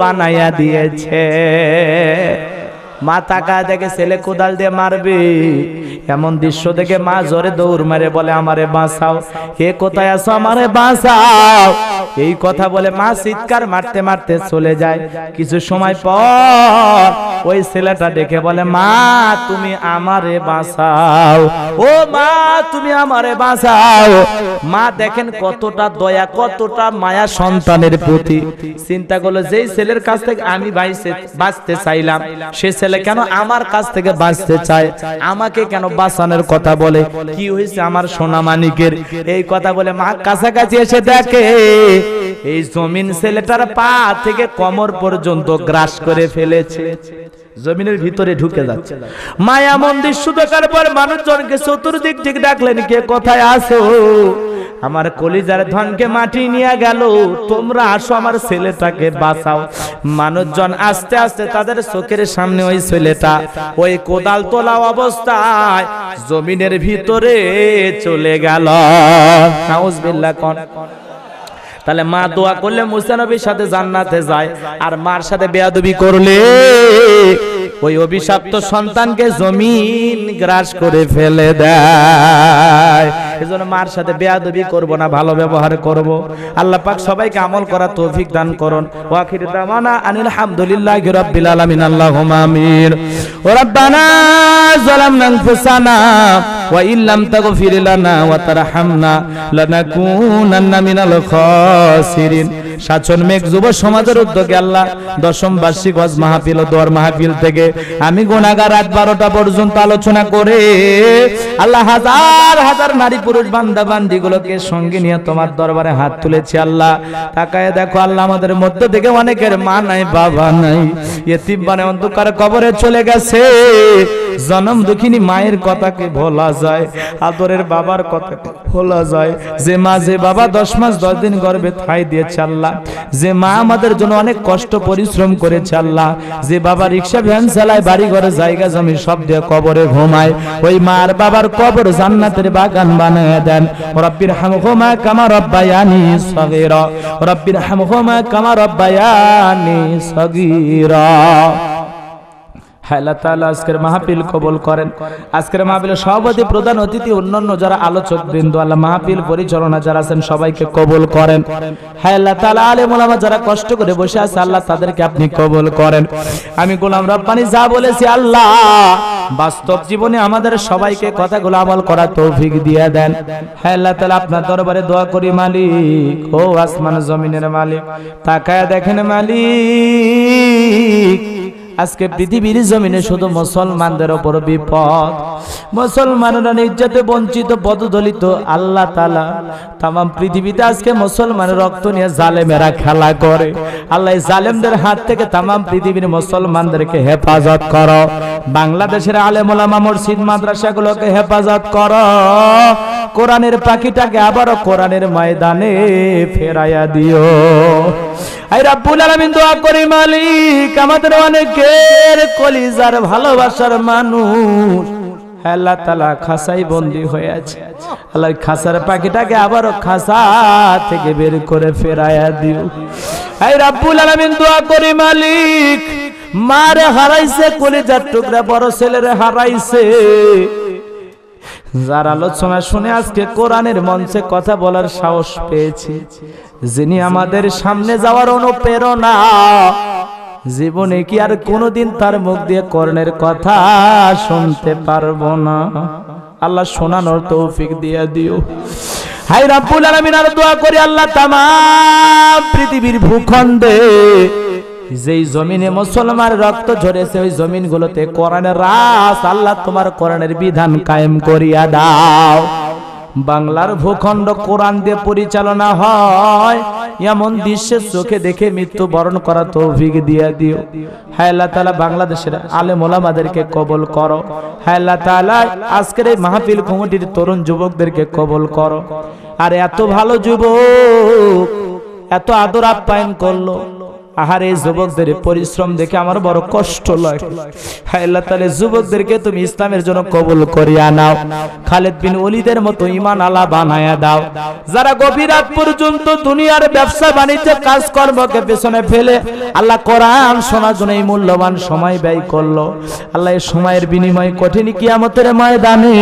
বানাইয়া দিয়েছে মা তাকায় দেখে ছেলে কোদাল দিয়ে মারবে এমন দৃশ্য দেখে মা জোরে দৌড় মারে বলে আমারে বাঁচাও হে কোথায় আসো আমারে বাঁচাও এই কথা বলে মা চিৎকার মারতে মারতে চলে যায় কিছু সময় পর ওই ছেলেটা দেখে বলে মা তুমি আমারে বাঁচাও ও মা তুমি আমারে বাঁচাও মা দেখেন কতটা দয়া কতটা মায়া সন্তানের প্রতি চিন্তা করলো যেই ছেলের কাছ থেকে আমি বাঁচতে চাইলাম সে ছেলে ছেলে কেন আমার কাছ থেকে বাঁচতে চায় আমাকে কেন বাঁচানোর কথা বলে কি হয়েছে আমার সোনা মানিকের এই কথা বলে মা কাছাকাছি এসে দেখে এই জমিন ছেলেটার পা থেকে কমর পর্যন্ত গ্রাস করে ফেলেছে জমিনের ভিতরে ঢুকে যাচ্ছে মায়া মন্দির সুদকার পর মানুষজনকে চতুর্দিক ঠিক ডাকলেন কে কোথায় আসো আমার কলিজার ধনকে মাটি নিয়ে গেল তোমরা আসো আমার ছেলেটাকে বাঁচাও মানুষজন আস্তে আস্তে তাদের চোখের সামনে ওই ছেলেটা ওই কোদাল তোলা অবস্থায় জমিনের ভিতরে চলে গেল হাউস বিল্লা কন তাহলে মা দোয়া করলে মুসানবীর সাথে জান্নাতে যায় আর মার সাথে বেয়াদবি করলে ওই অভিশাপ্ত সন্তানকে জমিন গ্রাস করে ফেলে দেয় এজন্য মার সাথে বেয়াদবি করব না ভালো ব্যবহার করব আল্লাহ পাক সবাইকে আমল করা তৌফিক দান করুন ওয়াখির দামানা আনিল হামদুলিল্লাহি রাব্বিল আলামিন আল্লাহুম্মা আমিন ও রব্বানা যালামনা আনফুসানা ওয়া ইল্লাম তাগফির লানা ওয়া তারহামনা লানাকুনান্না মিনাল খাসিরিন সাচন মেঘ যুব সমাজের উদ্যোগে আল্লাহ দশম বার্ষিক ওয়াজ মাহফিল ও দোয়ার মাহফিল থেকে আমি গোনাগার রাত 12টা পর্যন্ত আলোচনা করে আল্লাহ হাজার হাজার নারী পুরুষ বান্দা বান্দি গুলোকে সঙ্গে নিয়ে তোমার দরবারে হাত তুলেছি আল্লাহ তাকায় দেখো আল্লাহ আমাদের মধ্য থেকে অনেকের মা নাই বাবা নাই এতিম মানে অন্ধকার কবরে চলে গেছে জনম দুঃখিনী মায়ের কথাকে ভোলা যায় আদরের বাবার কথাকে ভোলা যায় যে মা যে বাবা দশ মাস দশ দিন গর্বে ঠাই দিয়ে চাল্লা যে মা আমাদের জন্য অনেক কষ্ট পরিশ্রম করে চাল্লা যে বাবা রিক্সা ভ্যান চালায় বাড়ি ঘরে জায়গা জমি সব দিয়ে কবরে ঘুমায় ওই মার বাবার কবর জান্নাতের বাগান বানায় دم رب ارحمهما كما ربياني صغيرا رب ارحمهما كما ربياني صغيرا আল্লাহ আজকের করেন আজকের প্রধান অতিথি অন্যান্য যারা আলোচক বৃন্দ আল্লাহ পরিচালনা যারা আছেন সবাইকে কবুল করেন যারা কষ্ট করে বসে আছে আল্লাহ তাদেরকে আপনি কবল করেন আমি গোলাম রব্বানি যা বলেছি আল্লাহ বাস্তব জীবনে আমাদের সবাইকে কথাগুলো আমল করা তৌফিক দিয়ে দেন হ্যাঁ আপনার দরবারে দোয়া করি মালিক ও আসমান জমিনের মালিক তাকায়া দেখেন মালিক আজকে পৃথিবীর জমিনে শুধু মুসলমানদের ওপর বিপদ মুসলমানরা নির্যাতে বঞ্চিত পদদলিত আল্লাহ তালা তাম পৃথিবীতে আজকে মুসলমানের রক্ত নিয়ে জালেমেরা খেলা করে আল্লাহ জালেমদের হাত থেকে তাম পৃথিবীর মুসলমানদেরকে হেফাজত করো বাংলাদেশের আলেমোলামা মসজিদ মাদ্রাসাগুলোকে হেফাজত করো কোরআনের পাখিটাকে আবারও কোরআনের ময়দানে ফেরাইয়া দিও আই রাব্বুল আলামিন দোয়া করি মালিক আমাদের অনেক বুকের কলিজার ভালোবাসার মানুষ আল্লাহ তালা খাসাই বন্দি হয়ে আছে আল্লাহ খাসার পাখিটাকে আবার খাসা থেকে বের করে ফেরায়া দিও এই রাব্বুল আলামিন দোয়া করি মালিক মারে হারাইছে কলিজার টুকরা বড় ছেলের হারাইছে যার আলোচনা শুনে আজকে কোরআনের মঞ্চে কথা বলার সাহস পেয়েছে যিনি আমাদের সামনে যাওয়ার অনুপ্রেরণা জীবনে কি আর কোনোদিন তার মুখ দিয়ে কর্ণের কথা শুনতে পারবো না আল্লাহ শোনানোর তৌফিক দিয়ে দিও হাই রাবুল আলামিন আর দোয়া করি আল্লাহ তামাম পৃথিবীর ভূখণ্ডে যেই জমিনে মুসলমান রক্ত ঝরেছে ওই জমিনগুলোতে কোরআনের রাস আল্লাহ তোমার কোরআনের বিধান কায়েম করিয়া দাও বাংলার ভূখণ্ড কোরআন দিয়ে পরিচালনা হয় এমন দৃশ্যের চোখে দেখে মৃত্যুবরণ করা তৌফিক দিয়ে দিও হায় তালা বাংলাদেশের আলে মোলামাদেরকে কবল করো হায় তালা আজকের এই মাহফিল কমিটির তরুণ যুবকদেরকে কবল করো আর এত ভালো যুবক এত আদর আপ্যায়ন করলো আহারে যুবকদের পরিশ্রম দেখে আমার বড় কষ্ট লাগে হ্যাঁ আল্লাহ তাআলা যুবকদেরকে তুমি ইসলামের জন্য কবুল করিয়া নাও খালেদ বিন ওলিদের মতো ঈমান আলা বানায়া দাও যারা গভীর রাত পর্যন্ত দুনিয়ার ব্যবসা বাণিজ্য কাজকর্মকে পেছনে ফেলে আল্লাহ কোরআন শোনার জন্য এই মূল্যবান সময় ব্যয় করলো আল্লাহ এই সময়ের বিনিময় কঠিন কিয়ামতের ময়দানে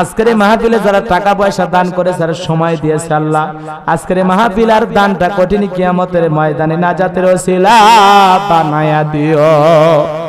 আজকের মাহফিলে যারা টাকা পয়সা দান করে যারা সময় দিয়েছে আল্লাহ আজকের মাহফিল দানটা কঠিন কিয়ামতের ময়দানে না যাতে রসিলা বানায়া দিও